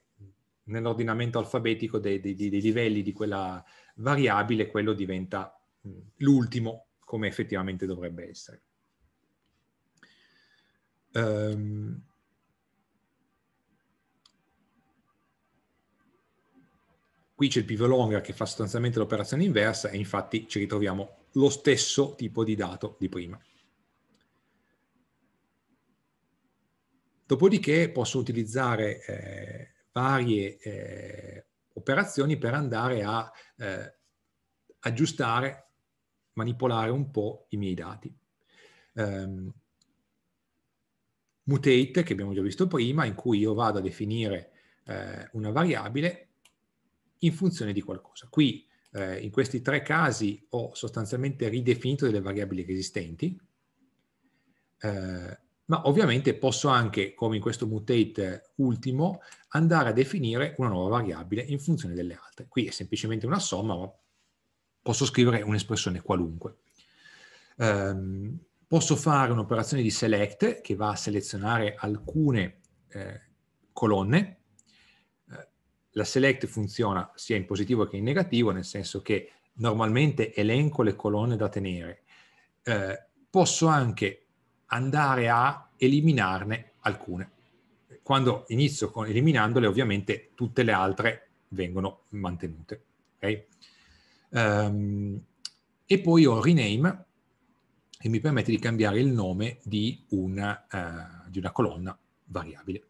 nell'ordinamento alfabetico dei, dei, dei, livelli di quella variabile quello diventa mm, l'ultimo come effettivamente dovrebbe essere. Um, qui c'è il pivot longa che fa sostanzialmente l'operazione inversa e infatti ci ritroviamo lo stesso tipo di dato di prima. Dopodiché posso utilizzare eh, varie eh, operazioni per andare a eh, aggiustare, manipolare un po' i miei dati. Um, mutate, che abbiamo già visto prima, in cui io vado a definire eh, una variabile in funzione di qualcosa. Qui eh, in questi tre casi ho sostanzialmente ridefinito delle variabili esistenti, eh, ma ovviamente posso anche, come in questo mutate ultimo, andare a definire una nuova variabile in funzione delle altre. Qui è semplicemente una somma, ma posso scrivere un'espressione qualunque. Um, Posso fare un'operazione di select che va a selezionare alcune eh, colonne. Eh, la select funziona sia in positivo che in negativo, nel senso che normalmente elenco le colonne da tenere. Eh, posso anche andare a eliminarne alcune. Quando inizio con, eliminandole, ovviamente tutte le altre vengono mantenute. Okay? Um, e poi ho rename, e mi permette di cambiare il nome di una, uh, di una colonna variabile.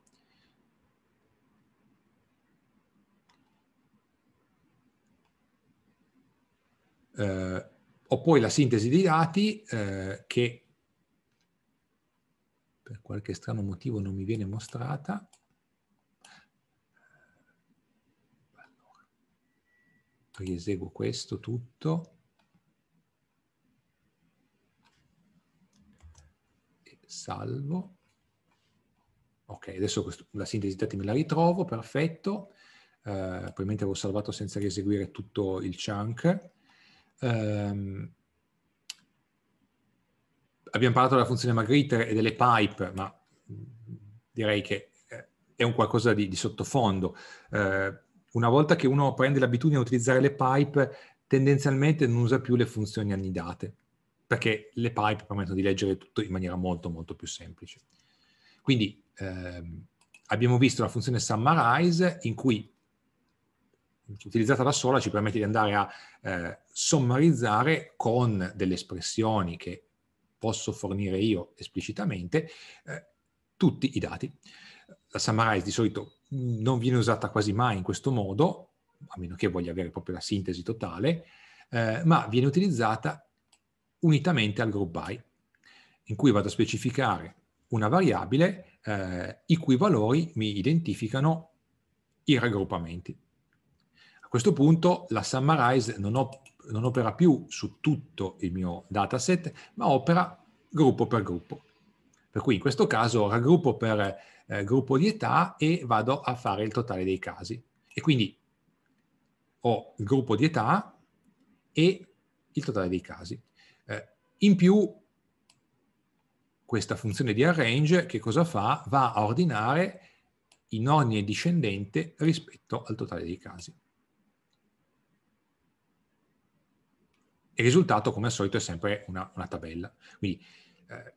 Uh, ho poi la sintesi dei dati uh, che per qualche strano motivo non mi viene mostrata. Allora, rieseguo questo tutto. salvo. Ok, adesso questo, la sintesi dati me la ritrovo, perfetto. Eh, probabilmente avevo salvato senza rieseguire tutto il chunk. Eh, abbiamo parlato della funzione Magritte e delle pipe, ma direi che eh, è un qualcosa di, di sottofondo. Eh, una volta che uno prende l'abitudine a utilizzare le pipe, tendenzialmente non usa più le funzioni annidate perché le pipe permettono di leggere tutto in maniera molto molto più semplice. Quindi ehm, abbiamo visto la funzione summarize in cui utilizzata da sola ci permette di andare a eh, sommarizzare con delle espressioni che posso fornire io esplicitamente eh, tutti i dati. La summarize di solito non viene usata quasi mai in questo modo, a meno che voglia avere proprio la sintesi totale, eh, ma viene utilizzata unitamente al group by, in cui vado a specificare una variabile eh, i cui valori mi identificano i raggruppamenti. A questo punto la summarize non, op- non opera più su tutto il mio dataset, ma opera gruppo per gruppo. Per cui in questo caso raggruppo per eh, gruppo di età e vado a fare il totale dei casi. E quindi ho il gruppo di età e il totale dei casi. Eh, in più, questa funzione di arrange che cosa fa? Va a ordinare in ordine discendente rispetto al totale dei casi. Il risultato, come al solito, è sempre una, una tabella. Quindi eh,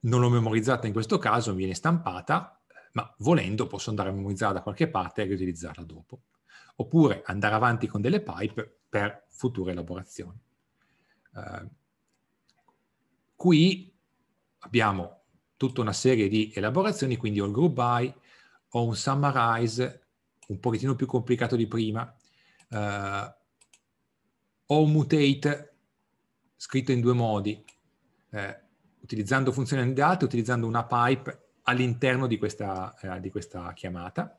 non l'ho memorizzata in questo caso, viene stampata, ma volendo posso andare a memorizzarla da qualche parte e riutilizzarla dopo. Oppure andare avanti con delle pipe per future elaborazioni. Eh, Qui abbiamo tutta una serie di elaborazioni, quindi ho il group by, ho un summarize un pochettino più complicato di prima, eh, ho un mutate scritto in due modi, eh, utilizzando funzioni andate, utilizzando una pipe all'interno di, eh, di questa, chiamata,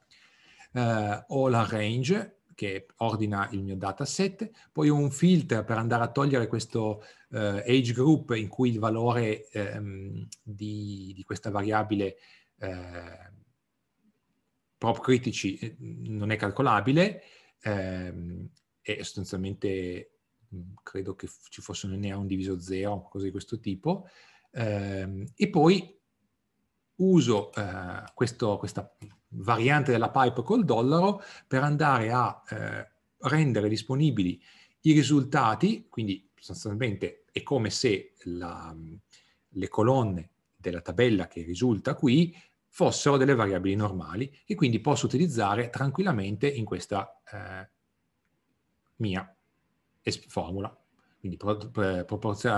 eh, ho la range che ordina il mio dataset, poi ho un filter per andare a togliere questo eh, age group in cui il valore ehm, di, di, questa variabile eh, prop critici eh, non è calcolabile ehm, e sostanzialmente mm, credo che ci fosse un NA, un diviso 0, cose di questo tipo, ehm, e poi uso eh, questo, questa variante della pipe col dollaro per andare a eh, rendere disponibili i risultati, quindi sostanzialmente è come se la, le colonne della tabella che risulta qui fossero delle variabili normali e quindi posso utilizzare tranquillamente in questa eh, mia formula. Quindi pro, pro,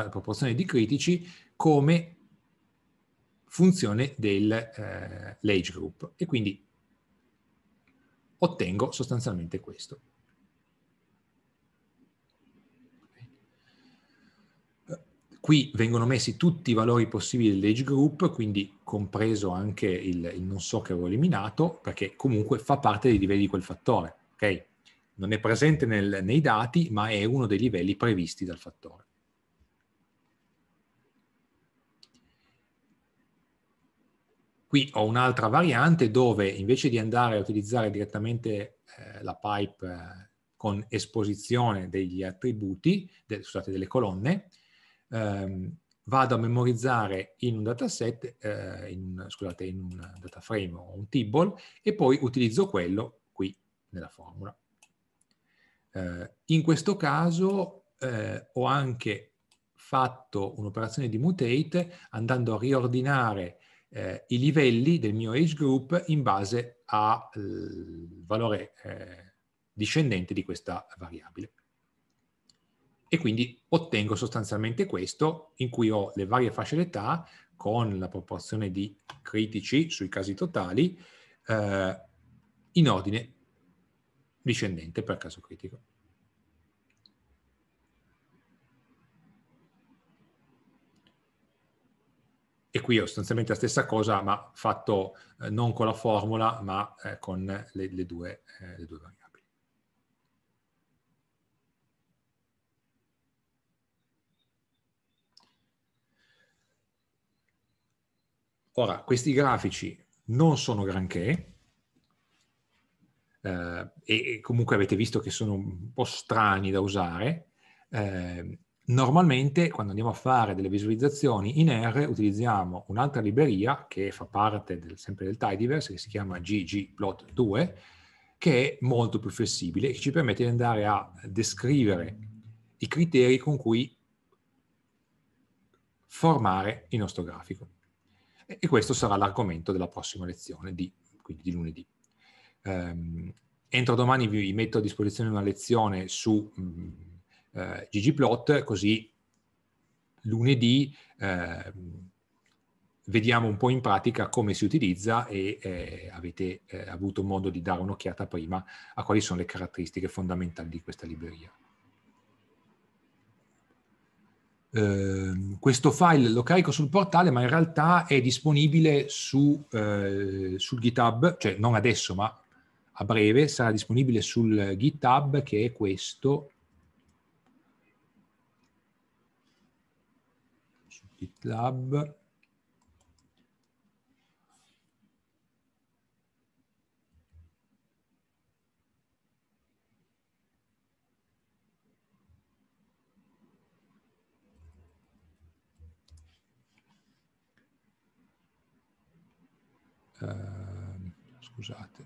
proporzione di critici come funzione dell'age eh, group e quindi ottengo sostanzialmente questo. Qui vengono messi tutti i valori possibili dell'age group, quindi compreso anche il, il, non so che avevo eliminato, perché comunque fa parte dei livelli di quel fattore. Okay? Non è presente nel, nei dati, ma è uno dei livelli previsti dal fattore. Qui ho un'altra variante dove invece di andare a utilizzare direttamente eh, la pipe eh, con esposizione degli attributi, de, scusate, delle colonne, ehm, vado a memorizzare in un dataset, eh, in, scusate, in un data frame o un table e poi utilizzo quello qui nella formula. Eh, in questo caso eh, ho anche fatto un'operazione di mutate andando a riordinare eh, i livelli del mio age group in base al valore eh, discendente di questa variabile. E quindi ottengo sostanzialmente questo, in cui ho le varie fasce d'età con la proporzione di critici sui casi totali eh, in ordine discendente per caso critico. E qui è sostanzialmente la stessa cosa, ma fatto eh, non con la formula, ma eh, con le, le, due, eh, le, due, variabili. Ora, questi grafici non sono granché, eh, e, e, comunque avete visto che sono un po' strani da usare, eh, Normalmente quando andiamo a fare delle visualizzazioni in R utilizziamo un'altra libreria che fa parte del, sempre del tidyverse che si chiama ggplot2 che è molto più flessibile e che ci permette di andare a descrivere i criteri con cui formare il nostro grafico. E questo sarà l'argomento della prossima lezione di, quindi di lunedì. Um, entro domani vi metto a disposizione una lezione su mh, mm, eh, ggplot, così lunedì eh, vediamo un po' in pratica come si utilizza e eh, avete eh, avuto modo di dare un'occhiata prima a quali sono le caratteristiche fondamentali di questa libreria. Eh, questo file lo carico sul portale ma in realtà è disponibile su, eh, sul GitHub, cioè non adesso ma a breve sarà disponibile sul GitHub che è questo GitLab. Eh, scusate.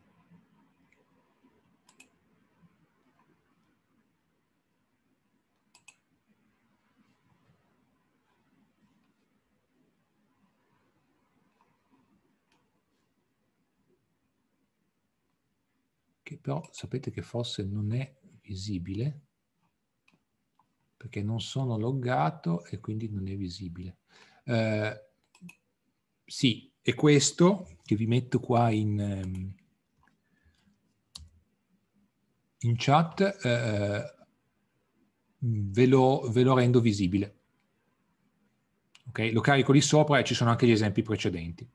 che però sapete che forse non è visibile perché non sono loggato e quindi non è visibile. Eh, sì, è questo che vi metto qua in, ehm, in chat, eh, eh, ve, lo, ve lo rendo visibile. Okay? Lo carico lì sopra e ci sono anche gli esempi precedenti.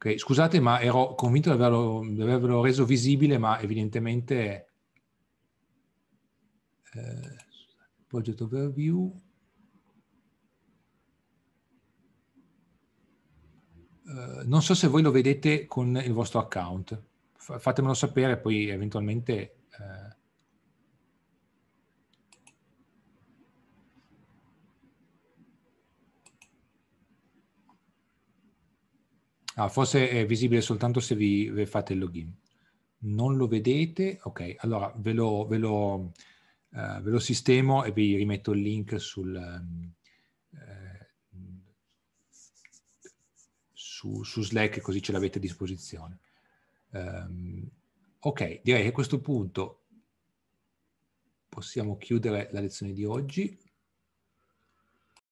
Okay, scusate, ma ero convinto di averlo, di avervelo reso visibile, ma evidentemente... Eh, budget overview. Eh, non so se voi lo vedete con il vostro account. Fatemelo sapere, poi eventualmente... Eh, Ah, forse è visibile soltanto se vi fate il login. Non lo vedete? Ok, allora ve lo, ve lo, uh, ve lo sistemo e vi rimetto il link sul, um, eh, su, su, Slack così ce l'avete a disposizione. Um, ok, direi che a questo punto possiamo chiudere la lezione di oggi.